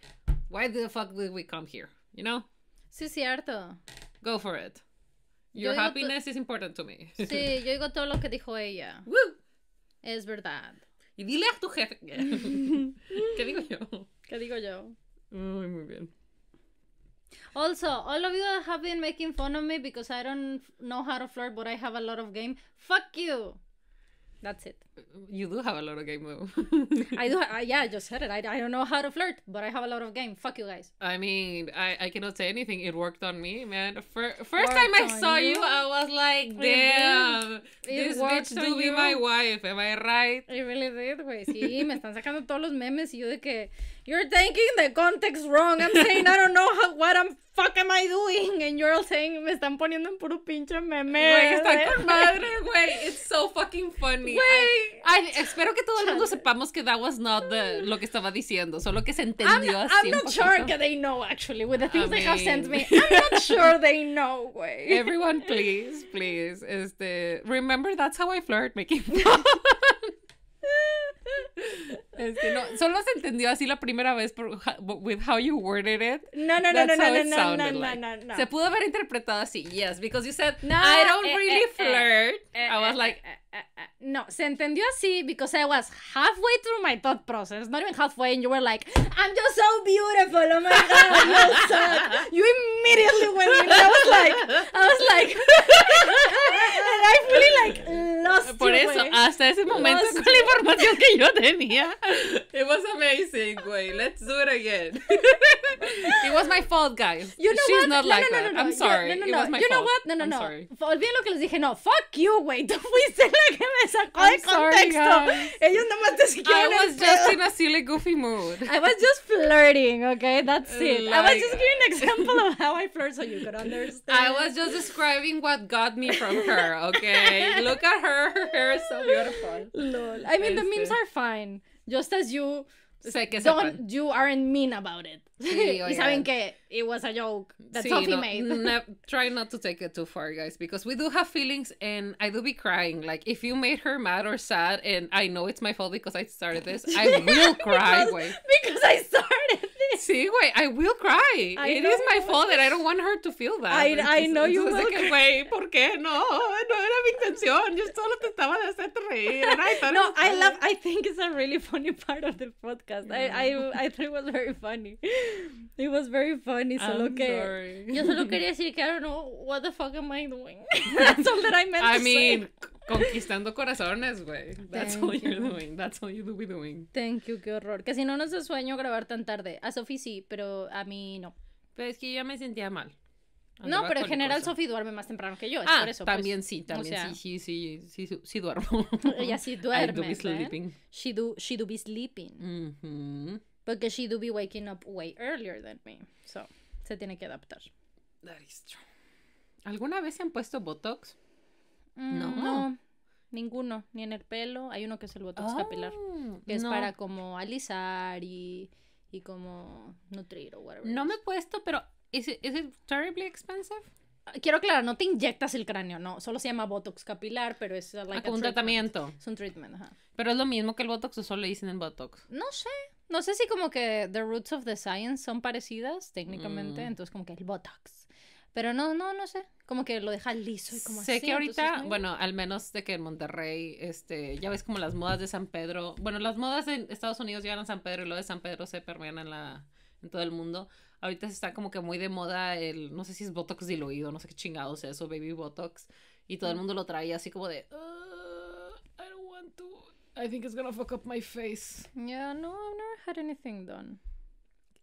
why the fuck did we come here? You know? Sí, cierto. Go for it. Your happiness is important to me. Sí, yo digo todo lo que dijo ella. Woo. Es verdad. Y dile a tu jefe. ¿Qué digo yo? ¿Qué digo yo? Muy, muy bien. Also, all of you have been making fun of me because I don't know how to flirt, but I have a lot of game. Fuck you. That's it you do have a lot of game though. I do. I, yeah, I just said it. I, I don't know how to flirt, but I have a lot of game. Fuck you guys. I mean, I, I cannot say anything. It worked on me, man. first time I saw you. I was like, damn, this bitch do be my wife. Am I right? It really did, güey. Sí, me están sacando todos los memes y yo de que you're thinking the context wrong. I'm saying I don't know what I'm fuck am I doing? And you're all saying me están poniendo en puro pinche meme. Güey, está con madre, güey. It's so fucking funny. Güey. Ay, espero que todo el mundo sepamos que that was not lo que estaba diciendo, solo que se entendió I'm, así. I'm not sure that they know actually with the things I they have sent me. I'm not sure they know, güey. Everyone, please, please, este, remember that's how I flirt, making fun. Este, no, solo se entendió así la primera vez por with how you worded it. No, no, no, no, no, no, no, no, no, Se pudo haber interpretado así. Yes, because you said I don't eh, really eh, eh, flirt. I was like eh, eh, no, se entendió así because I was halfway through my thought process, not even halfway, and you were like, I'm just so beautiful, oh my god, you immediately went in. I was like, I was like, and I fully like lost Por eso, hasta ese momento lost con la información que yo tenía, it was amazing, güey. Let's do it again. it was my fault, guys. You know She's what? not no, like no, no, that. I'm sorry. no, no, it was my you know what? No, no, no. Sorry. lo que les dije, no, fuck you, güey. Tú fuiste la que me sacó de contexto. Ellos te siguieron. I was just in a silly goofy mood. I was just flirting, okay? That's it. Like, I was just giving an example of how I flirt so you could understand. I was just describing what got me from her, okay? Look at her. Her hair is so beautiful. Lol. I mean, the memes are fine. Just as you don't, you aren't mean about it. Sí, y saben que it was a joke that sí, Sophie no, made. No, try not to take it too far, guys, because we do have feelings and I do be crying. Like, if you made her mad or sad, and I know it's my fault because I started this, I will cry, güey. because, because I started this. See güey, I will cry. I know. my fault and I don't want her to feel that. I, I know you will. Like, ¿por qué? No, no era mi intención. Yo solo te estaba de hacer reír. I no, I love, I think it's a really funny part of the podcast. Mm. I, I, I thought it was very funny. It was very funny, solo I'm que sorry. yo solo quería decir que I don't know what the fuck am I doing. That's all that I meant I mean, conquistando corazones, güey. That's all you're doing. That's all you do be doing. Thank you, qué horror. Que si no nos da sueño grabar tan tarde. A Sofi sí, pero a mí no. Pero es que yo ya me sentía mal. No, pero en general Sofi duerme más temprano que yo, es ah, por eso. También pues. sí, también sí, sí, sí, sí, sí, duermo. Ella sí duerme. I do be ¿eh? sleeping. She do, she do be sleeping. Mm -hmm porque she do be waking up way earlier than me. So, se tiene que adaptar. ¿Alguna vez se han puesto Botox? Mm, no. no. ninguno, ni en el pelo. Hay uno que es el Botox ah, capilar, que es para como alisar y, como nutrir o whatever. No me he puesto, pero ¿es it terribly expensive? Ah, quiero aclarar, no te inyectas el cráneo, no. Solo se llama Botox capilar, pero es like ah, un tratamiento. Es un treatment, ajá. Pero es lo mismo que el Botox o solo le dicen el Botox. No sé. No sé si como que The Roots of the Science son parecidas técnicamente, mm. entonces como que el Botox. Pero no, no, no sé. Como que lo deja liso y como sé que ahorita, bueno, al menos de que en Monterrey, este, ya ves como las modas de San Pedro. Bueno, las modas en Estados Unidos llegan a San Pedro y lo de San Pedro se permean en la en todo el mundo. Ahorita está como que muy de moda el, no sé si es Botox diluido, no sé qué chingados sea eso, Baby Botox. Y todo el mm. mundo lo trae así como de, I want to I think it's gonna fuck up my face. Yeah, no, I've never had anything done.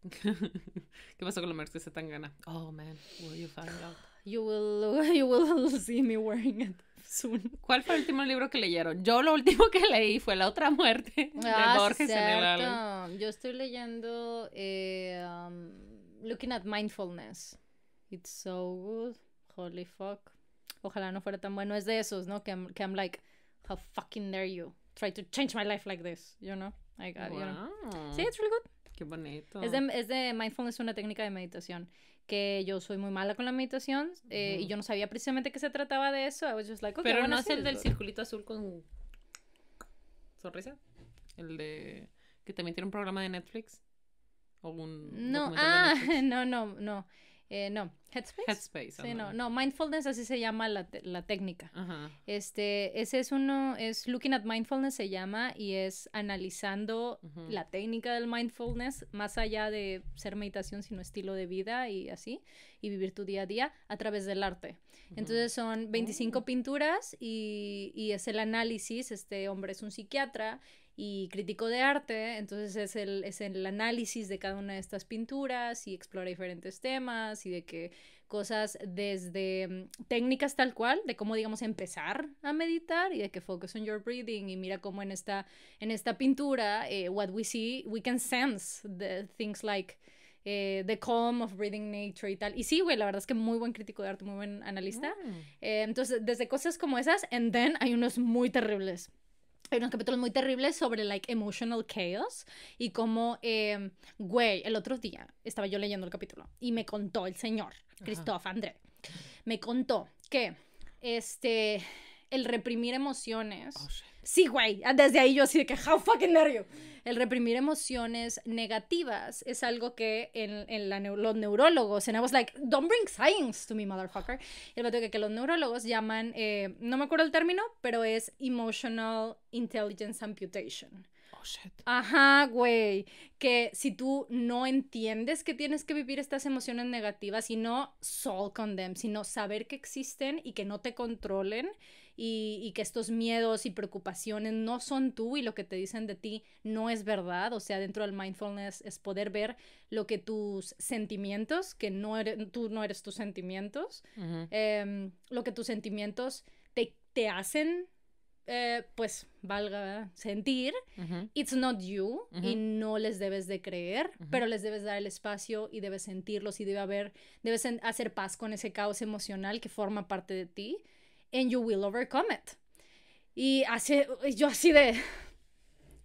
¿Qué pasó con la merch tan gana? Oh man, will you find out? You will, you will see me wearing it soon. ¿Cuál fue el último libro que leyeron? Yo lo último que leí fue La otra muerte de ah, Borges cierto. Yo estoy leyendo eh, um, Looking at Mindfulness. It's so good. Holy fuck. Ojalá no fuera tan bueno. Es de esos, ¿no? Que I'm, que I'm like, how fucking dare you try to change my life like this, you know. I got, Sí, it's really good. Qué bonito. Es de, es de, mindfulness, una técnica de meditación. Que yo soy muy mala con la meditación eh, y yo no sabía precisamente que se trataba de eso. Pero no es el del circulito azul con sonrisa. El de que también tiene un programa de Netflix. O un no, ah, no, no, no. Eh, no, Headspace. Headspace. no, Mindfulness así se llama la, la técnica. Este, ese es uno, es Looking at Mindfulness se llama y es analizando la técnica del mindfulness más allá de ser meditación, sino estilo de vida y así, y vivir tu día a día a través del arte. Entonces son 25 pinturas y, y es el análisis, este hombre es un psiquiatra y crítico de arte, entonces es el, análisis de cada una de estas pinturas y explora diferentes temas y de que cosas desde mm, técnicas tal cual, de cómo digamos empezar a meditar y de que focus on your breathing y mira cómo en esta, en esta pintura, eh, what we see, we can sense the things like... Eh, the Calm of Breathing Nature y tal. Y sí, güey, la verdad es que muy buen crítico de arte, muy buen analista. Mm. Eh, entonces, desde cosas como esas, and then hay unos muy terribles hay unos capítulos muy terribles sobre like emotional chaos y cómo em, güey el otro día estaba yo leyendo el capítulo y me contó el señor Christophe André me contó que este el reprimir emociones. Oh, sí, güey, desde ahí yo así de que, how fucking El reprimir emociones negativas es algo que en, los neurólogos, en like, don't bring science to me, motherfucker. el que, que los neurólogos llaman, eh, no me acuerdo el término, pero es emotional intelligence amputation. Oh, Ajá, güey. Que si tú no entiendes que tienes que vivir estas emociones negativas y no soul them, sino saber que existen y que no te controlen y, que estos miedos y preocupaciones no son tú y lo que te dicen de ti no es verdad. O sea, dentro del mindfulness es poder ver lo que tus sentimientos, que no eres, tú no eres tus sentimientos, em, lo que tus sentimientos te, te hacen eh, pues valga sentir, it's not you y no les debes de creer, pero les debes dar el espacio y debes sentirlos y debe haber, debes hacer paz con ese caos emocional que forma parte de ti and you will overcome it. Y así, yo así de,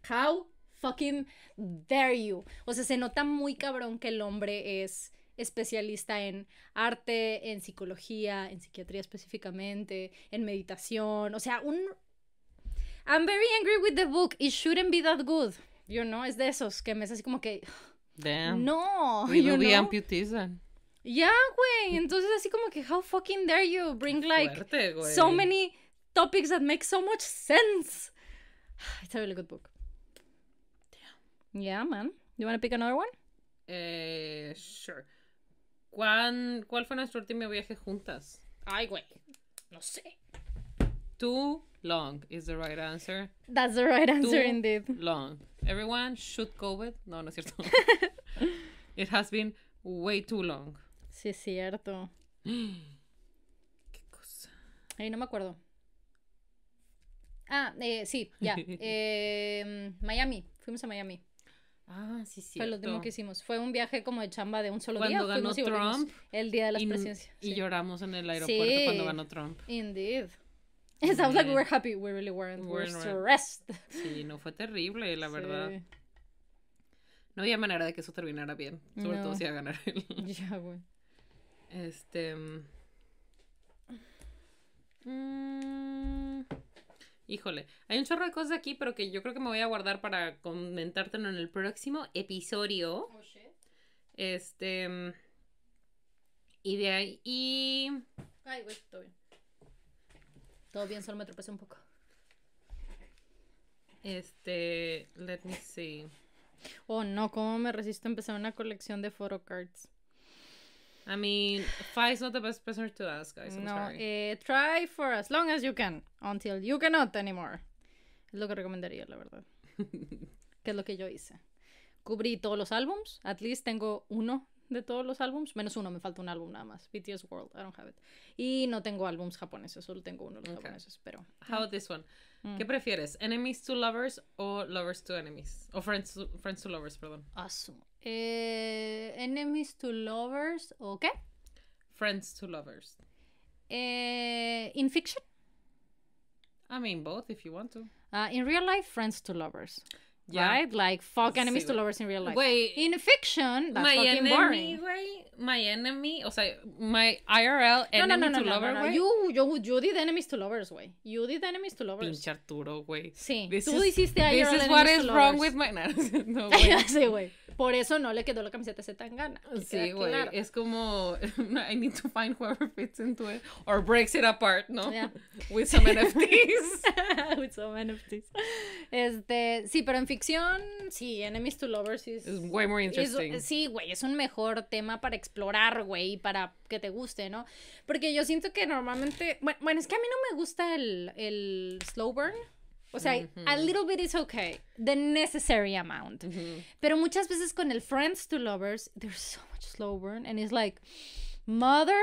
how fucking dare you. O sea, se nota muy cabrón que el hombre es especialista en arte, en psicología, en psiquiatría específicamente, en meditación, o sea, un... I'm very angry with the book, it shouldn't be that good, you know, es de esos que me es así como que... Damn. No. Ya, yeah, güey. Entonces, así como que, how fucking dare you bring like fuerte, so many topics that make so much sense. It's a really good book. Damn. Yeah, man. You want to pick another one? Eh, sure. ¿Cuál, ¿Cuál fue nuestro último viaje juntas? Ay, güey. No sé. Too long is the right answer. That's the right answer Too indeed. Long. Everyone should go with. No, no es cierto. It has been way too long. Sí, es cierto. Qué cosa. Ay, no me acuerdo. Ah, eh, sí, ya. Em, Miami. Fuimos a Miami. Ah, sí, sí. Fue lo último que hicimos. Fue un viaje como de chamba de un solo cuando Ganó Trump, y el día de las presidencias. Y lloramos en el aeropuerto cuando ganó Trump. Indeed. It sounds like we were happy. We really weren't. we're stressed. Sí, no fue terrible, la verdad. No había manera de que eso terminara bien. Sobre todo si iba a ganar él. Ya, güey. Este. Mm, híjole, hay un chorro de cosas aquí, pero que yo creo que me voy a guardar para comentártelo en el próximo episodio. Oh, este. Y de ahí. Ay, güey, todo bien. Todo bien, solo me tropecé un poco. Este. Let me see. Oh no, ¿cómo me resisto a empezar una colección de photocards? I mean, is not the best person to ask, guys. I'm no, sorry. Eh, try for as long as you can, until you cannot anymore. Es lo que recomendaría, la verdad. que es lo que yo hice. Cubrí todos los álbums. At least tengo uno de todos los álbums. Menos uno, me falta un álbum nada más. BTS World, I don't have it. Y no tengo álbums japoneses, solo tengo uno de los japoneses, pero... How about mm. this one? Mm. ¿Qué prefieres? ¿Enemies to lovers o lovers to enemies? O friends to, friends to lovers, perdón. Asumo. Uh, enemies to lovers, okay. Friends to lovers. Uh, in fiction? I mean, both if you want to. Uh, in real life, friends to lovers. Yeah. Right? Like fuck enemies to lovers in real life. Wait. In fiction, that's my fucking enemy, boring. my enemy, o sea, my IRL enemy no, no, no, to You, you, did enemies to lovers, güey. You did enemies to lovers. Pinche Arturo, güey. Sí. This Tú is, hiciste IRL This is what is wrong with my... No, güey. sí, güey. Por eso no le quedó la camiseta tan gana Sí, güey. Es como, I need to find whoever fits into it or breaks it apart, ¿no? Yeah. with some NFTs. with some NFTs. Este, sí, pero en fin ficción, sí, Enemies to Lovers es way more interesting. sí, güey, es un mejor tema para explorar, güey, para que te guste, ¿no? Porque yo siento que normalmente, bueno, es que a mí no me gusta el, el slow burn. O sea, a little bit is okay, the necessary amount. Pero muchas veces con el friends to lovers, there's so much slow burn and it's like, mother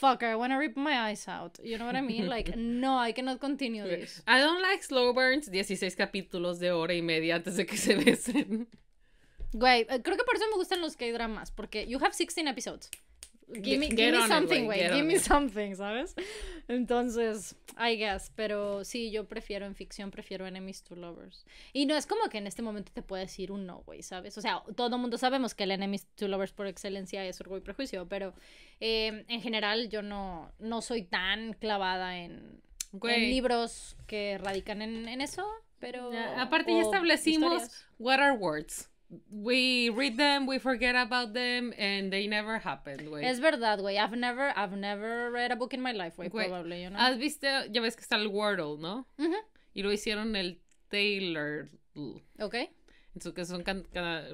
fucker, I want to rip my eyes out. You know what I mean? Like, no, I cannot continue this. I don't like slow burns. 16 capítulos de hora y media antes de que se besen. Güey, eh, creo que por eso me gustan los K-dramas, porque you have 16 episodes. Give me, something, güey. Give me something, ¿sabes? Entonces, I guess. Pero sí, yo prefiero en ficción, prefiero enemies to lovers. Y no es como que en este momento te puedes decir un no, güey, ¿sabes? O sea, todo mundo sabemos que el enemies to lovers por excelencia es orgullo y prejuicio, pero eh, en general yo no, no soy tan clavada en, en libros que radican en, eso. Pero. aparte, ya establecimos what are words we read them, we forget about them, and they never happened, güey. Es verdad, güey. I've never, I've never read a book in my life, güey, probably, you know? ¿Has visto? Ya ves que está el Wordle, ¿no? Uh Y lo hicieron el Taylor. Ok. Entonces, que son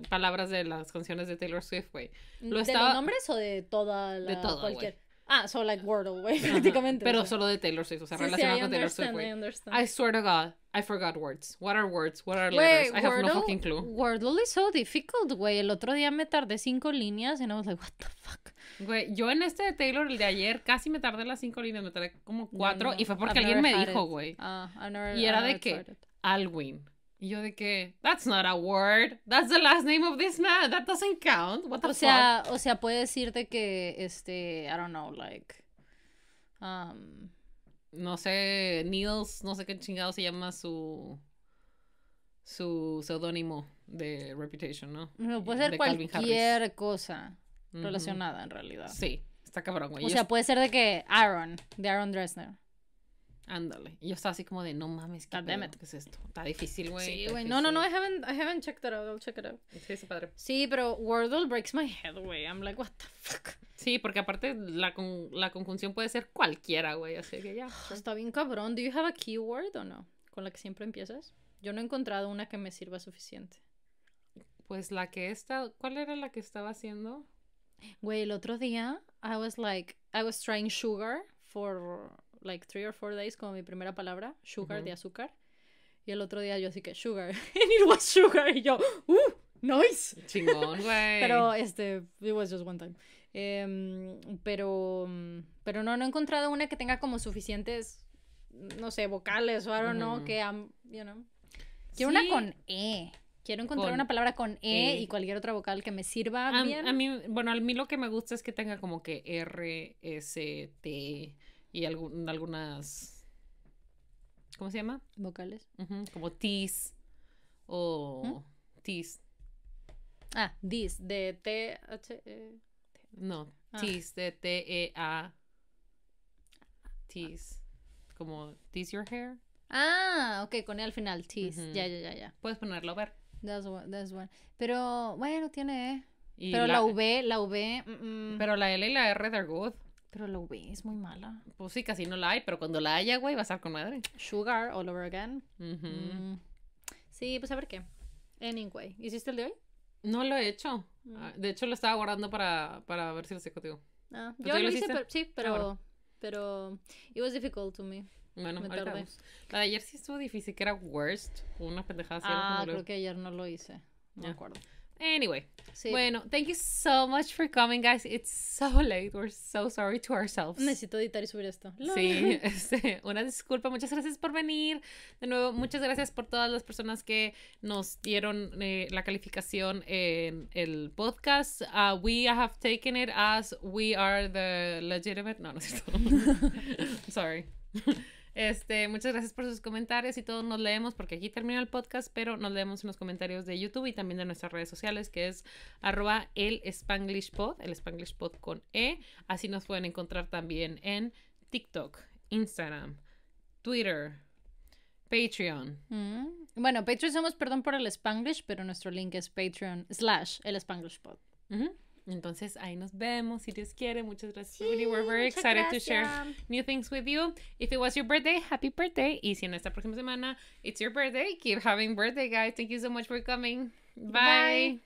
palabras de las canciones de Taylor Swift, güey. ¿De los nombres o de toda la... De todo, cualquier? Ah, so like Wordle, güey, prácticamente. Pero solo de Taylor Swift, o sea, relacionado con Taylor Swift, güey. I, swear to God, I forgot words. What are words? What are letters? I have no fucking clue. Wordle is so difficult, güey. El otro día me tardé cinco líneas and I was like, what the fuck. Güey, yo en este de Taylor, el de ayer, casi me tardé las cinco líneas, me tardé como cuatro y fue porque alguien me dijo, güey. Uh, y era de que Alwin, y yo de que, that's not a word, that's the last name of this man, that doesn't count, what the o sea, fuck? O sea, puede decirte que, este, I don't know, like, um... No sé, Niels, no sé qué chingado se llama su, su seudónimo de Reputation, ¿no? puede ser cualquier cosa relacionada, en realidad. Sí, está cabrón, O sea, puede ser de que Aaron, de Aaron Dresner. Ándale. yo estaba así como de, no mames, ¿qué, ¿qué es esto? Está difícil, güey. No, no, no, I haven't, I haven't checked it out. I'll check it out. Sí, padre. Sí, pero Wordle breaks my head, güey. I'm like, what the fuck. Sí, porque aparte la, con, la conjunción puede ser cualquiera, güey. Así que ya. Ah, está bien cabrón. ¿Do you have a keyword o no? ¿Con la que siempre empiezas? Yo no he encontrado una que me sirva suficiente. Pues la que esta, ¿Cuál era la que estaba haciendo? Güey, el otro día, I was like... I was trying sugar for like three or four days como mi primera palabra, sugar de azúcar. Y el otro día yo así que sugar, it was sugar, y yo, ¡uh! ¡Nice! Chingón, pero este, it was just one time. Em, pero, pero no, no he encontrado una que tenga como suficientes, no sé, vocales o algo no que, you know. Quiero una con E. Quiero encontrar una palabra con e, e, y cualquier otra vocal que me sirva bien. A mí, bueno, a mí lo que me gusta es que tenga como que R, S, T, y algunas, ¿cómo se llama? Vocales. como tis o ¿Mm? Ah, this de T, H, e No, ah. de T, E, A, tis. Como tis your hair. Ah, ok, con E al final, tis. Ya, ya, ya, ya. Puedes ponerlo, a ver. That's one, that's one. Pero, bueno, tiene E. pero la, V, la V. E. Mm, mm. pero la L y la R, they're good. Pero lo vi, es muy mala. Pues sí, casi no la hay, pero cuando la haya, güey, va a estar con madre. Sugar all over again. Mm. Sí, pues a ver qué. Anyway, ¿hiciste el de hoy? No lo he hecho. Mm. Ah, de hecho, lo estaba guardando para, para ver si lo sé contigo. Ah, pues yo lo, hice, pero, sí, ah, pero, pero it was difficult to me. Bueno, me tardé. ayer sí estuvo difícil, que era worst, una pendejada así. Ah, creo que ayer no lo hice, no me acuerdo. Anyway. Bueno, thank you so much for coming, guys. It's so late. We're so sorry to ourselves. Necesito editar y subir esto. Sí, este, una disculpa. Muchas gracias por venir. De nuevo, muchas gracias por todas las personas que nos dieron eh, la calificación en el podcast. Uh, we have taken it as we are the legitimate. No, no es sorry. Este, muchas gracias por sus comentarios y todos nos leemos porque aquí termina el podcast, pero nos leemos en los comentarios de YouTube y también de nuestras redes sociales que es arroba el Spanglish el Spanglish con E. Así nos pueden encontrar también en TikTok, Instagram, Twitter, Patreon. Mm. Bueno, Patreon somos, perdón por el Spanglish, pero nuestro link es Patreon slash el Spanglish entonces ahí nos vemos, si Dios quiere. Muchas gracias, sí, We're very excited to share new things with you. If it was your birthday, happy birthday. Y si en esta próxima semana it's your birthday, keep having birthday, guys. Thank you so much for coming. Bye.